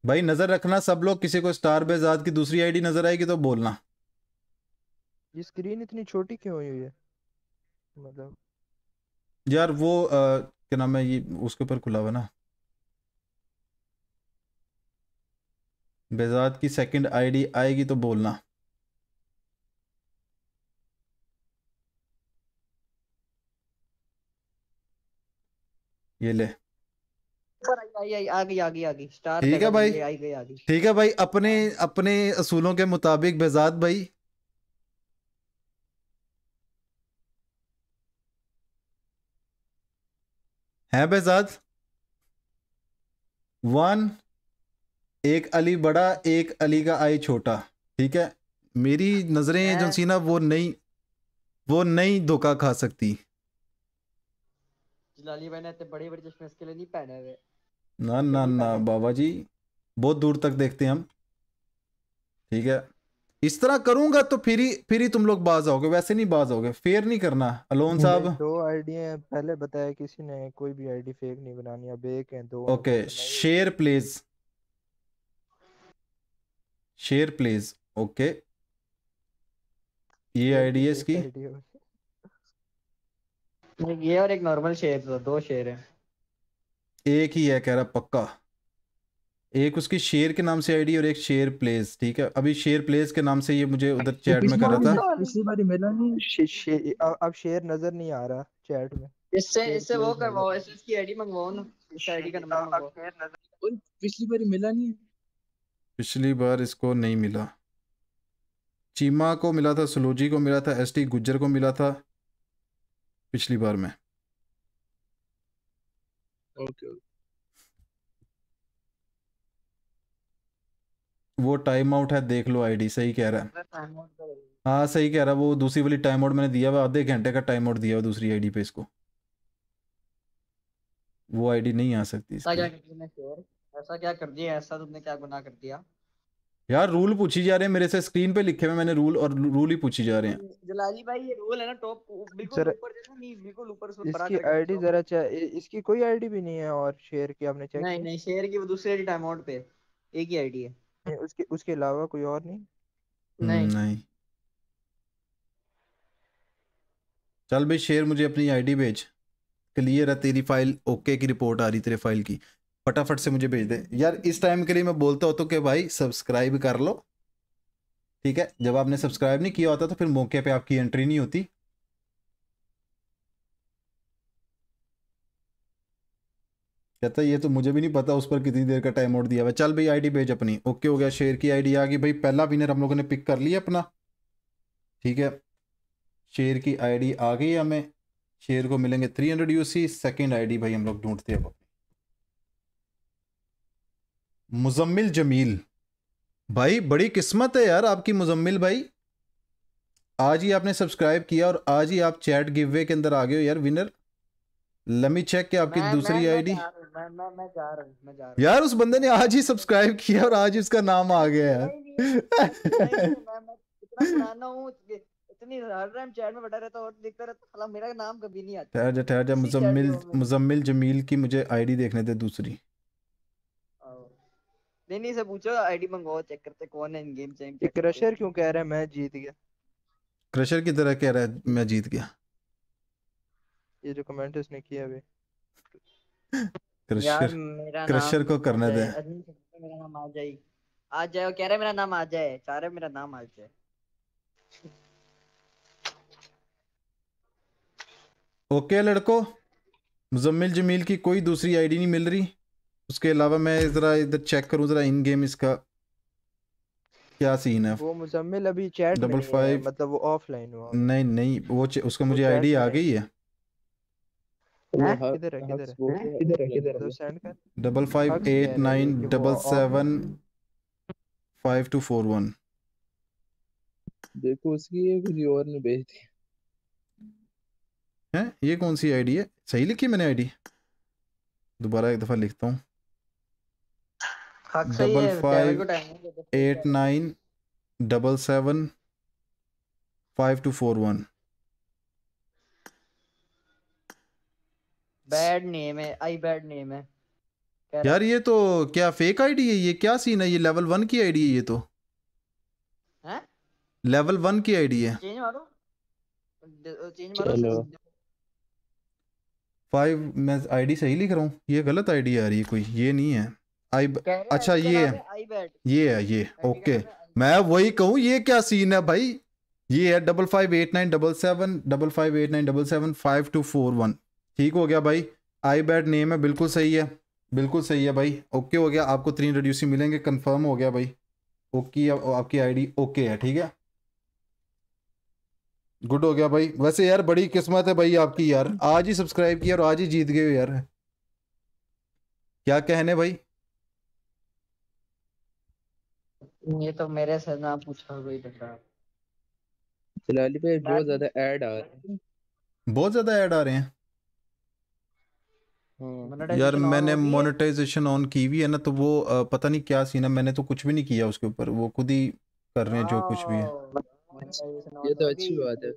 [SPEAKER 1] भाई नज़र रखना सब लोग किसी को स्टार बेजाद की दूसरी आईडी नज़र आएगी तो बोलना
[SPEAKER 2] ये स्क्रीन इतनी छोटी क्यों हुई है मतलब
[SPEAKER 1] यार वो क्या नाम है ये उसके ऊपर खुला हुआ ना बेजाद की सेकंड आईडी आएगी तो बोलना ये ले
[SPEAKER 3] ठीक है भाई
[SPEAKER 1] ठीक है भाई अपने अपने असूलों के मुताबिक बेजात भाई है बेजात वन एक अली बड़ा एक अली का आई छोटा ठीक है मेरी नजरें सीना वो नहीं वो नहीं धोखा खा सकती
[SPEAKER 3] लाली भाई इतने बड़े बड़े चश्मे इसके लिए नहीं पहने हुए
[SPEAKER 1] ना ना ना बाबा जी बहुत दूर तक देखते हैं हम ठीक है इस तरह करूंगा तो फिर ही फिर ही तुम लोग बाज आओगे वैसे नहीं बाज आओगे फेयर नहीं करना अलोन साहब
[SPEAKER 2] दो आईडी पहले बताया किसी ने कोई भी आईडी फेक नहीं बनानी अब एक है दो
[SPEAKER 1] okay share please share please okay ये आईडी है इसकी
[SPEAKER 3] ये और एक नॉर्मल शेर था दो शेर है
[SPEAKER 1] एक ही है कह रहा पक्का एक उसकी शेर के नाम से आईडी और एक शेर प्लेस ठीक है अभी शेर प्लेस के नाम से ये मुझे उधर चैट में कर रहा था
[SPEAKER 2] पिछली बार मिला नहीं शे, शे, अब, शेर नजर नहीं आ रहा चैट में
[SPEAKER 3] इससे इससे वो करवाओ इससे इसकी आईडी मंगवाओ ना इस आईडी का नंबर मंगवाओ पिछली बार मिला नहीं
[SPEAKER 1] पिछली बार इसको नहीं मिला चीमा को मिला था सलोजी को मिला था एसटी गुज्जर को मिला था पिछली बार में ओके okay. वो टाइम आउट है देख लो आईडी सही कह रहा है हाँ सही कह रहा है वो दूसरी वाली टाइम आउट मैंने दिया हुआ आधे घंटे का टाइम आउट दिया हुआ दूसरी आईडी पे इसको वो आईडी नहीं आ सकती ऐसा
[SPEAKER 3] क्या कर दिया ऐसा तुमने क्या गुनाह कर दिया
[SPEAKER 1] यार रूल पूछी जा रहे हैं मेरे से स्क्रीन पे लिखे हुए मैंने रूल और रूल ही पूछी जा रहे हैं
[SPEAKER 3] जलाली भाई ये रूल है ना टॉप बिल्कुल ऊपर जैसे नहीं बिल्कुल ऊपर से इसकी आईडी
[SPEAKER 2] जरा चेक इसकी कोई आईडी भी नहीं है और शेयर की हमने चेक नहीं नहीं
[SPEAKER 3] शेयर की वो दूसरे आईडी टाइम आउट पे एक ही आईडी है उसके उसके अलावा कोई और नहीं
[SPEAKER 2] नहीं नहीं
[SPEAKER 1] चल भाई शेयर मुझे अपनी आईडी भेज क्लियर है तेरी फाइल ओके की रिपोर्ट आ रही तेरे फाइल की फटाफट से मुझे भेज दें यार इस टाइम के लिए मैं बोलता होता तो कि भाई सब्सक्राइब कर लो ठीक है जब आपने सब्सक्राइब नहीं किया होता तो फिर मौके पे आपकी एंट्री नहीं होती कहता ये तो मुझे भी नहीं पता उस पर कितनी देर का टाइम आउट दिया हुआ चल भाई आईडी भेज अपनी ओके हो गया शेयर की आईडी आ गई भाई पहला विनर हम लोगों ने पिक कर लिया अपना ठीक है शेयर की आईडी आ गई हमें शेयर को मिलेंगे three hundred U C second I भाई हम लोग ढूंढते हैं मुजम्मिल जमील भाई बड़ी किस्मत है यार आपकी मुजम्मिल भाई आज ही आपने सब्सक्राइब किया और आज ही आप चैट गिवे के अंदर आ गए हो यार विनर लमी चेक के आपकी मैं, दूसरी आईडी यार उस बंदे ने आज ही सब्सक्राइब किया और आज उसका नाम आ गया यार मुजम्मिल जमील की मुझे आईडी देखने दे दूसरी
[SPEAKER 3] नहीं नहीं से पूछो आईडी मंगवाओ चेक करते कौन है इन गेम चैंपियन
[SPEAKER 2] क्रशर क्यों कह रहा है मैं जीत गया
[SPEAKER 1] क्रशर की तरह कह रहा है मैं जीत गया
[SPEAKER 2] ये जो कमेंट उसने किया अभी
[SPEAKER 1] क्रशर क्रशर को करने दे
[SPEAKER 3] मेरा नाम आ जाए आ जाए कह रहा है मेरा नाम आ जाए चाह रहा है मेरा नाम आ जाए
[SPEAKER 1] ओके लड़को मुजम्मिल जमील की कोई दूसरी आईडी नहीं मिल रही उसके अलावा मैं जरा इधर चेक करूं जरा इन गेम इसका क्या सीन है वो
[SPEAKER 2] मुजम्मिल अभी चैट डबल फाइव मतलब वो ऑफलाइन हुआ
[SPEAKER 1] नहीं नहीं वो उसका मुझे आईडी आ गई है
[SPEAKER 2] double five eight nine double seven
[SPEAKER 1] five two four one
[SPEAKER 2] देखो उसकी ये और ने भेज दी
[SPEAKER 1] हैं ये कौन सी आईडी है सही लिखी मैंने आईडी दोबारा एक दफ़ा लिखता हूँ
[SPEAKER 2] double five eight
[SPEAKER 1] nine double seven five two four one
[SPEAKER 3] bad name है आई बैड नेम है
[SPEAKER 1] यार ये तो क्या फेक आईडी है ये क्या सीन है ये लेवल वन की आईडी है ये तो है लेवल वन की आईडी है फाइव मैं आईडी सही लिख रहा हूँ ये गलत आईडी आ रही है कोई ये नहीं है आई अच्छा ये ये है ये ओके मैं वही कहूँ ये क्या सीन है भाई ये है double five eight nine double seven double five eight nine double seven five two four one ठीक हो गया भाई आई बैड नेम है बिल्कुल सही है बिल्कुल सही है भाई ओके हो गया आपको तीन रेड्यूसी मिलेंगे कंफर्म हो गया भाई ओके आपकी आईडी ओके है ठीक है गुड हो गया भाई वैसे यार बड़ी किस्मत है भाई आपकी यार आज ही सब्सक्राइब किया और आज ही जीत गए यार क्या कहने भाई
[SPEAKER 3] ये तो मेरे से ना पूछा कोई बंदा
[SPEAKER 1] फिलहाल पे बहुत ज्यादा
[SPEAKER 3] ऐड आ रहे हैं
[SPEAKER 1] बहुत ज्यादा ऐड आ रहे हैं
[SPEAKER 3] हम्म। यार मैंने
[SPEAKER 1] मोनेटाइजेशन ऑन की हुई है ना तो वो पता नहीं क्या सीन है मैंने तो कुछ भी नहीं किया उसके ऊपर वो खुद ही कर रहे हैं जो कुछ भी है oh,
[SPEAKER 2] ये तो अच्छी बात है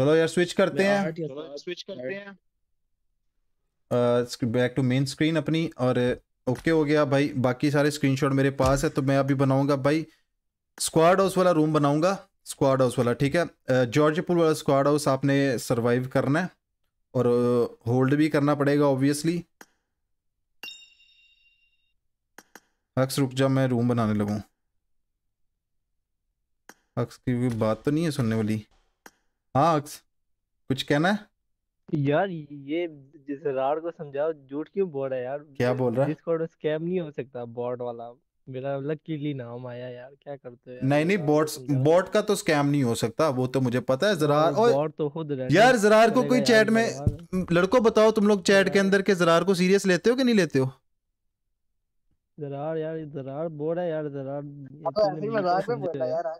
[SPEAKER 1] चलो यार स्विच करते हैं
[SPEAKER 4] स्विच करते हैं
[SPEAKER 1] बैक टू मेन स्क्रीन अपनी और ओके हो गया भाई बाकी सारे स्क्रीनशॉट मेरे पास है तो मैं अभी बनाऊंगा भाई स्क्वाड हाउस वाला रूम बनाऊंगा स्क्वाड हाउस वाला ठीक है जॉर्जपुर वाला स्क्वाड हाउस आपने सर्वाइव करना है और होल्ड भी करना पड़ेगा ऑब्वियसली हक्स रुक जा मैं रूम बनाने लगूँ हक्स की बात तो नहीं है सुनने वाली हाँ अक्स कुछ कहना है
[SPEAKER 2] यार ये जिस राड को समझाओ झूठ क्यों बोल रहा है यार क्या बोल रहा है डिस्कॉर्ड स्कैम नहीं हो सकता बॉट वाला मेरा लकीली मतलब नाम आया यार क्या करते हो नहीं
[SPEAKER 1] नहीं बॉट्स बॉट तो का तो स्कैम नहीं हो सकता वो तो मुझे पता है जरार और बॉट
[SPEAKER 2] तो खुद यार जरार को कोई चैट
[SPEAKER 1] में लड़को बताओ तुम लोग चैट के अंदर के जरार को सीरियस लेते हो कि नहीं लेते हो
[SPEAKER 2] जरार यार जरार बोल रहा है यार जरार
[SPEAKER 4] तो ऐसे मजाक में बोल रहा यार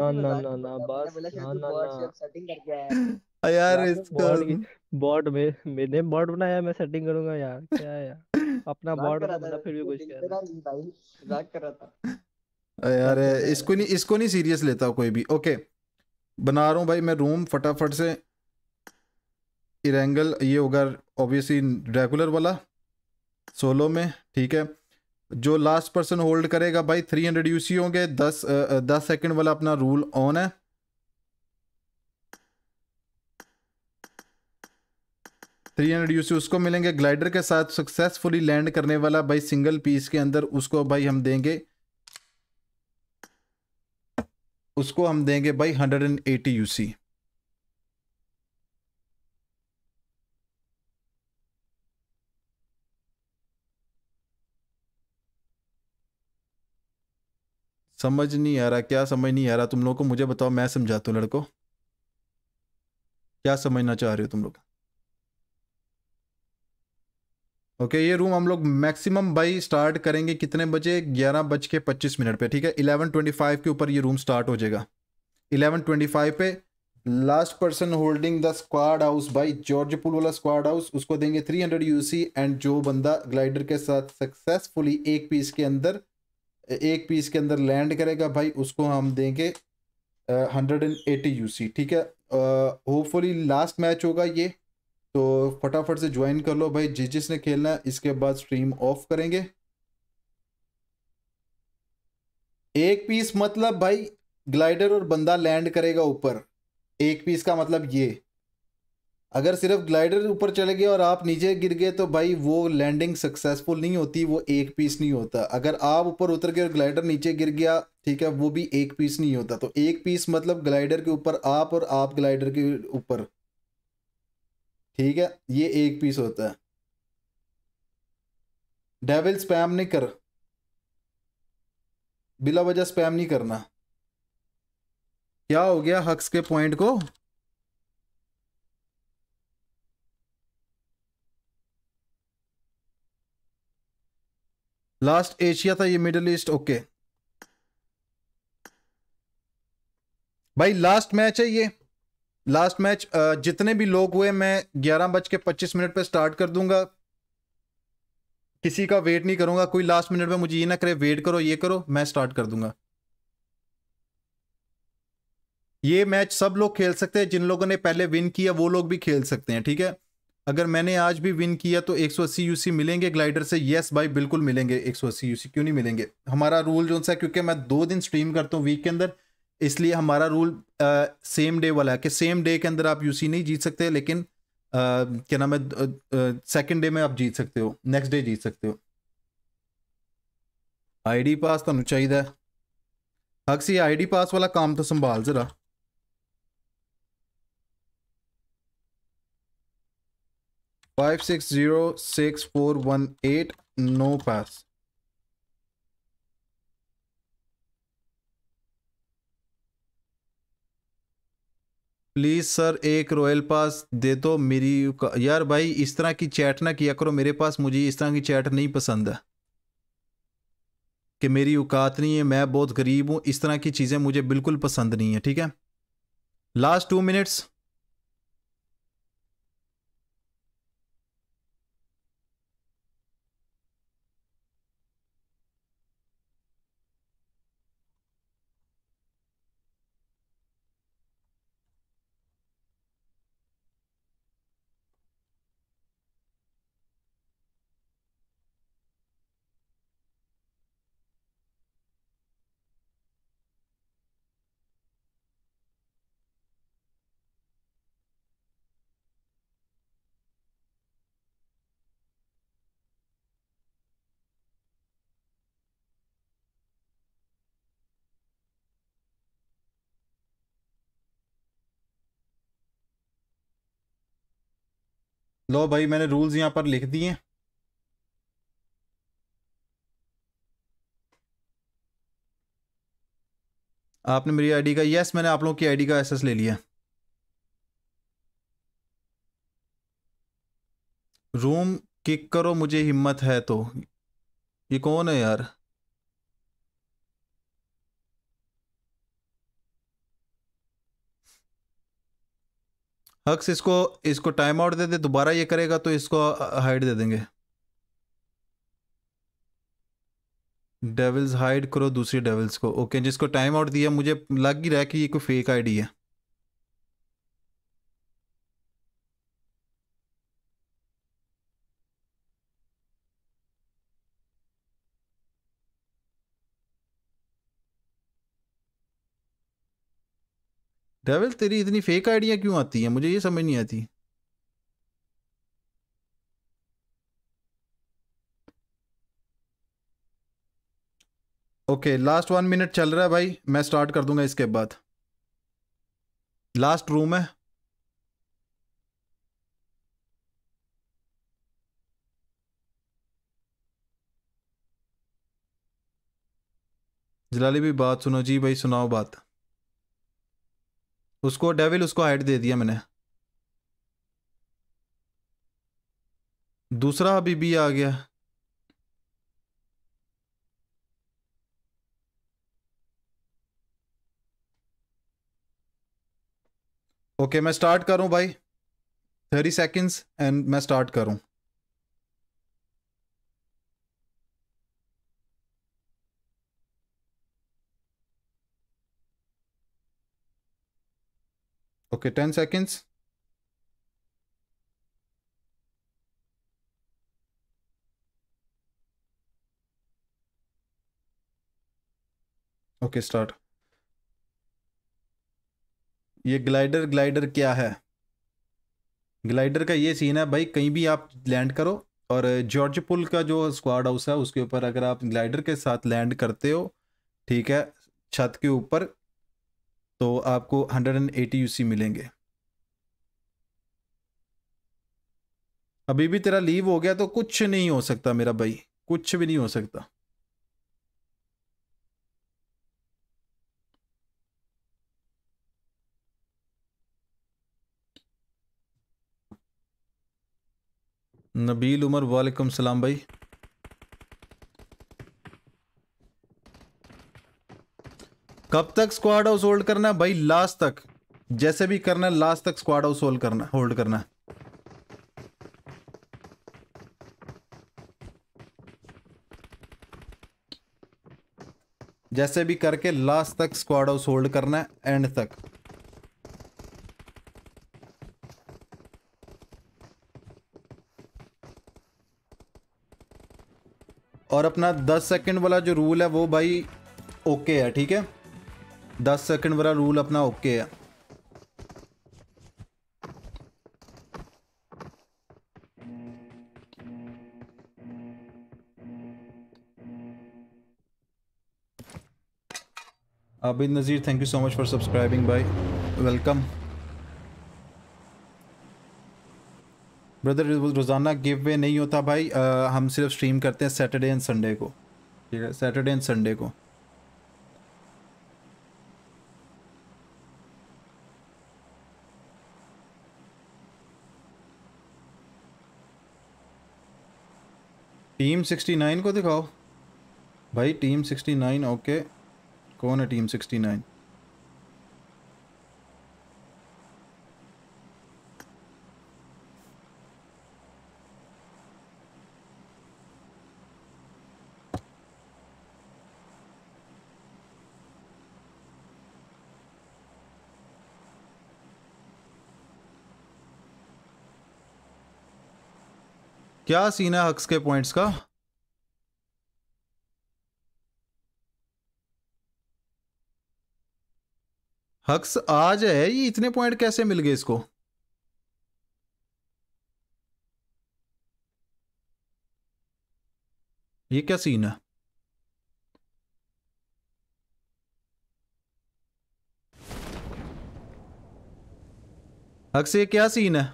[SPEAKER 4] ना ना ना बस ना ना सेटिंग
[SPEAKER 3] करके आया यार इसका
[SPEAKER 2] बॉट में मैंने बॉट बनाया मैं सेटिंग करूंगा यार
[SPEAKER 3] क्या यार अपना बॉट बंदा फिर भी कुछ कर रहा मजाक कर रहा था
[SPEAKER 1] यार इसको नहीं इसको नहीं सीरियस लेता कोई भी ओके बना रहा हूँ भाई मैं रूम फटाफट से इरेंगल ये होगा ऑब्वियसली रेगुलर वाला सोलो में ठीक है जो लास्ट पर्सन होल्ड करेगा भाई थ्री हंड्रेड यूसी होंगे दस दस सेकंड वाला अपना रूल ऑन है थ्री हंड्रेड यूसी उसको मिलेंगे ग्लाइडर के साथ सक्सेसफुली लैंड करने वाला भाई सिंगल पीस के अंदर उसको भाई हम देंगे उसको हम देंगे भाई हंड्रेड एंड एटी यूसी समझ नहीं आ रहा क्या समझ नहीं आ रहा तुम लोग को मुझे बताओ मैं समझाता हूँ लड़को क्या समझना चाह रहे हो तुम लोग ओके ये रूम हम लोग मैक्सिमम भाई स्टार्ट करेंगे कितने बजे ग्यारह बज के पच्चीस मिनट पे ठीक है इलेवन ट्वेंटी फाइव के ऊपर ये रूम स्टार्ट हो जाएगा इलेवन ट्वेंटी फाइव पे last person holding the squad house भाई जॉर्ज पुल वाला स्क्वाड हाउस उसको देंगे three hundred U C and जो बंदा ग्लाइडर के साथ सक्सेसफुली एक पीस के अंदर एक पीस के अंदर लैंड करेगा भाई उसको हम देंगे hundred and eighty U C ठीक है होपफुली लास्ट मैच होगा ये तो फटाफट से ज्वाइन कर लो भाई जिस जिसने खेलना है इसके बाद स्ट्रीम ऑफ करेंगे एक पीस मतलब भाई ग्लाइडर और बंदा लैंड करेगा ऊपर एक पीस का मतलब ये अगर सिर्फ ग्लाइडर ऊपर चले गए और आप नीचे गिर गए तो भाई वो लैंडिंग सक्सेसफुल नहीं होती वो एक पीस नहीं होता अगर आप ऊपर उतर गए और ग्लाइडर नीचे गिर गया ठीक है वो भी एक पीस नहीं होता तो एक पीस मतलब ग्लाइडर के ऊपर आप और आप ग्लाइडर के ऊपर ठीक है ये एक पीस होता है डेविल स्पैम नहीं कर बिला वजह स्पैम नहीं करना क्या हो गया हक्स के पॉइंट को लास्ट एशिया था ये मिडिल ईस्ट ओके भाई लास्ट मैच है ये लास्ट मैच जितने भी लोग हुए मैं ग्यारह बज के पच्चीस मिनट पर स्टार्ट कर दूंगा किसी का वेट नहीं करूंगा कोई लास्ट मिनट में मुझे ये ना करे वेट करो ये करो मैं स्टार्ट कर दूंगा ये मैच सब लोग खेल सकते हैं जिन लोगों ने पहले विन किया वो लोग भी खेल सकते हैं ठीक है अगर मैंने आज भी विन किया तो 180 यूसी मिलेंगे ग्लाइडर से यस भाई बिल्कुल मिलेंगे 180 यूसी क्यों नहीं मिलेंगे हमारा रूल जो सा क्योंकि मैं दो दिन स्ट्रीम करता हूँ वीक के अंदर इसलिए हमारा रूल सेम डे वाला है कि सेम डे के अंदर आप यूसी नहीं जीत सकते लेकिन क्या नाम है सेकेंड डे में आप जीत सकते हो नेक्स्ट डे जीत सकते हो आईडी पास ਤੁਹਾਨੂੰ चाहिए ਹਕ आई डी पास वाला काम तो संभाल जरा five six zero six four one eight no pass please sir एक रॉयल पास दे दो मेरी यार भाई इस तरह की चैट ना किया करो मेरे पास मुझे इस तरह की चैट नहीं पसंद है कि मेरी औकात नहीं है मैं बहुत गरीब हूँ इस तरह की चीज़ें मुझे बिल्कुल पसंद नहीं है ठीक है लास्ट टू मिनट्स लो भाई मैंने रूल्स यहाँ पर लिख दिए आपने मेरी आईडी का यस मैंने आप लोगों की आईडी का एसएस ले लिया रूम किक करो मुझे हिम्मत है तो ये कौन है यार हक्स इसको इसको टाइम आउट दे दे दोबारा ये करेगा तो इसको हाइड दे देंगे डेविल्स हाइड करो दूसरी डेविल्स को ओके जिसको टाइम आउट दिया मुझे लग ही रहा है कि ये कोई फेक आईडी है डेविल तेरी इतनी फेक आइडिया क्यों आती है मुझे ये समझ नहीं आती ओके लास्ट वन मिनट चल रहा है भाई मैं स्टार्ट कर दूंगा इसके बाद लास्ट रूम है जलाली भी बात सुनो जी भाई सुनाओ बात उसको डेविल उसको हाइट दे दिया मैंने दूसरा अभी भी आ गया ओके okay, मैं स्टार्ट करूं भाई थर्टी सेकेंड्स एंड मैं स्टार्ट करूं Okay, 10 seconds. Okay okay, start ये ग्लाइडर ग्लाइडर क्या है ग्लाइडर का ये सीन है भाई कहीं भी आप लैंड करो और जॉर्ज पुल का जो स्क्वाड हाउस है उसके ऊपर अगर आप ग्लाइडर के साथ लैंड करते हो ठीक है छत के ऊपर तो आपको 180 यूसी मिलेंगे अभी भी तेरा लीव हो गया तो कुछ नहीं हो सकता मेरा भाई कुछ भी नहीं हो सकता नबील उमर वालेकुम सलाम भाई कब तक स्क्वाड हाउस होल्ड करना भाई लास्ट तक जैसे भी करना लास्ट तक स्क्वाड हाउस होल्ड करना होल्ड करना जैसे भी करके लास्ट तक स्क्वाड हाउस होल्ड करना है एंड तक और अपना 10 सेकंड वाला जो रूल है वो भाई ओके है ठीक है दस सेकंड वाला रूल अपना ओके है Abid Nazir thank you so much for subscribing भाई वेलकम ब्रदर रोज़ाना गिव वे नहीं होता भाई आ, हम सिर्फ स्ट्रीम करते हैं सैटरडे एंड संडे को ठीक है सैटरडे एंड संडे को टीम 69 को दिखाओ भाई टीम 69 ओके कौन है टीम 69 क्या सीन है हक्स के पॉइंट्स का हक्स आज है ये इतने पॉइंट कैसे मिल गए इसको ये क्या सीन है हक्स ये क्या सीन है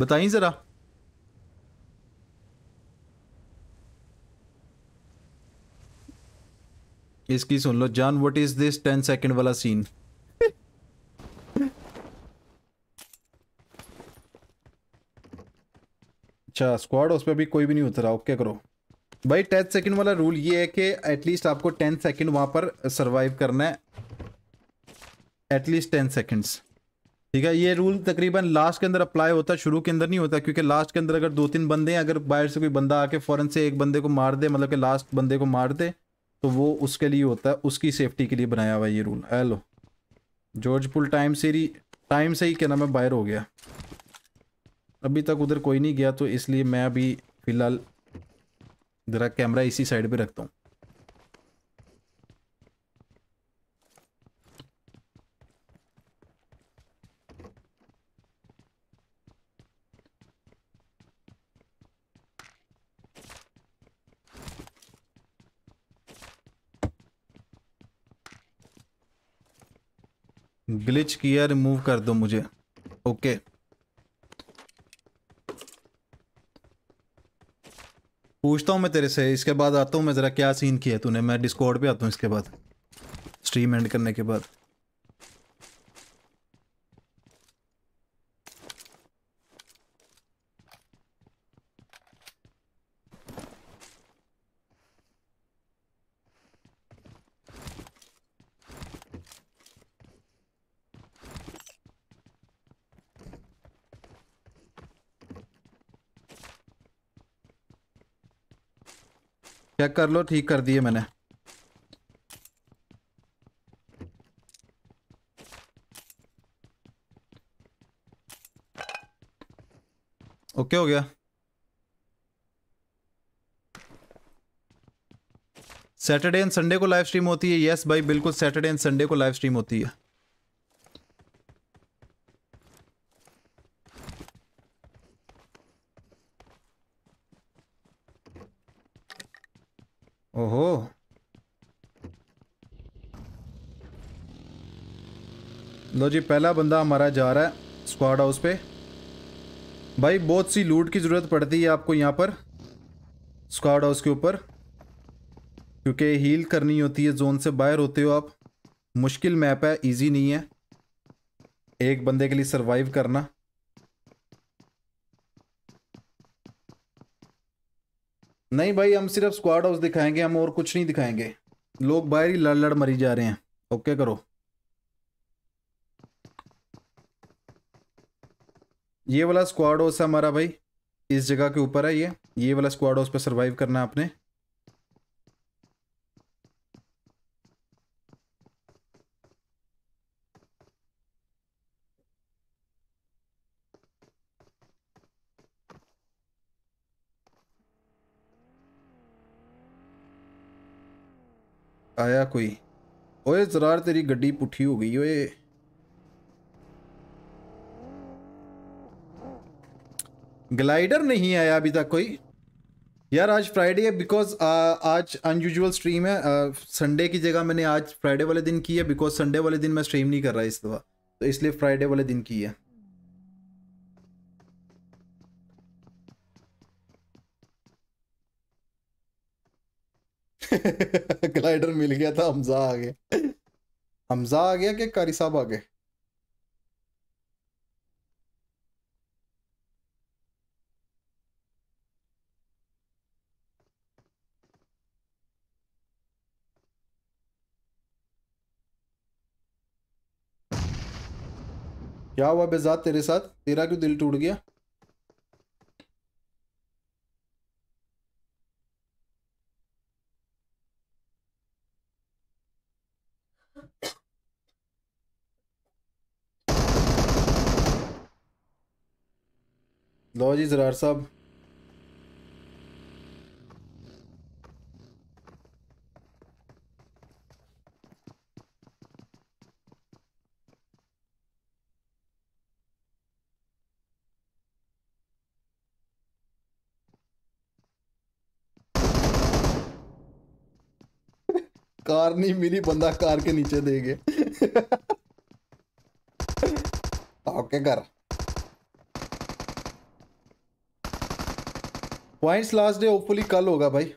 [SPEAKER 1] बताइए जरा इसकी सुन लो जान what is this ten second वाला सीन अच्छा स्क्वाड उस पर भी कोई भी नहीं उतरा ओके करो भाई टेन सेकंड वाला रूल ये है कि एटलीस्ट आपको टेन सेकंड वहाँ पर सरवाइव करना है एटलीस्ट टेन सेकंड्स ठीक है ये रूल तकरीबन लास्ट के अंदर अप्लाई होता है शुरू के अंदर नहीं होता क्योंकि लास्ट के अंदर अगर दो तीन बंदे हैं अगर बाहर से कोई बंदा आके फ़ौरन से एक बंदे को मार दे मतलब कि लास्ट बंदे को मार दे तो वो उसके लिए होता है उसकी सेफ्टी के लिए बनाया हुआ ये rule hello George Pull time से ही टाइम से ही क्या नाम है बाहर हो गया अभी तक उधर कोई नहीं गया तो इसलिए मैं अभी फ़िलहाल ज़रा कैमरा इसी साइड पे रखता हूँ ग्लिच किया रिमूव कर दो मुझे ओके okay. पूछता हूँ मैं तेरे से इसके बाद आता हूँ मैं ज़रा क्या सीन किया तूने मैं डिस्कॉर्ड पे आता हूँ इसके बाद स्ट्रीम एंड करने के बाद चेक कर लो ठीक कर दिए मैंने ओके हो गया सैटरडे एंड संडे को लाइव स्ट्रीम होती है यस भाई बिल्कुल सैटरडे एंड संडे को लाइव स्ट्रीम होती है जी पहला बंदा हमारा जा रहा है स्क्वाड हाउस पे भाई बहुत सी लूट की ज़रूरत पड़ती है आपको यहाँ पर स्क्वाड हाउस के ऊपर क्योंकि हील करनी होती है जोन से बाहर होते हो आप मुश्किल मैप है इजी नहीं है एक बंदे के लिए सरवाइव करना नहीं भाई हम सिर्फ स्क्वाड हाउस दिखाएंगे हम और कुछ नहीं दिखाएंगे लोग बाहर ही लड़ लड़ मरी जा रहे हैं ओके करो ये वाला स्क्वाड हाउस है हमारा भाई इस जगह के ऊपर है ये ये वाला स्क्वाड हाउस पे सरवाइव करना है आपने आया कोई ओए जरार तेरी गड्डी पुठी हो गई ओए ग्लाइडर नहीं आया अभी तक कोई यार आज फ्राइडे है बिकॉज आज अनयूजल स्ट्रीम है संडे की जगह मैंने आज फ्राइडे वाले दिन की है बिकॉज संडे वाले दिन मैं स्ट्रीम नहीं कर रहा इस दफा तो इसलिए फ्राइडे वाले दिन की है ग्लाइडर मिल गया था हमजा आ गया हमजा आ गया कि कारी साहब आ गए क्या हुआ बेजात तेरे साथ तेरा क्यों दिल टूट गया लो जी जरार साहब कार नहीं मिली बंदा कार के नीचे देंगे ओके कर पॉइंट्स लास्ट डे होपफुली कल होगा भाई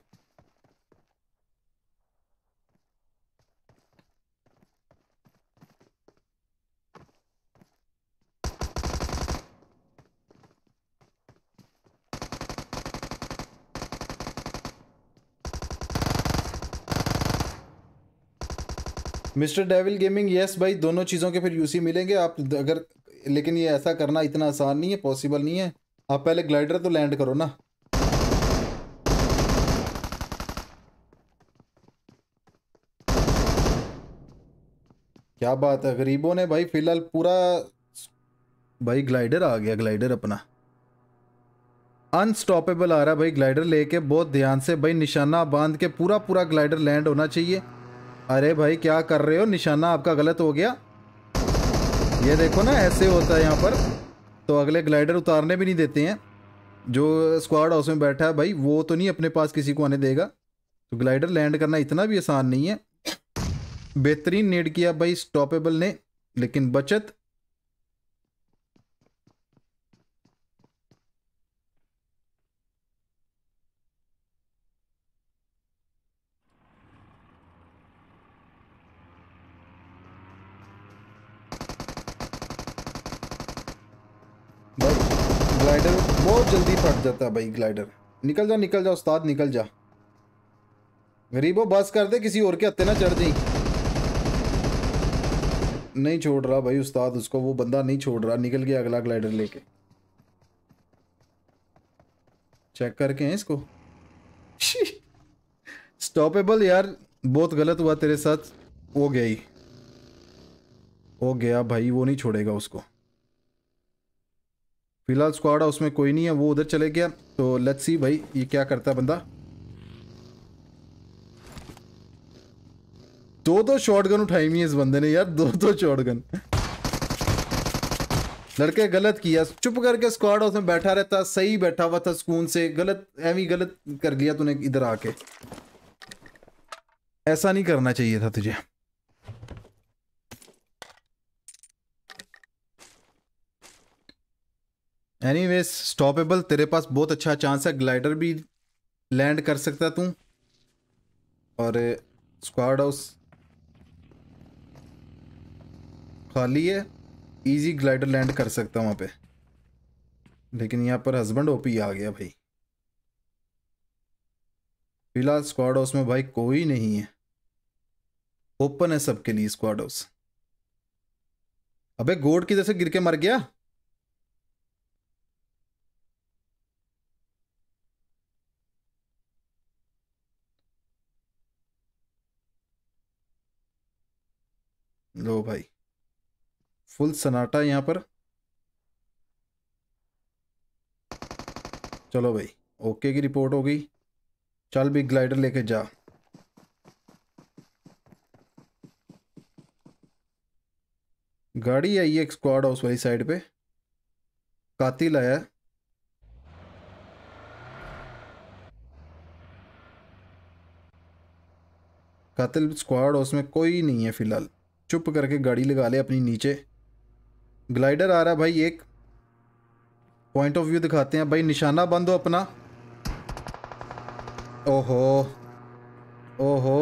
[SPEAKER 1] मिस्टर डेविल गेमिंग यस भाई दोनों चीज़ों के फिर यूसी मिलेंगे आप अगर लेकिन ये ऐसा करना इतना आसान नहीं है पॉसिबल नहीं है आप पहले ग्लाइडर तो लैंड करो ना क्या बात है गरीबों ने भाई फिलहाल पूरा भाई ग्लाइडर आ गया ग्लाइडर अपना अनस्टॉपेबल आ रहा भाई ग्लाइडर लेके बहुत ध्यान से भाई निशाना बांध के पूरा पूरा ग्लाइडर लैंड होना चाहिए अरे भाई क्या कर रहे हो निशाना आपका गलत हो गया ये देखो ना ऐसे होता है यहाँ पर तो अगले ग्लाइडर उतारने भी नहीं देते हैं जो स्क्वाड हाउस में बैठा है भाई वो तो नहीं अपने पास किसी को आने देगा तो ग्लाइडर लैंड करना इतना भी आसान नहीं है बेहतरीन नेड किया भाई स्टॉपेबल ने लेकिन बचत जाता है भाई ग्लाइडर निकल जा निकल जा उस्ताद निकल जा गरीबों बस कर दे किसी और के हत्ते ना चढ़ जाए नहीं छोड़ रहा भाई उस्ताद उसको वो बंदा नहीं छोड़ रहा निकल गया अगला ग्लाइडर लेके चेक करके हैं इसको स्टॉपेबल यार बहुत गलत हुआ तेरे साथ वो गया ही वो गया भाई वो नहीं छोड़ेगा उसको फिलहाल स्क्वाड है उसमें कोई नहीं है वो उधर चले गया तो लेट्स सी भाई ये क्या करता है बंदा दो दो शॉटगन उठाई हुई है इस बंदे ने यार दो दो शॉटगन लड़के गलत किया चुप करके स्क्वाड उसमें बैठा रहता सही बैठा हुआ था सुकून से गलत एवी गलत कर लिया तूने इधर आके ऐसा नहीं करना चाहिए था तुझे एनी वेज स्टॉपेबल तेरे पास बहुत अच्छा चांस है ग्लाइडर भी लैंड कर सकता तू और स्क्वाड हाउस खाली है इजी ग्लाइडर लैंड कर सकता वहाँ पे लेकिन यहाँ पर हस्बैंड ओपी आ गया भाई फिलहाल स्क्वाड हाउस में भाई कोई नहीं है ओपन है सबके लिए स्क्वाड हाउस अबे गोड की से गिर के मर गया लो भाई फुल सनाटा यहाँ पर चलो भाई ओके की रिपोर्ट हो गई चल भी ग्लाइडर लेके जा गाड़ी आई है एक स्क्वाड हाउस वाली साइड पे कातिल आया कातिल स्क्वाड हाउस में कोई नहीं है फिलहाल चुप करके गाड़ी लगा ले अपनी नीचे ग्लाइडर आ रहा भाई एक पॉइंट ऑफ व्यू दिखाते हैं भाई निशाना बंद हो अपना ओहो ओहो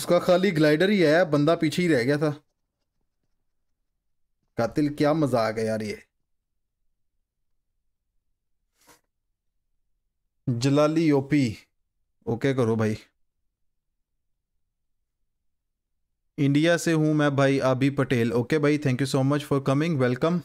[SPEAKER 1] उसका खाली ग्लाइडर ही है बंदा पीछे ही रह गया था कातिल क्या मजाक है यार ये जलाली ओपी ओके करो भाई इंडिया से हूँ मैं भाई आबी पटेल ओके भाई thank you so much for coming welcome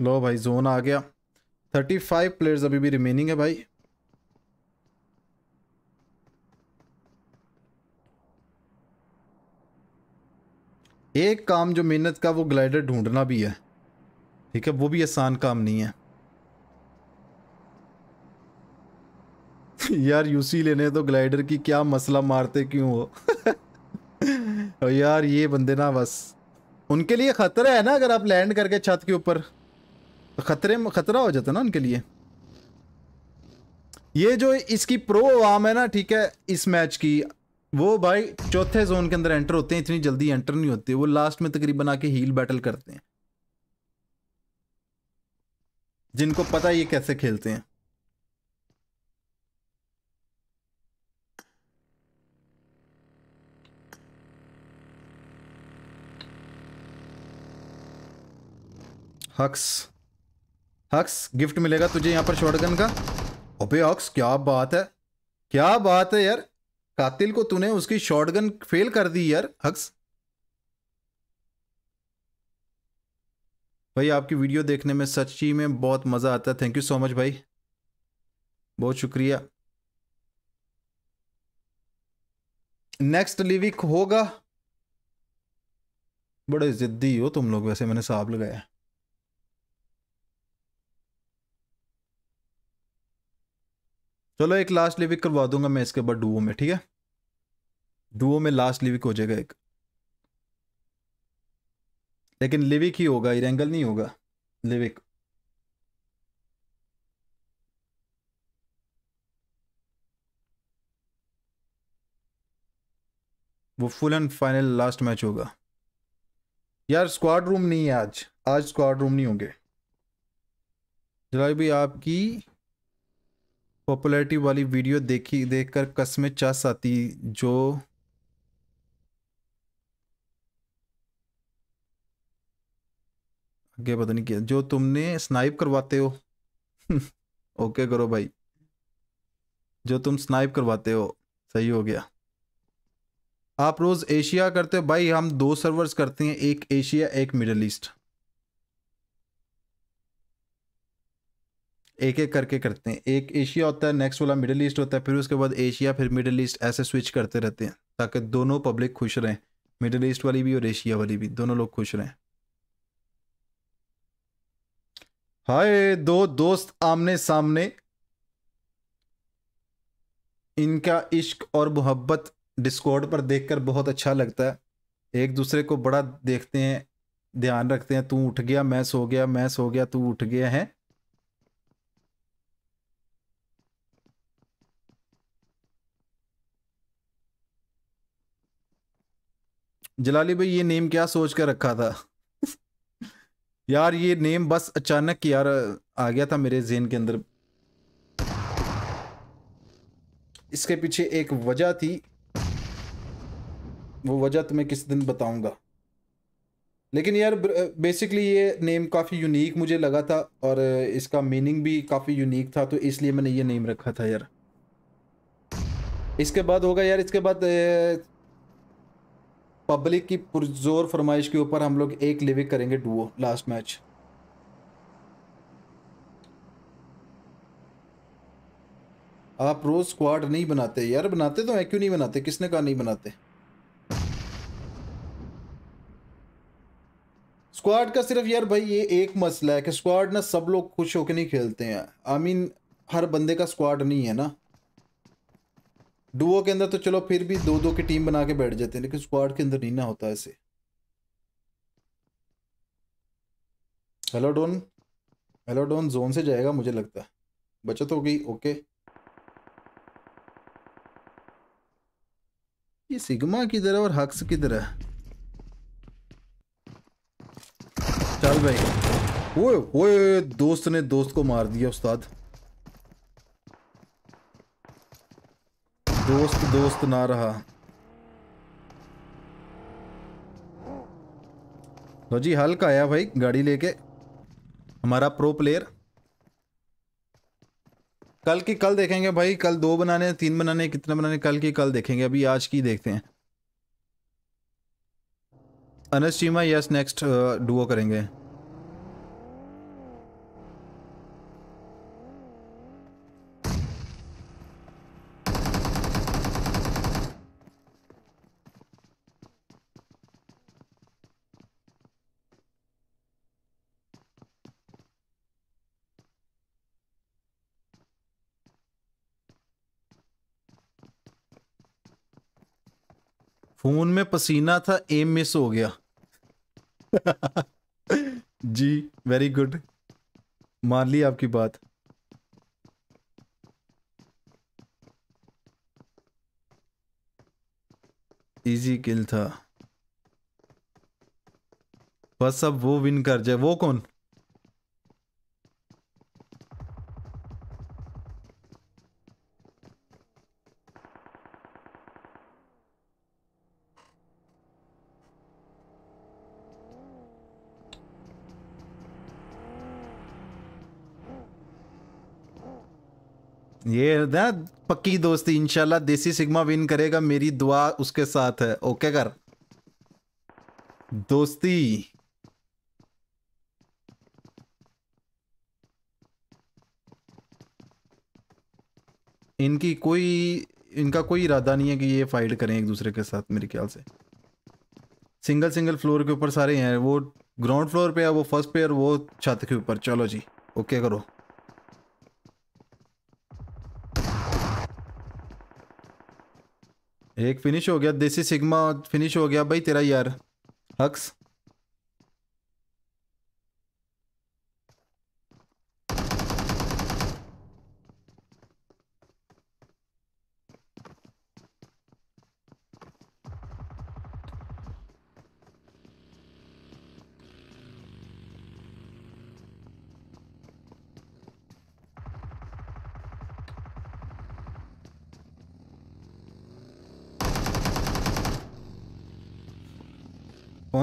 [SPEAKER 1] लो भाई जोन आ गया थर्टी फाइव प्लेयर्स अभी भी रिमेनिंग है भाई एक काम जो मेहनत का वो ग्लाइडर ढूंढना भी है ठीक है वो भी आसान काम नहीं है यार यूसी लेने तो ग्लाइडर की क्या मसला मारते क्यों हो और यार ये बंदे ना बस उनके लिए खतरा है ना अगर आप लैंड करके छत के ऊपर तो खतरे में खतरा हो जाता ना उनके लिए ये जो इसकी प्रो आम है ना ठीक है इस मैच की वो भाई चौथे जोन के अंदर एंटर होते हैं इतनी जल्दी एंटर नहीं होते वो लास्ट में तकरीबन आके हील बैटल करते हैं जिनको पता ये कैसे खेलते हैं हक्स हक्स गिफ्ट मिलेगा तुझे यहां पर शॉर्टगन का ओपे हक्स क्या बात है क्या बात है यार कातिल को तूने उसकी शॉटगन फेल कर दी यार हक्स भाई आपकी वीडियो देखने में सच्ची में बहुत मज़ा आता है थैंक यू सो मच भाई बहुत शुक्रिया नेक्स्ट लिविक होगा बड़े ज़िद्दी हो तुम लोग वैसे मैंने साहब लगाया चलो एक लास्ट लिविक करवा दूंगा मैं इसके बाद डुओ में ठीक है डुओ में लास्ट लिविक हो जाएगा एक लेकिन लिविक ही होगा इरेंगल नहीं होगा लिविक वो full and final last match होगा यार स्क्वाड रूम नहीं है आज आज स्क्वाड रूम नहीं होंगे जलाई भी आपकी पॉपुलैरिटी वाली वीडियो देखी देखकर कसमें चा साती जो आगे पता नहीं किया जो तुमने स्नाइप करवाते हो ओके करो भाई जो तुम स्नाइप करवाते हो सही हो गया आप रोज एशिया करते हो भाई हम दो सर्वर्स करते हैं एक एशिया एक मिडल ईस्ट एक एक करके करते हैं एक एशिया होता है नेक्स्ट वाला मिडिल ईस्ट होता है फिर उसके बाद एशिया फिर मिडिल ईस्ट ऐसे स्विच करते रहते हैं ताकि दोनों पब्लिक खुश रहें मिडिल ईस्ट वाली भी और एशिया वाली भी दोनों लोग खुश रहें हाय दो दोस्त आमने सामने इनका इश्क और मोहब्बत डिस्कॉर्ड पर देखकर बहुत अच्छा लगता है एक दूसरे को बड़ा देखते हैं ध्यान रखते हैं तू उठ गया मैं सो गया मैं सो गया तू उठ गया है जलाली भाई ये नेम क्या सोच कर रखा था यार ये नेम बस अचानक यार आ गया था मेरे जेन के अंदर इसके पीछे एक वजह थी वो वजह तो मैं किस दिन बताऊंगा लेकिन यार बेसिकली ये नेम काफ़ी यूनिक मुझे लगा था और इसका मीनिंग भी काफ़ी यूनिक था तो इसलिए मैंने ये नेम रखा था यार इसके बाद होगा यार इसके बाद पब्लिक की पुरजोर फरमाइश के ऊपर हम लोग एक लिविक करेंगे डुओ लास्ट मैच आप रोज स्क्वाड नहीं बनाते यार बनाते तो है क्यों नहीं बनाते किसने कहा नहीं बनाते स्क्वाड का सिर्फ यार भाई ये एक मसला है कि स्क्वाड ना सब लोग खुश होकर नहीं खेलते हैं आई I मीन mean, हर बंदे का स्क्वाड नहीं है ना डुओ के अंदर तो चलो फिर भी दो दो की टीम बना के बैठ जाते हैं लेकिन स्क्वाड के अंदर नहीं ना होता ऐसे hello Don hello Don zone से जाएगा मुझे लगता है बचत हो गई ओके ये सिग्मा किधर है और हक्स किधर है चल भाई ओए ओए दोस्त ने दोस्त को मार दिया उस्ताद दोस्त दोस्त ना रहा तो जी हल्का आया भाई गाड़ी लेके हमारा प्रो प्लेयर कल की कल देखेंगे भाई कल दो बनाने तीन बनाने कितने बनाने कल की कल देखेंगे अभी आज की देखते हैं Anas Cheema yes next duo करेंगे फोन में पसीना था एम मिस हो गया जी वेरी गुड मान ली आपकी बात इजी किल था बस अब वो विन कर जाए वो कौन ये ना पक्की दोस्ती इंशाल्लाह देसी सिग्मा विन करेगा मेरी दुआ उसके साथ है ओके कर दोस्ती इनकी कोई इनका कोई इरादा नहीं है कि ये फाइट करें एक दूसरे के साथ मेरे ख्याल से सिंगल सिंगल फ्लोर के ऊपर सारे हैं वो ग्राउंड फ्लोर पे है वो फर्स्ट पे और वो छत के ऊपर चलो जी ओके करो एक फिनिश हो गया देसी सिग्मा फिनिश हो गया भाई तेरा यार हक्स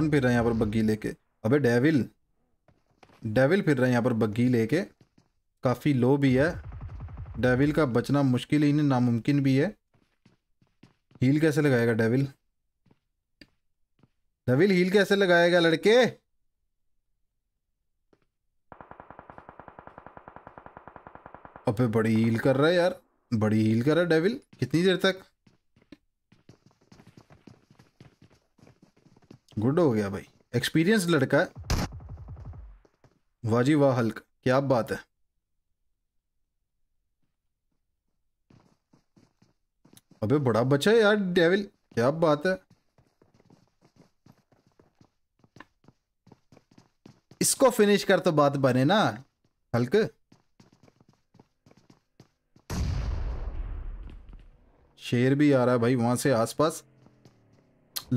[SPEAKER 1] कौन फिर रहा है यहाँ पर बग्गी लेके अबे डेविल डेविल फिर रहा है यहाँ पर बग्गी लेके काफ़ी लो भी है डेविल का बचना मुश्किल ही नहीं नामुमकिन भी है हील कैसे लगाएगा डेविल डेविल हील कैसे लगाएगा लड़के अबे बड़ी हील कर रहा है यार बड़ी हील कर रहा है डेविल कितनी देर तक गुड हो गया भाई एक्सपीरियंस लड़का है वाजी वाह हल्क क्या बात है अबे बड़ा बच्चा है यार डेविल क्या बात है इसको फिनिश कर तो बात बने ना हल्क शेर भी आ रहा है भाई वहां से आसपास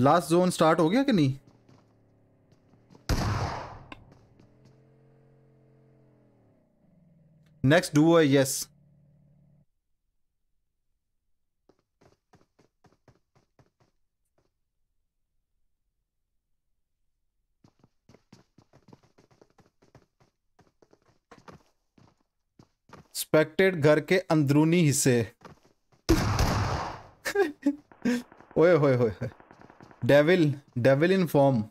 [SPEAKER 1] लास्ट जोन स्टार्ट हो गया कि नहीं नेक्स्ट डू है यस स्पेक्टेड घर के अंदरूनी हिस्से ओए होए होए होए डेविल डेविल इन फॉर्म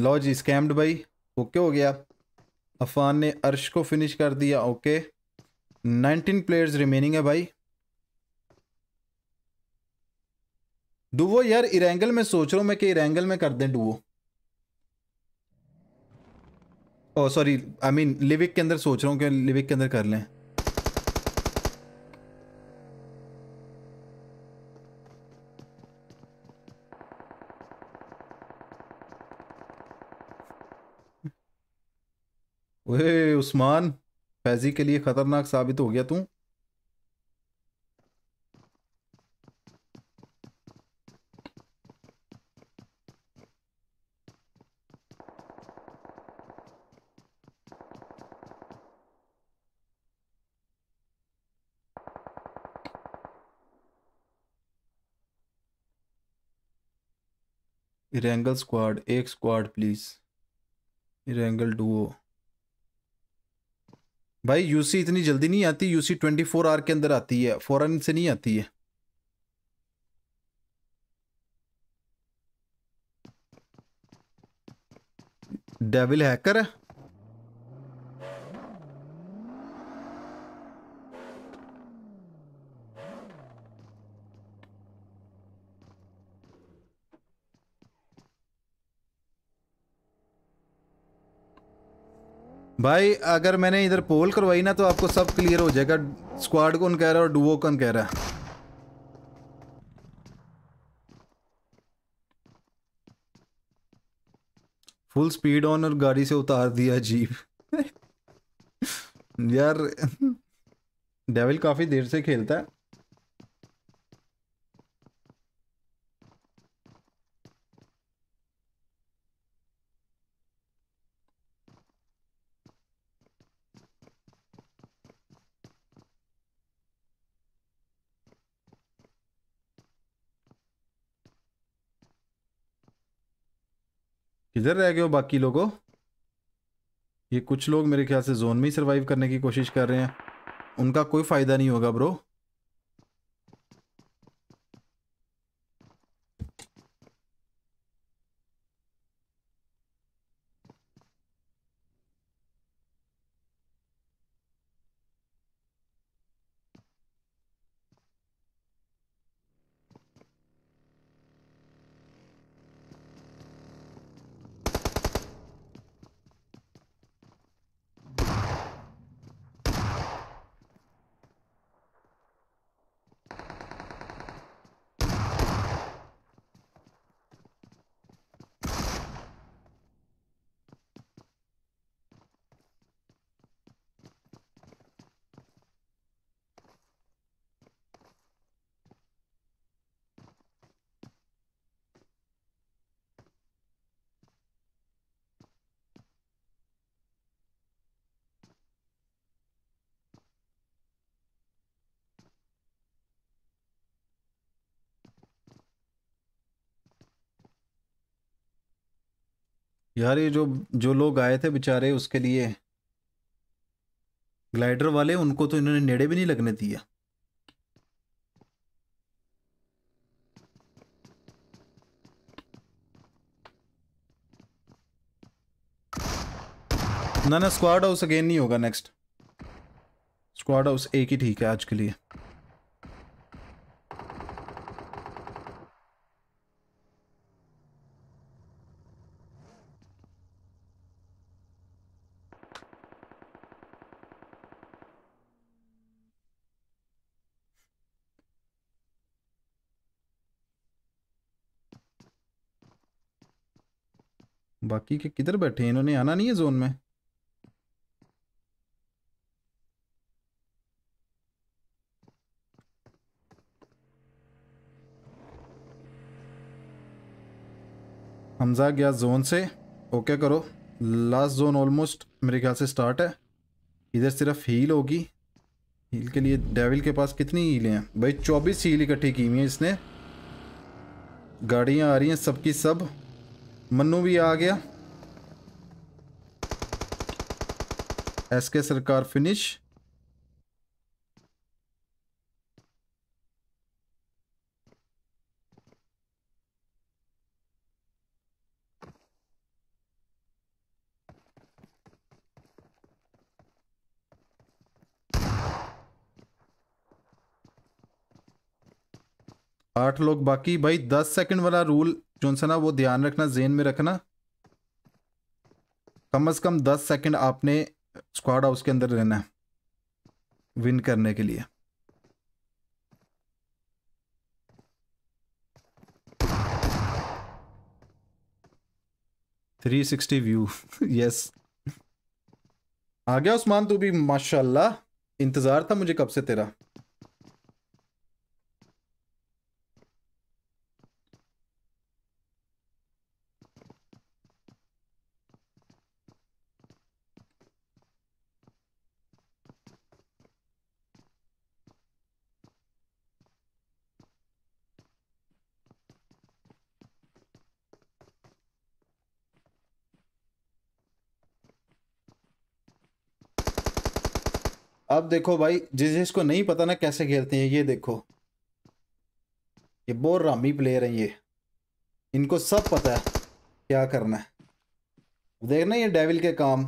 [SPEAKER 1] लो जी स्कैम्ड भाई ओके हो गया अफान ने अर्श को फिनिश कर दिया ओके नाइनटीन प्लेयर्स रिमेनिंग है भाई डुवो यार इरेंगल में सोच रहा हूँ मैं कि इरेंगल में कर दें डुवो ओ सॉरी आई मीन लिविक के अंदर सोच रहा हूँ कि लिविक के अंदर कर लें ओए उस्मान फैजी के लिए खतरनाक साबित हो गया तू रेंगल स्क्वाड एक स्क्वाड प्लीज़ रेंगल डुओ भाई यूसी इतनी जल्दी नहीं आती यूसी ट्वेंटी फोर आवर के अंदर आती है फॉरन से नहीं आती है डेविल हैकर है भाई अगर मैंने इधर पोल करवाई ना तो आपको सब क्लियर हो जाएगा स्क्वाड कौन कह रहा है और डुओ कौन कह रहा है फुल स्पीड ऑन और गाड़ी से उतार दिया जीप यार डेविल काफ़ी देर से खेलता है किधर रह गए हो बाकी लोगों ये कुछ लोग मेरे ख्याल से जोन में ही सर्वाइव करने की कोशिश कर रहे हैं उनका कोई फ़ायदा नहीं होगा ब्रो यार ये जो जो लोग आए थे बेचारे उसके लिए ग्लाइडर वाले उनको तो इन्होंने नेड़े भी नहीं लगने दिया ना ना स्क्वाड हाउस अगेन नहीं होगा नेक्स्ट स्क्वाड हाउस एक ही ठीक है आज के लिए बाकी के किधर बैठे हैं इन्होंने आना नहीं है जोन में हमजा गया जोन से ओके करो लास्ट जोन ऑलमोस्ट मेरे ख्याल से स्टार्ट है इधर सिर्फ हील होगी हील के लिए डेविल के पास कितनी हीलें हैं भाई चौबीस हील इकट्ठी की हुई हैं इसने गाड़ियाँ आ रही हैं सबकी सब, की सब मनु भी आ गया एस के सरकार फिनिश आठ लोग बाकी भाई दस सेकंड वाला रूल जोन सा ना वो ध्यान रखना जेन में रखना कम से कम दस सेकंड आपने स्क्वाड हाउस के अंदर रहना है विन करने के लिए थ्री सिक्सटी व्यू यस आ गया उस्मान तू भी माशाल्लाह इंतज़ार था मुझे कब से तेरा अब देखो भाई जिस जिसको नहीं पता ना कैसे खेलते हैं ये देखो ये बोर रामी प्लेयर हैं ये इनको सब पता है क्या करना है देखना ये डेविल के काम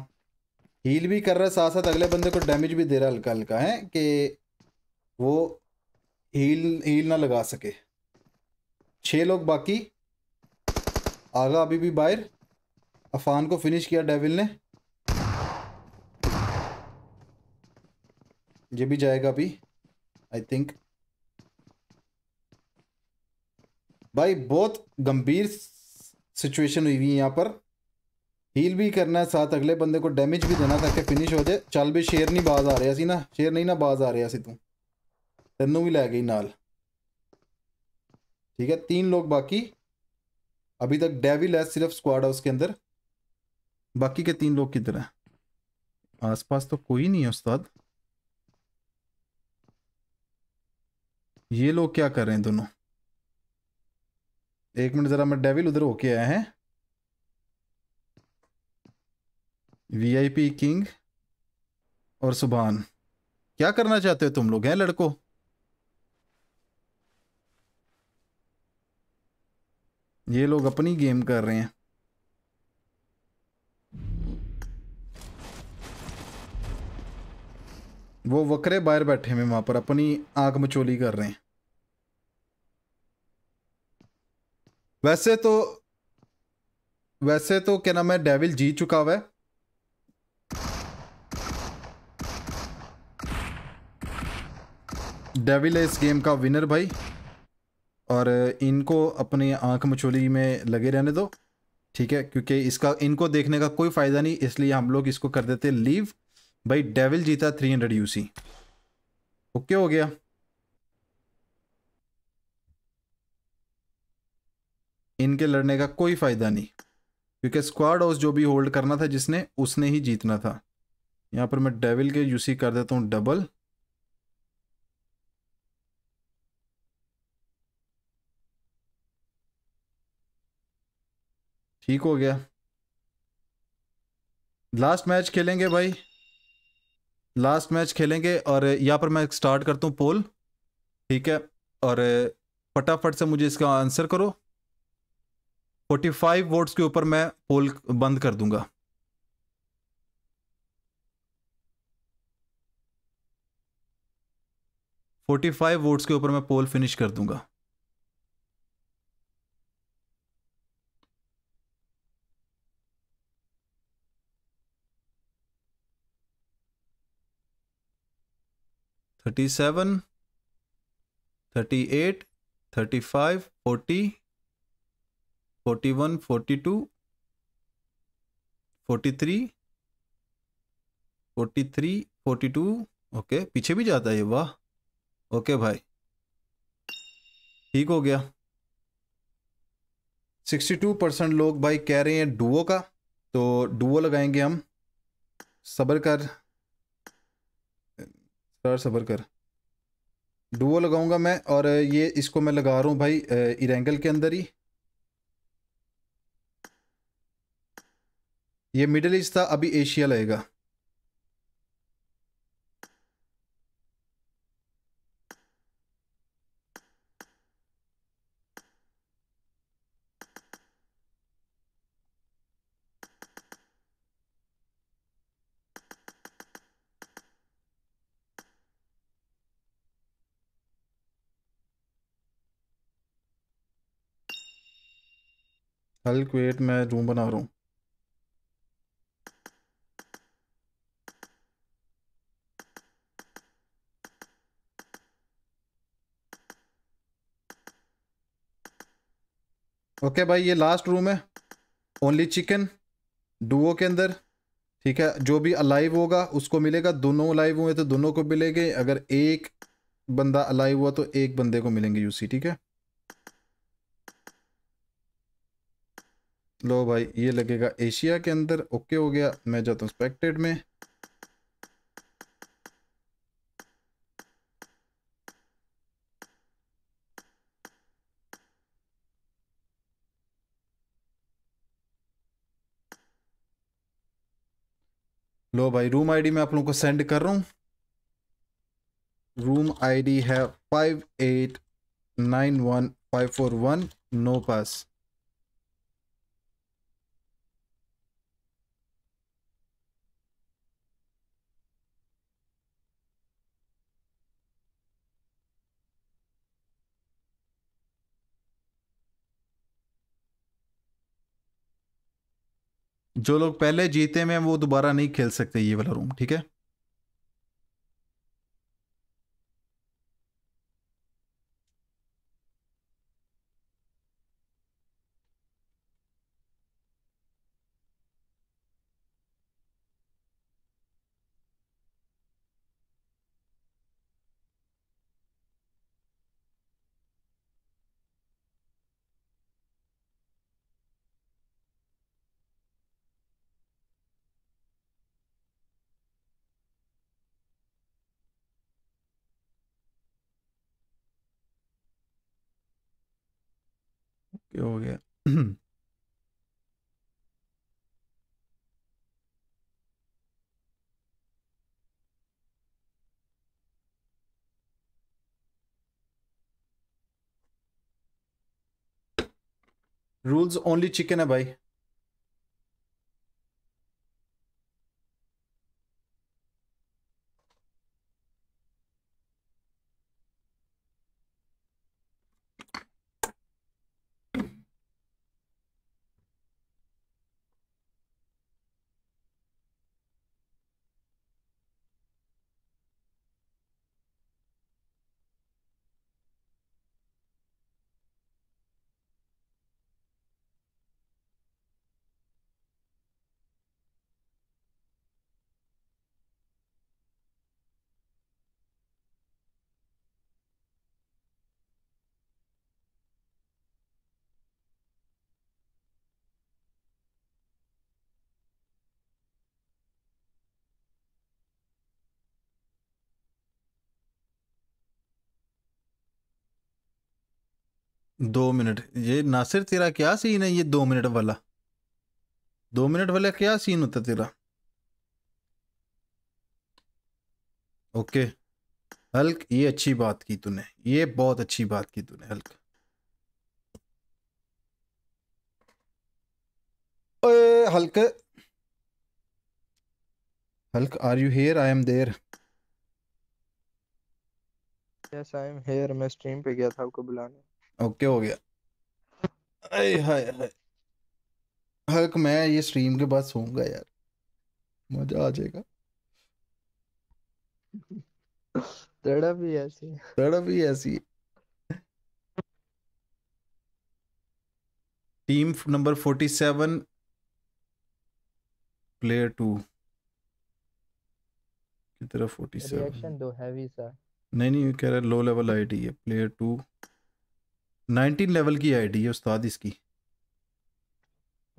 [SPEAKER 1] हील भी कर रहा है साथ साथ अगले बंदे को डैमेज भी दे रहा है हल्का हल्का है कि वो हील हील ना लगा सके छह लोग बाकी आगा अभी भी बाहर अफान को फिनिश किया डेविल ने ये भी जाएगा अभी आई थिंक भाई बहुत गंभीर सिचुएशन हुई हुई यहाँ पर हील भी करना है साथ अगले बंदे को डैमेज भी देना ताकि फिनिश हो जाए चल भी शेर नहीं बाज आ रहा सी ना शेर नहीं ना बाज आ रहा सी तू तेन भी लै गई नाल ठीक है तीन लोग बाकी अभी तक डेविल है सिर्फ स्क्वाड है उसके अंदर बाकी के तीन लोग किधर हैं आसपास तो कोई नहीं है उस्ताद ये लोग क्या कर रहे हैं दोनों एक मिनट ज़रा मैं डेविल उधर होके आया है वीआईपी किंग और सुबहान क्या करना चाहते हो तुम लोग हैं लड़को ये लोग अपनी गेम कर रहे हैं वो वक्रे बाहर बैठे हैं वहां पर अपनी आग मचोली कर रहे हैं वैसे तो वैसे तो क्या नाम है डेविल जीत चुका हुआ है डेविल है इस गेम का विनर भाई और इनको अपनी आंख मचोली में लगे रहने दो ठीक है क्योंकि इसका इनको देखने का कोई फ़ायदा नहीं इसलिए हम लोग इसको कर देते लीव भाई डेविल जीता 300 हंड्रेड यूसी ओके हो गया इनके लड़ने का कोई फ़ायदा नहीं क्योंकि स्क्वाड हाउस जो भी होल्ड करना था जिसने उसने ही जीतना था यहां पर मैं डेविल के यूसी कर देता हूं डबल ठीक हो गया लास्ट मैच खेलेंगे भाई लास्ट मैच खेलेंगे और यहाँ पर मैं स्टार्ट करता हूँ पोल ठीक है और फटाफट से मुझे इसका आंसर करो 45 वोट्स के ऊपर मैं पोल बंद कर दूंगा फोर्टी फाइव वोट्स के ऊपर मैं पोल फिनिश कर दूंगा 37, 38, 35, 40, 41, 42, 43, 43, 42, ओके okay, पीछे भी जाता है ये वाह ओके okay, भाई ठीक हो गया 62 परसेंट लोग भाई कह रहे हैं डुओ का तो डुओ लगाएंगे हम सबर कर स्टार सबरकर डुओ लगाऊंगा मैं और ये इसको मैं लगा रहा हूँ भाई इरेंगल के अंदर ही ये मिडल ईस्ट था अभी एशिया लगेगा हल्क क्वेट मैं रूम बना रहा हूँ ओके okay भाई ये लास्ट रूम है ओनली चिकन डुओ के अंदर ठीक है जो भी अलाइव होगा उसको मिलेगा दोनों अलाइव हुए तो दोनों को मिलेंगे अगर एक बंदा अलाइव हुआ तो एक बंदे को मिलेंगे यूसी ठीक है लो भाई ये लगेगा एशिया के अंदर ओके हो गया मैं जाता हूँ स्पेक्टेड में लो भाई रूम आईडी मैं आप लोगों को सेंड कर रहा हूं रूम आईडी है five eight nine one five four one no pass जो लोग पहले जीते में वो दोबारा नहीं खेल सकते ये वाला रूम ठीक है हो गया रूल्स ओनली चिकन है भाई दो मिनट ये नासिर तेरा क्या सीन है ये दो मिनट वाला दो मिनट वाला क्या सीन होता तेरा ओके हल्क ये अच्छी बात की तूने ये बहुत अच्छी बात की तूने हल्क ओए Hulk Hulk are you here I am there
[SPEAKER 2] yes I am here मैं स्ट्रीम पे गया था आपको बुलाने ओके हो गया अरे हाय हाय
[SPEAKER 1] हक मैं ये स्ट्रीम के बाद सोऊंगा
[SPEAKER 2] यार मजा आ जाएगा तड़ा भी ऐसी तड़ा भी
[SPEAKER 1] ऐसी team number forty seven player two की तरफ फोर्टी सेवन
[SPEAKER 2] दो हैवी सा
[SPEAKER 1] नहीं नहीं कह रहा लो लेवल आईडी है प्लेयर टू नाइनटीन लेवल की आईडी है उस्ताद इसकी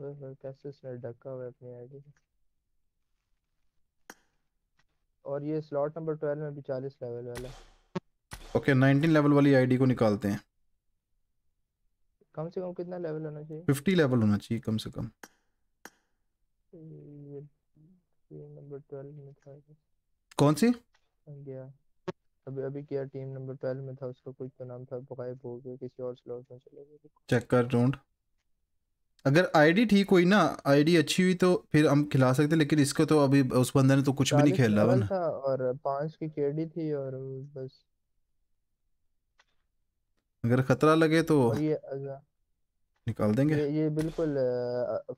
[SPEAKER 2] कैसे इसने ढका हुआ अपनी आईडी और ये स्लॉट नंबर 12 में भी 40 लेवल वाला
[SPEAKER 1] ओके okay, 19 लेवल वाली आईडी को निकालते हैं
[SPEAKER 2] कम से कम कितना लेवल होना चाहिए
[SPEAKER 1] 50 लेवल होना चाहिए कम से कम
[SPEAKER 2] ये नंबर 12 में था कौन सी गया अभी अभी किया टीम नंबर 12 में था उसका कुछ तो नाम था गायब हो गया किसी और स्लॉट में चले गए
[SPEAKER 1] चेक कर ढूंढ अगर आईडी ठीक हुई ना आईडी अच्छी हुई तो फिर हम खिला सकते लेकिन इसको तो अभी उस बंदे ने तो कुछ भी नहीं खेला हुआ ना
[SPEAKER 2] और पांच की केडी थी और बस
[SPEAKER 1] अगर खतरा लगे तो ये निकाल देंगे ये,
[SPEAKER 2] ये बिल्कुल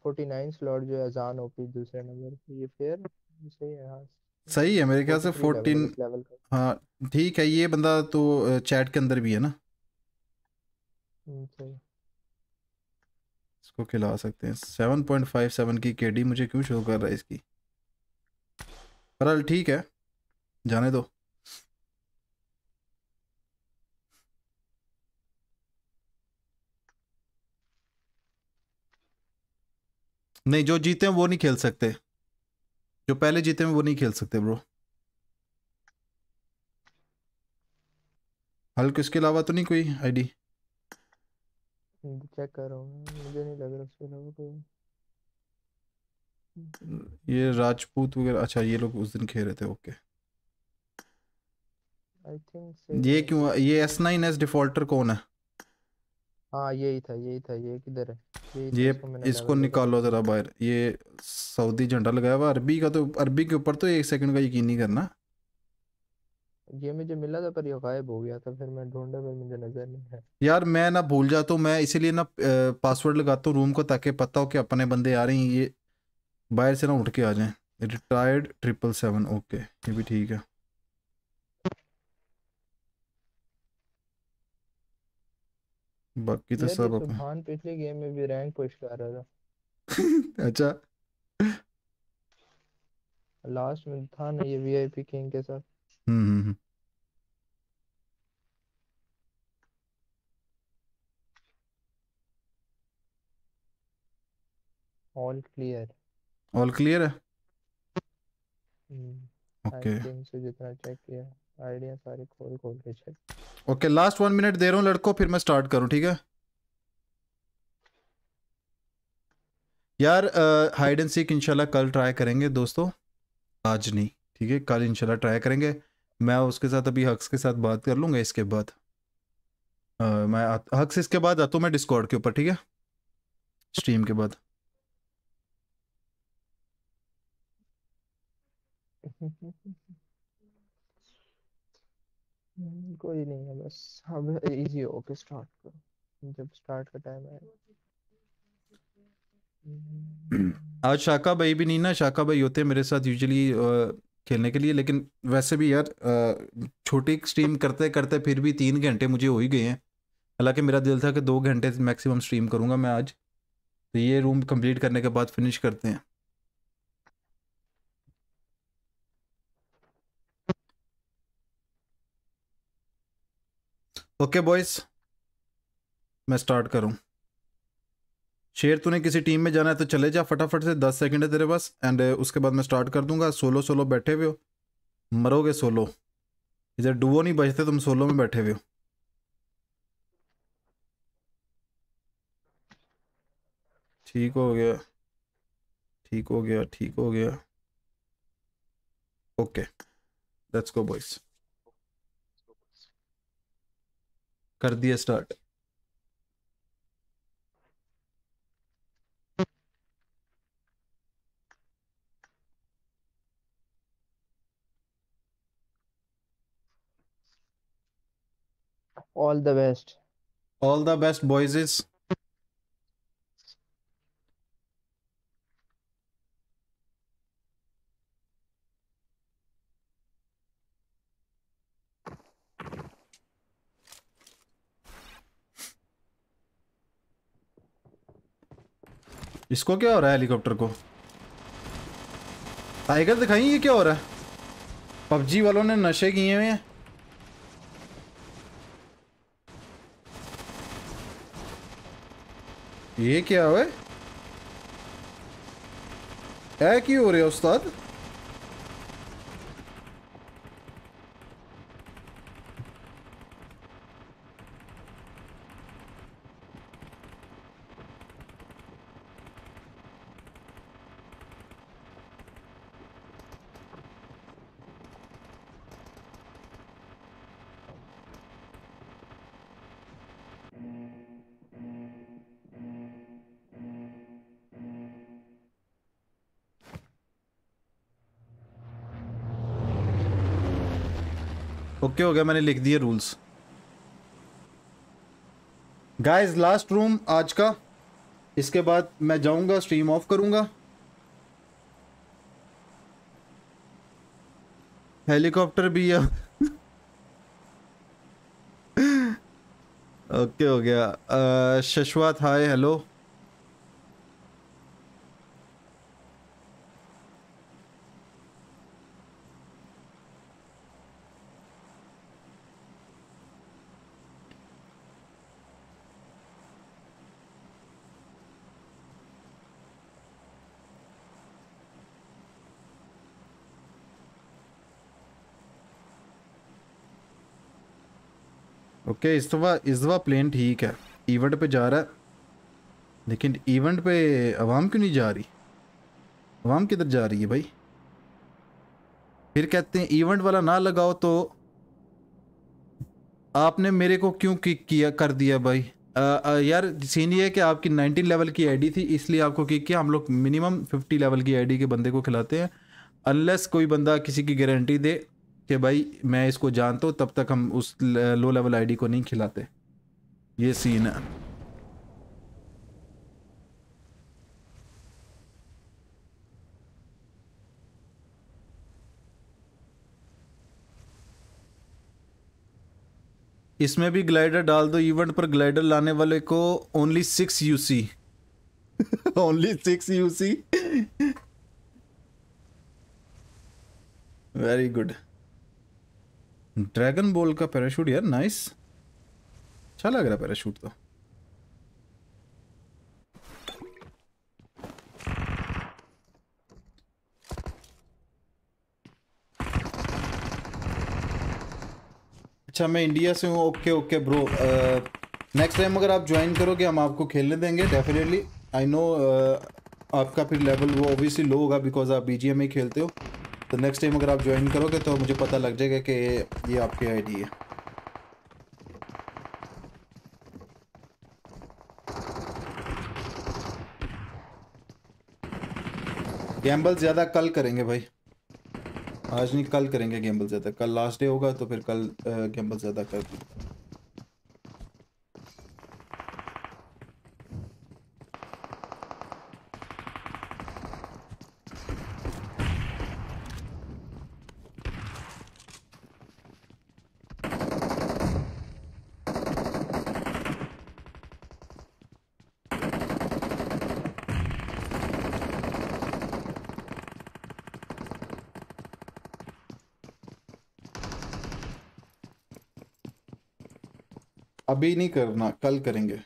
[SPEAKER 2] 49 स्लॉट जो है अजान ओपी दूसरे नंबर पे ये फेयर सही है हाँ सही है मेरे ख्याल से फोर्टीन
[SPEAKER 1] हाँ ठीक है ये बंदा तो चैट के अंदर भी है ना हम्म, इसको खिला सकते हैं सेवन पॉइंट फाइव सेवन की के डी मुझे क्यों शो कर रहा है इसकी बहरहाल ठीक है जाने दो नहीं जो जीते हैं वो नहीं खेल सकते जो पहले जीते में वो नहीं खेल सकते ब्रो हल्क इसके अलावा तो नहीं कोई आईडी
[SPEAKER 2] चेक कर रहा हूँ मुझे नहीं लग रहा उसके अलावा
[SPEAKER 1] कोई ये राजपूत वगैरह अच्छा ये लोग उस दिन खेल रहे थे ओके ये क्यों ये एस नाइन एस डिफॉल्टर कौन है
[SPEAKER 2] हाँ यही था यही था ये किधर है ये इसको, इसको निकालो
[SPEAKER 1] जरा बाहर ये सऊदी झंडा लगाया हुआ अरबी का तो अरबी के ऊपर तो एक सेकंड का यकीन नहीं करना
[SPEAKER 2] ये मुझे मिला था पर ये गायब हो गया था फिर मैं ढूंढा पर मुझे नजर नहीं है
[SPEAKER 1] यार मैं ना भूल जाता हूँ मैं इसीलिए ना पासवर्ड लगाता हूँ रूम को ताकि पता हो कि अपने बंदे आ रहे हैं ये बाहर से ना उठ के आ जाएं रिटायर्ड ट्रिपल सेवन ओके ये भी ठीक है बाकी तो सब तो अपने
[SPEAKER 2] सुभान पिछले गेम में भी रैंक पुश कर रहा
[SPEAKER 1] था अच्छा
[SPEAKER 2] लास्ट में था ना ये वीआईपी किंग के साथ hmm hmm, all clear all clear है ओके टाइम हम्म, से जितना चेक किया आइडिया सारे खोल खोल के check
[SPEAKER 1] okay last one minute दे रहा हूँ लड़कों फिर मैं स्टार्ट करूँ ठीक है यार हाइड एंड सीक इंशाल्लाह कल ट्राई करेंगे दोस्तों आज नहीं ठीक है कल इंशाल्लाह ट्राई करेंगे मैं उसके साथ अभी हक्स के साथ बात कर लूँगा इसके बाद आ, मैं हक्स इसके बाद आता हूँ मैं डिस्कॉर्ड के ऊपर ठीक है स्ट्रीम के बाद
[SPEAKER 2] हम्म, कोई नहीं है बस अब इजी के स्टार्ट करो जब स्टार्ट का टाइम
[SPEAKER 1] हम्म। आज शाका भाई भी नहीं ना शाका भाई होते हैं मेरे साथ यूजुअली खेलने के लिए लेकिन वैसे भी यार छोटी स्ट्रीम करते करते फिर भी तीन घंटे मुझे हो ही गए हैं हालांकि मेरा दिल था कि दो घंटे मैक्सिमम स्ट्रीम करूंगा मैं आज तो ये रूम कंप्लीट करने के बाद फिनिश करते हैं ओके बॉयस मैं स्टार्ट करूं शेर तूने किसी टीम में जाना है तो चले जा फटाफट से दस सेकंड है तेरे पास एंड uh, उसके बाद मैं स्टार्ट कर दूंगा सोलो सोलो बैठे हुए हो मरोगे सोलो इधर डुओ नहीं बजते तुम सोलो में बैठे हुए हो ठीक हो गया ठीक हो गया ठीक हो गया ओके लेट्स गो बॉयज़ कर दिया start all the best all the best is इसको क्या हो रहा है हेलीकॉप्टर को टाइगर दिखाई ये क्या हो रहा है पबजी वालों ने नशे किए हुए हैं ये क्या है है क्यों हो रहा है उस्ताद ओके हो गया मैंने लिख दिए रूल्स गाइस लास्ट रूम आज का इसके बाद मैं जाऊंगा स्ट्रीम ऑफ करूंगा हेलीकॉप्टर भी है ओके हो गया शशवात हाय हेलो दफा इस दफा तो प्लेन ठीक है इवेंट पे जा रहा है लेकिन इवेंट पे आवाम क्यों नहीं जा रही आवाम किधर जा रही है भाई फिर कहते हैं इवेंट वाला ना लगाओ तो आपने मेरे को क्यों किक किया कर दिया भाई आ, आ, यार सीन ये है कि आपकी 19 लेवल की आईडी थी इसलिए आपको किक किया हम लोग मिनिमम 50 लेवल की आईडी के बंदे को खिलाते हैं अनलेस कोई बंदा किसी की गारंटी दे कि भाई मैं इसको जानता हूँ तब तक हम उस लो लेवल आईडी को नहीं खिलाते ये सीन है इसमें भी ग्लाइडर डाल दो इवेंट पर ग्लाइडर लाने वाले को only six UC only six UC very good dragon ball का पैराशूट यार नाइस अच्छा लग रहा पैराशूट तो अच्छा मैं इंडिया से हूँ okay okay bro next time अगर आप ज्वाइन करोगे हम आपको खेलने देंगे डेफिनेटली आई नो आपका फिर लेवल वो ऑब्वियसली लो होगा बिकॉज आप बीजीएम ही खेलते हो तो नेक्स्ट टाइम अगर आप ज्वाइन करोगे तो मुझे पता लग जाएगा कि ये आपकी आईडी है गैम्बल ज़्यादा कल करेंगे भाई आज नहीं कल करेंगे गैम्बल ज़्यादा कल लास्ट डे होगा तो फिर कल गैम्बल ज़्यादा कर अभी नहीं करना कल करेंगे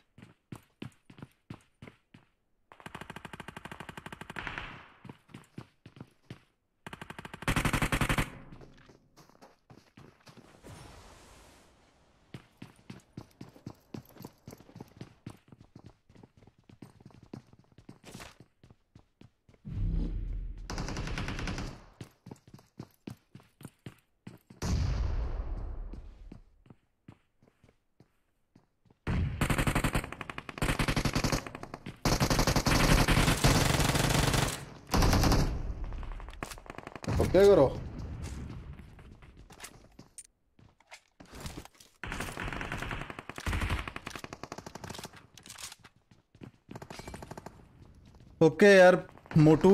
[SPEAKER 1] ओके यार मोटू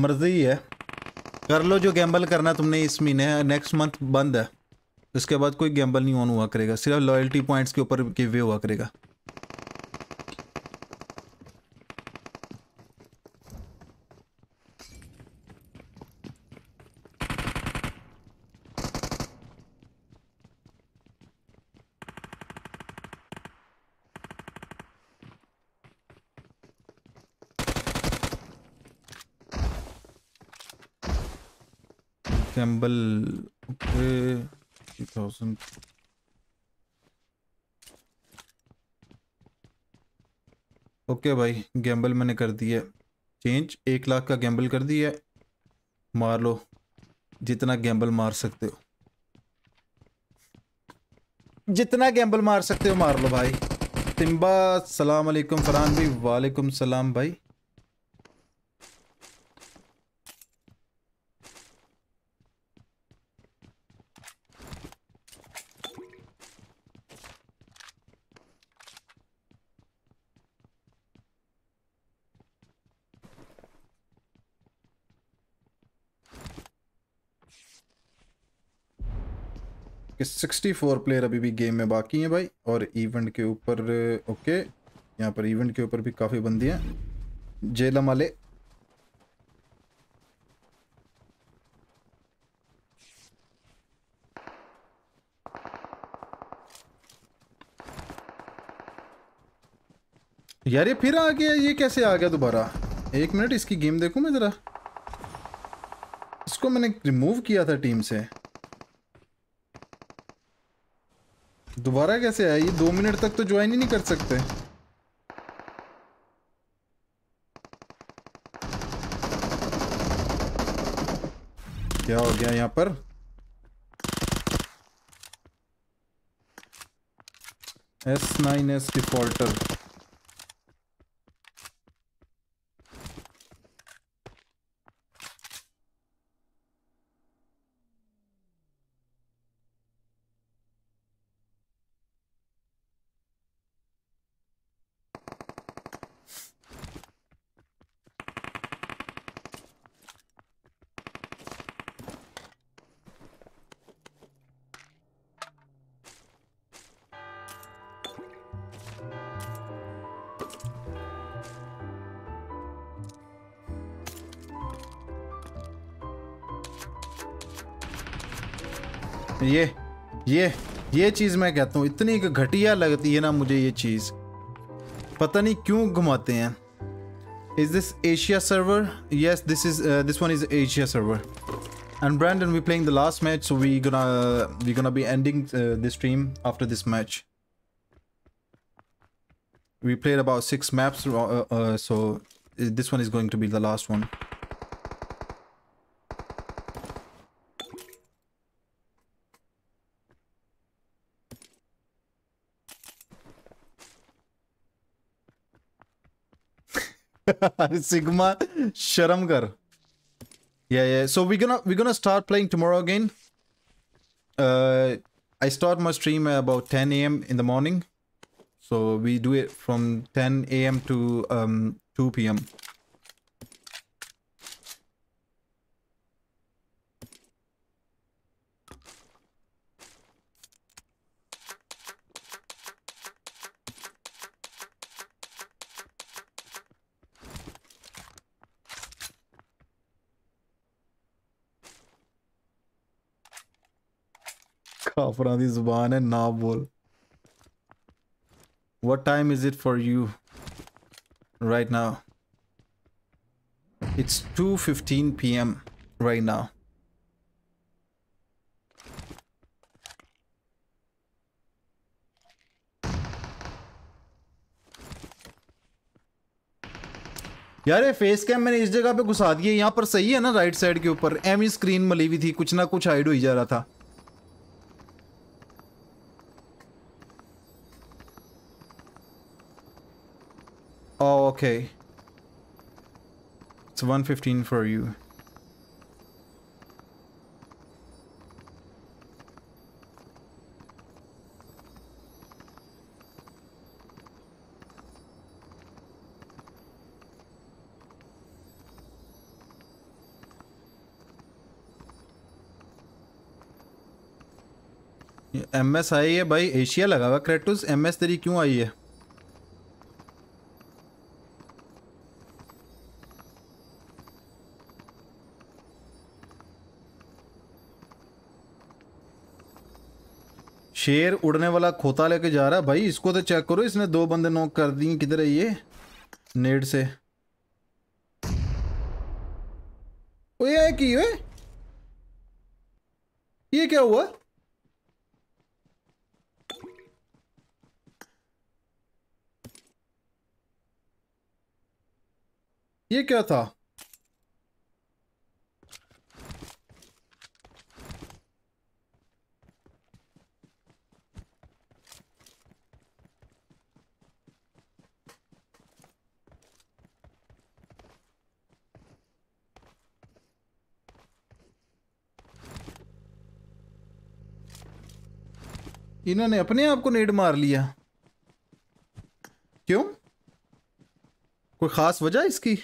[SPEAKER 1] मर्जी ही है कर लो जो गैम्बल करना तुमने इस महीने नेक्स्ट मंथ बंद है उसके बाद कोई गैम्बल नहीं ऑन हुआ करेगा सिर्फ लॉयल्टी पॉइंट्स के ऊपर गिव हुआ करेगा sind. ओके okay भाई गैम्बल मैंने कर दिया चेंज एक लाख का गैम्बल कर दिया मार लो जितना गैम्बल मार सकते हो जितना गैम्बल मार सकते हो मार लो भाई तिम्बा सलाम अलैकुम फरहान भाई वालेकुम सलाम भाई कि 64 प्लेयर अभी भी गेम में बाकी हैं भाई और इवेंट के ऊपर ओके यहाँ पर इवेंट के ऊपर भी काफ़ी बंदी हैं जेलम वाले यार ये फिर आ गया ये कैसे आ गया दोबारा एक मिनट इसकी गेम देखूं मैं ज़रा इसको मैंने रिमूव किया था टीम से दोबारा कैसे आया ये दो मिनट तक तो ज्वाइन ही नहीं कर सकते क्या हो गया यहां पर S9S डिफॉल्टर ये ये चीज़ मैं कहता हूँ इतनी घटिया लगती है ना मुझे ये चीज़ पता नहीं क्यों घुमाते हैं is this Asia server yes this is this one is Asia server and Brandon we playing the last match so we gonna we gonna be ending uh, the stream after this match we played about six maps uh, uh, so this one is going to be the last one Sigma, Sharamgar. Yeah, yeah. So we're gonna we're gonna start playing tomorrow again. Uh, I start my stream about 10 a.m. in the morning, so we do it from 10 a.m. to um 2 p.m. पुरानी जुबान है ना बोल What time is it for you right now? It's 2.15 p.m. right now. यार ये face cam मैंने इस जगह पे घुसा दिया यहाँ पर सही है ना राइट साइड के ऊपर एम स्क्रीन मली हुई थी कुछ ना कुछ हाइड हो ही जा रहा था Okay. It's 115 for you. M S I है भाई एशिया लगा हुआ क्रेटूस एम एस तेरी क्यों आई है शेर उड़ने वाला खोता लेके जा रहा है भाई इसको तो चेक करो इसने दो बंदे नोक कर दिए किधर है ये नेड से ये की वे? ये क्या हुआ ये क्या था इन्होंने अपने आप को नेड मार लिया क्यों कोई खास वजह इसकी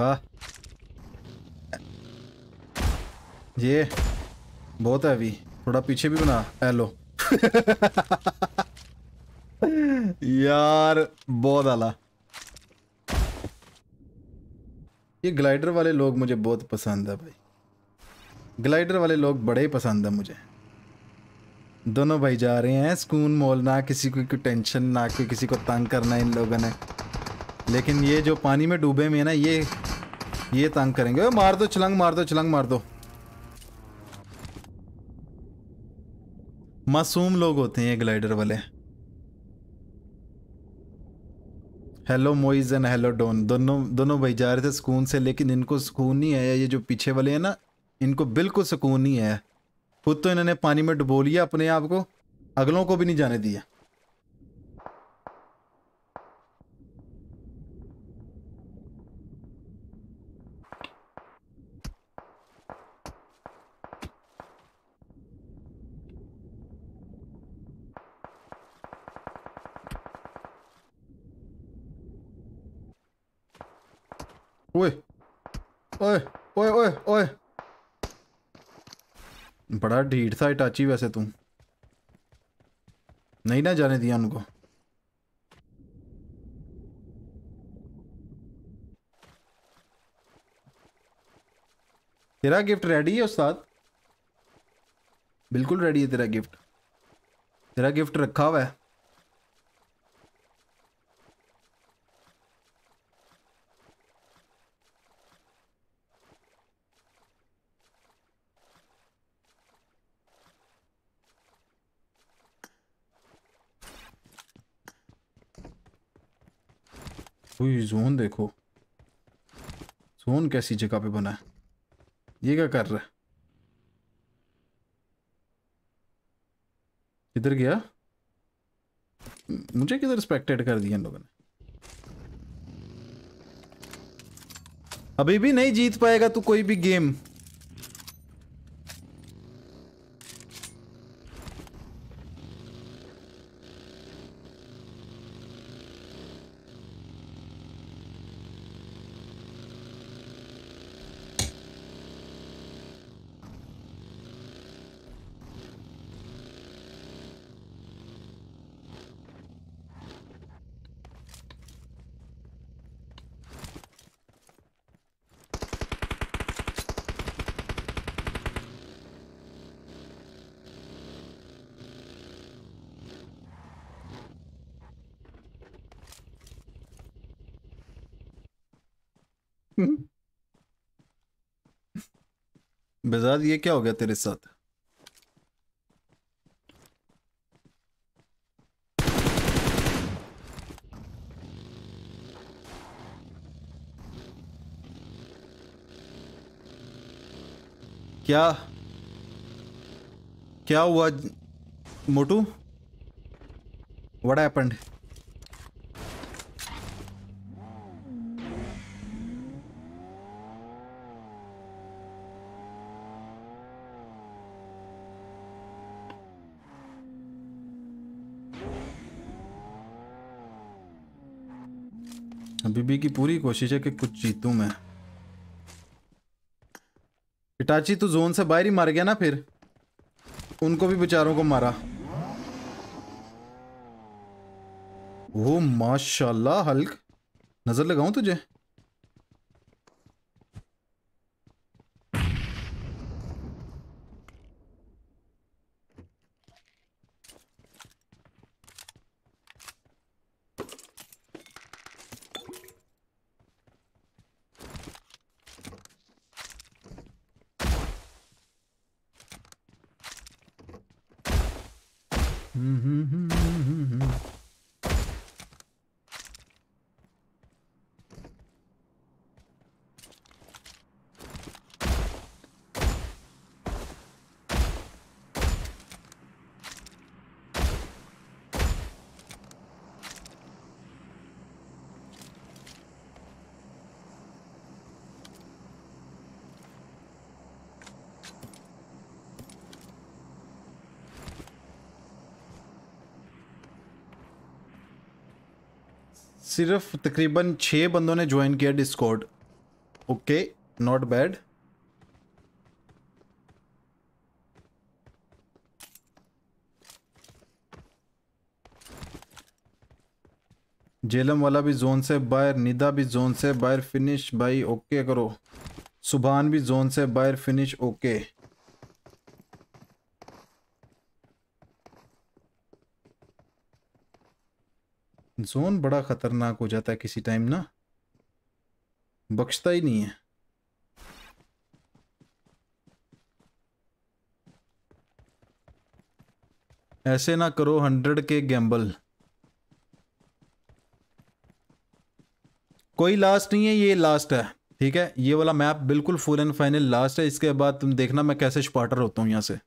[SPEAKER 1] वाह ये बहुत है अभी थोड़ा पीछे भी बना हेलो यार बहुत आला ये ग्लाइडर वाले लोग मुझे बहुत पसंद है भाई ग्लाइडर वाले लोग बड़े ही पसंद है मुझे दोनों भाई जा रहे हैं सुकून मोल ना किसी को कोई टेंशन ना कोई किसी को तंग करना इन लोगों ने लेकिन ये जो पानी में डूबे हुए हैं ना ये ये तंग करेंगे मार दो छलंग मार दो छलंग मार दो मासूम लोग होते हैं ग्लाइडर वाले hello Moiz and hello Don दोनों दोनों भाई जा रहे थे सुकून से लेकिन इनको सुकून नहीं आया ये जो पीछे वाले हैं ना इनको बिल्कुल सुकून नहीं आया खुद तो इन्होंने पानी में डुबो लिया अपने आप को अगलों को भी नहीं जाने दिया ओए Oi, oi, oi, oi. बड़ा ढीठ था इटाची वैसे तू नहीं ना जाने दिया उनको तेरा गिफ्ट रेडी है उस्ताद बिल्कुल रेडी है तेरा गिफ्ट तेरा गिफ्ट रखा हुआ है जोन देखो जोन कैसी जगह पे बना है ये क्या कर रहा है किधर गया मुझे किधर रिस्पेक्टेड कर दिया इन लोगों ने अभी भी नहीं जीत पाएगा तू कोई भी गेम यार ये क्या हो गया तेरे साथ क्या क्या हुआ मोटू वट हैपेंड बी की पूरी कोशिश है कि कुछ जीतूं मैं इटाची तो जोन से बाहर ही मर गया ना फिर उनको भी बेचारों को मारा वो माशाल्लाह हल्क नजर लगाऊं तुझे सिर्फ तकरीबन छः बंदों ने ज्वाइन किया Discord okay not bad Jhelum वाला भी जोन से बाहर निदा भी जोन से बाहर फिनिश भाई ओके करो सुबहान भी जोन से बाहर फिनिश ओके सोन बड़ा खतरनाक हो जाता है किसी टाइम ना बख्शता ही नहीं है ऐसे ना करो हंड्रेड के गैम्बल कोई लास्ट नहीं है ये लास्ट है ठीक है ये वाला मैप बिल्कुल फुल एंड फाइनल लास्ट है इसके बाद तुम देखना मैं कैसे स्पार्टर होता हूँ यहाँ से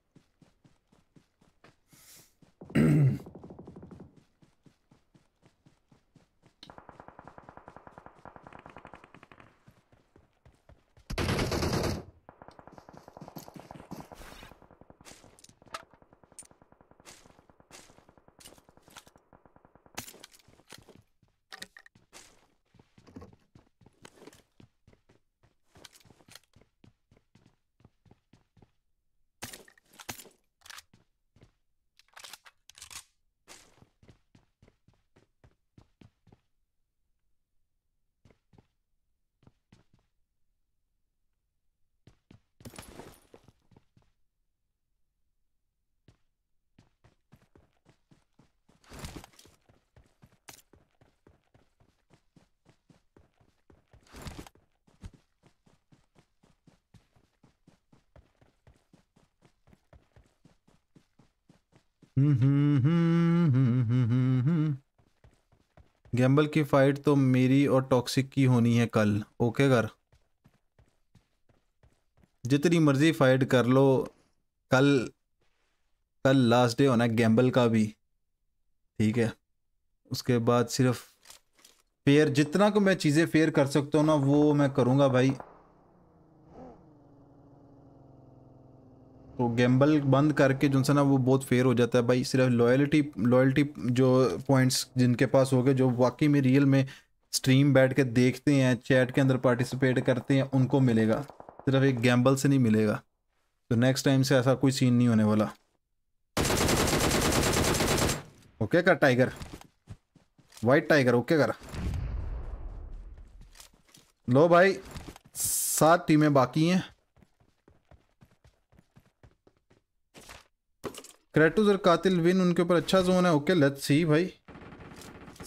[SPEAKER 1] गैम्बल की फाइट तो मेरी और टॉक्सिक की होनी है कल ओके कर जितनी मर्जी फाइट कर लो कल कल लास्ट डे होना है गैम्बल का भी ठीक है उसके बाद सिर्फ फेयर जितना को मैं चीज़ें फेयर कर सकता हूँ ना वो मैं करूँगा भाई तो गैम्बल बंद करके जो सा ना वो बहुत फेयर हो जाता है भाई सिर्फ लॉयल्टी लॉयल्टी जो पॉइंट्स जिनके पास हो गए जो वाकई में रियल में स्ट्रीम बैठ के देखते हैं चैट के अंदर पार्टिसिपेट करते हैं उनको मिलेगा सिर्फ एक गैम्बल से नहीं मिलेगा तो नेक्स्ट टाइम से ऐसा कोई सीन नहीं होने वाला ओके कर टाइगर वाइट टाइगर ओके कर लो भाई सात टीमें बाकी हैं क्रेटूज और कातिल विन उनके ऊपर अच्छा जोन है ओके लेट्स सी भाई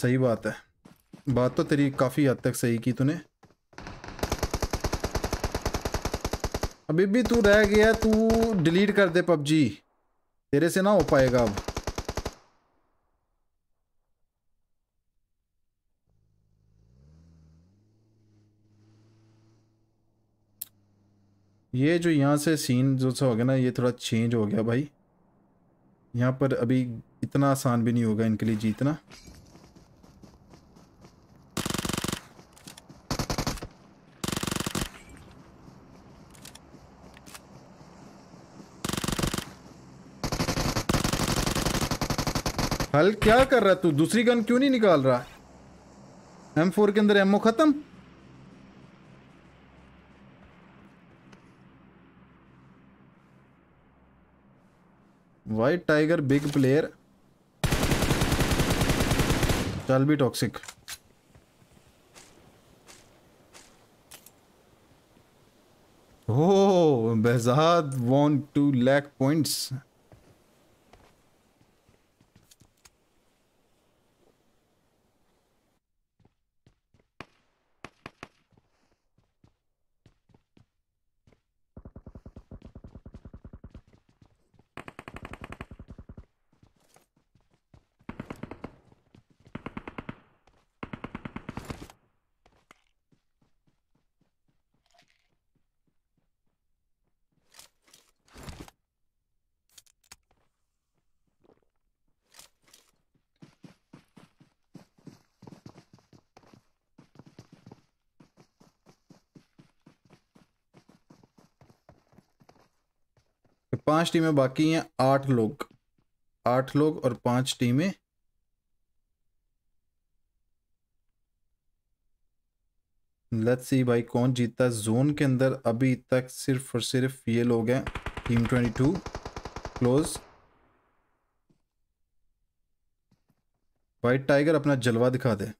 [SPEAKER 1] सही बात है बात तो तेरी काफ़ी हद तक सही की तूने अभी भी तू रह गया तू डिलीट कर दे पबजी तेरे से ना हो पाएगा अब ये जो यहाँ से सीन जो सा हो गया ना ये थोड़ा चेंज हो गया भाई यहाँ पर अभी इतना आसान भी नहीं होगा इनके लिए जीतना हल क्या कर रहा है तू दूसरी गन क्यों नहीं निकाल रहा एम फोर के अंदर एमओ खत्म वाइट टाइगर बिग प्लेयर चल भी टॉक्सिक हो Behzad want to lack points पांच टीमें बाकी हैं आठ लोग आठ लोग और पांच टीमें लेट्स सी भाई कौन जीता जोन के अंदर अभी तक सिर्फ और सिर्फ ये लोग हैं team twenty two close white tiger अपना जलवा दिखा दे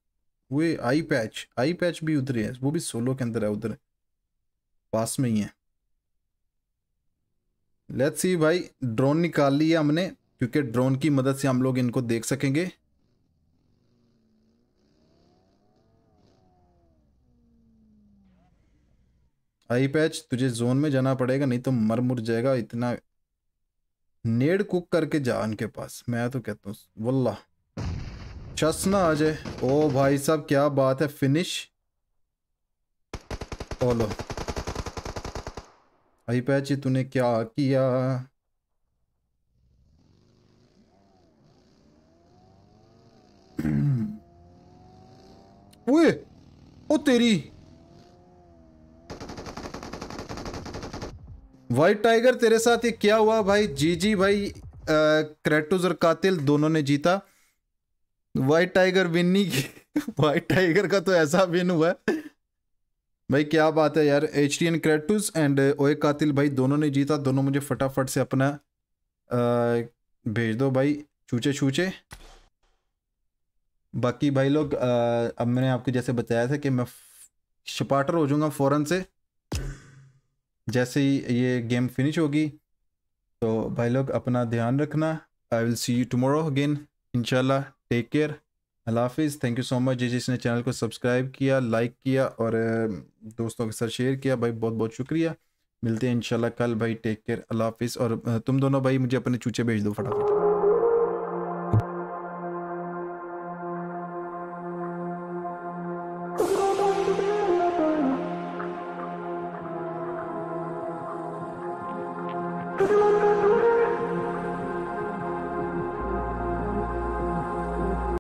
[SPEAKER 1] वो आई पैच आई पैच भी उधर है वो भी सोलो के अंदर है उधर पास में ही है लेट्स सी भाई ड्रोन निकाल लिया हमने क्योंकि ड्रोन की मदद से हम लोग इनको देख सकेंगे आई पैच तुझे जोन में जाना पड़ेगा नहीं तो मर मुर जाएगा इतना नेड कुक करके जा उनके पास मैं तो कहता हूँ वल्ला चस ना आ जाए ओ भाई साहब क्या बात है फिनिश ओलो भाई पैची तूने क्या किया ओए ओ तेरी वाइट टाइगर तेरे साथ ये क्या हुआ भाई जी जी भाई क्रेटोज और कातिल दोनों ने जीता वाइट टाइगर विन नहीं की वाइट टाइगर का तो ऐसा विन हुआ है भाई क्या बात है यार H T N Kratos and ओए कातिल भाई दोनों ने जीता दोनों मुझे फटाफट से अपना भेज दो भाई चूचे छूचे बाकी भाई लोग अब मैंने आपको जैसे बताया था कि मैं शपाटर हो जाऊंगा फ़ौरन से जैसे ही ये गेम फिनिश होगी तो भाई लोग अपना ध्यान रखना I will see you tomorrow again इनशाला टेक केयर अल्लाह हाफिज़ थैंक यू सो मच जी जिसने चैनल को सब्सक्राइब किया लाइक किया और दोस्तों के साथ शेयर किया भाई बहुत बहुत शुक्रिया मिलते हैं इंशाल्लाह कल भाई टेक केयर अल्लाह हाफिज़ और तुम दोनों भाई मुझे अपने चूचे भेज दो फटाफट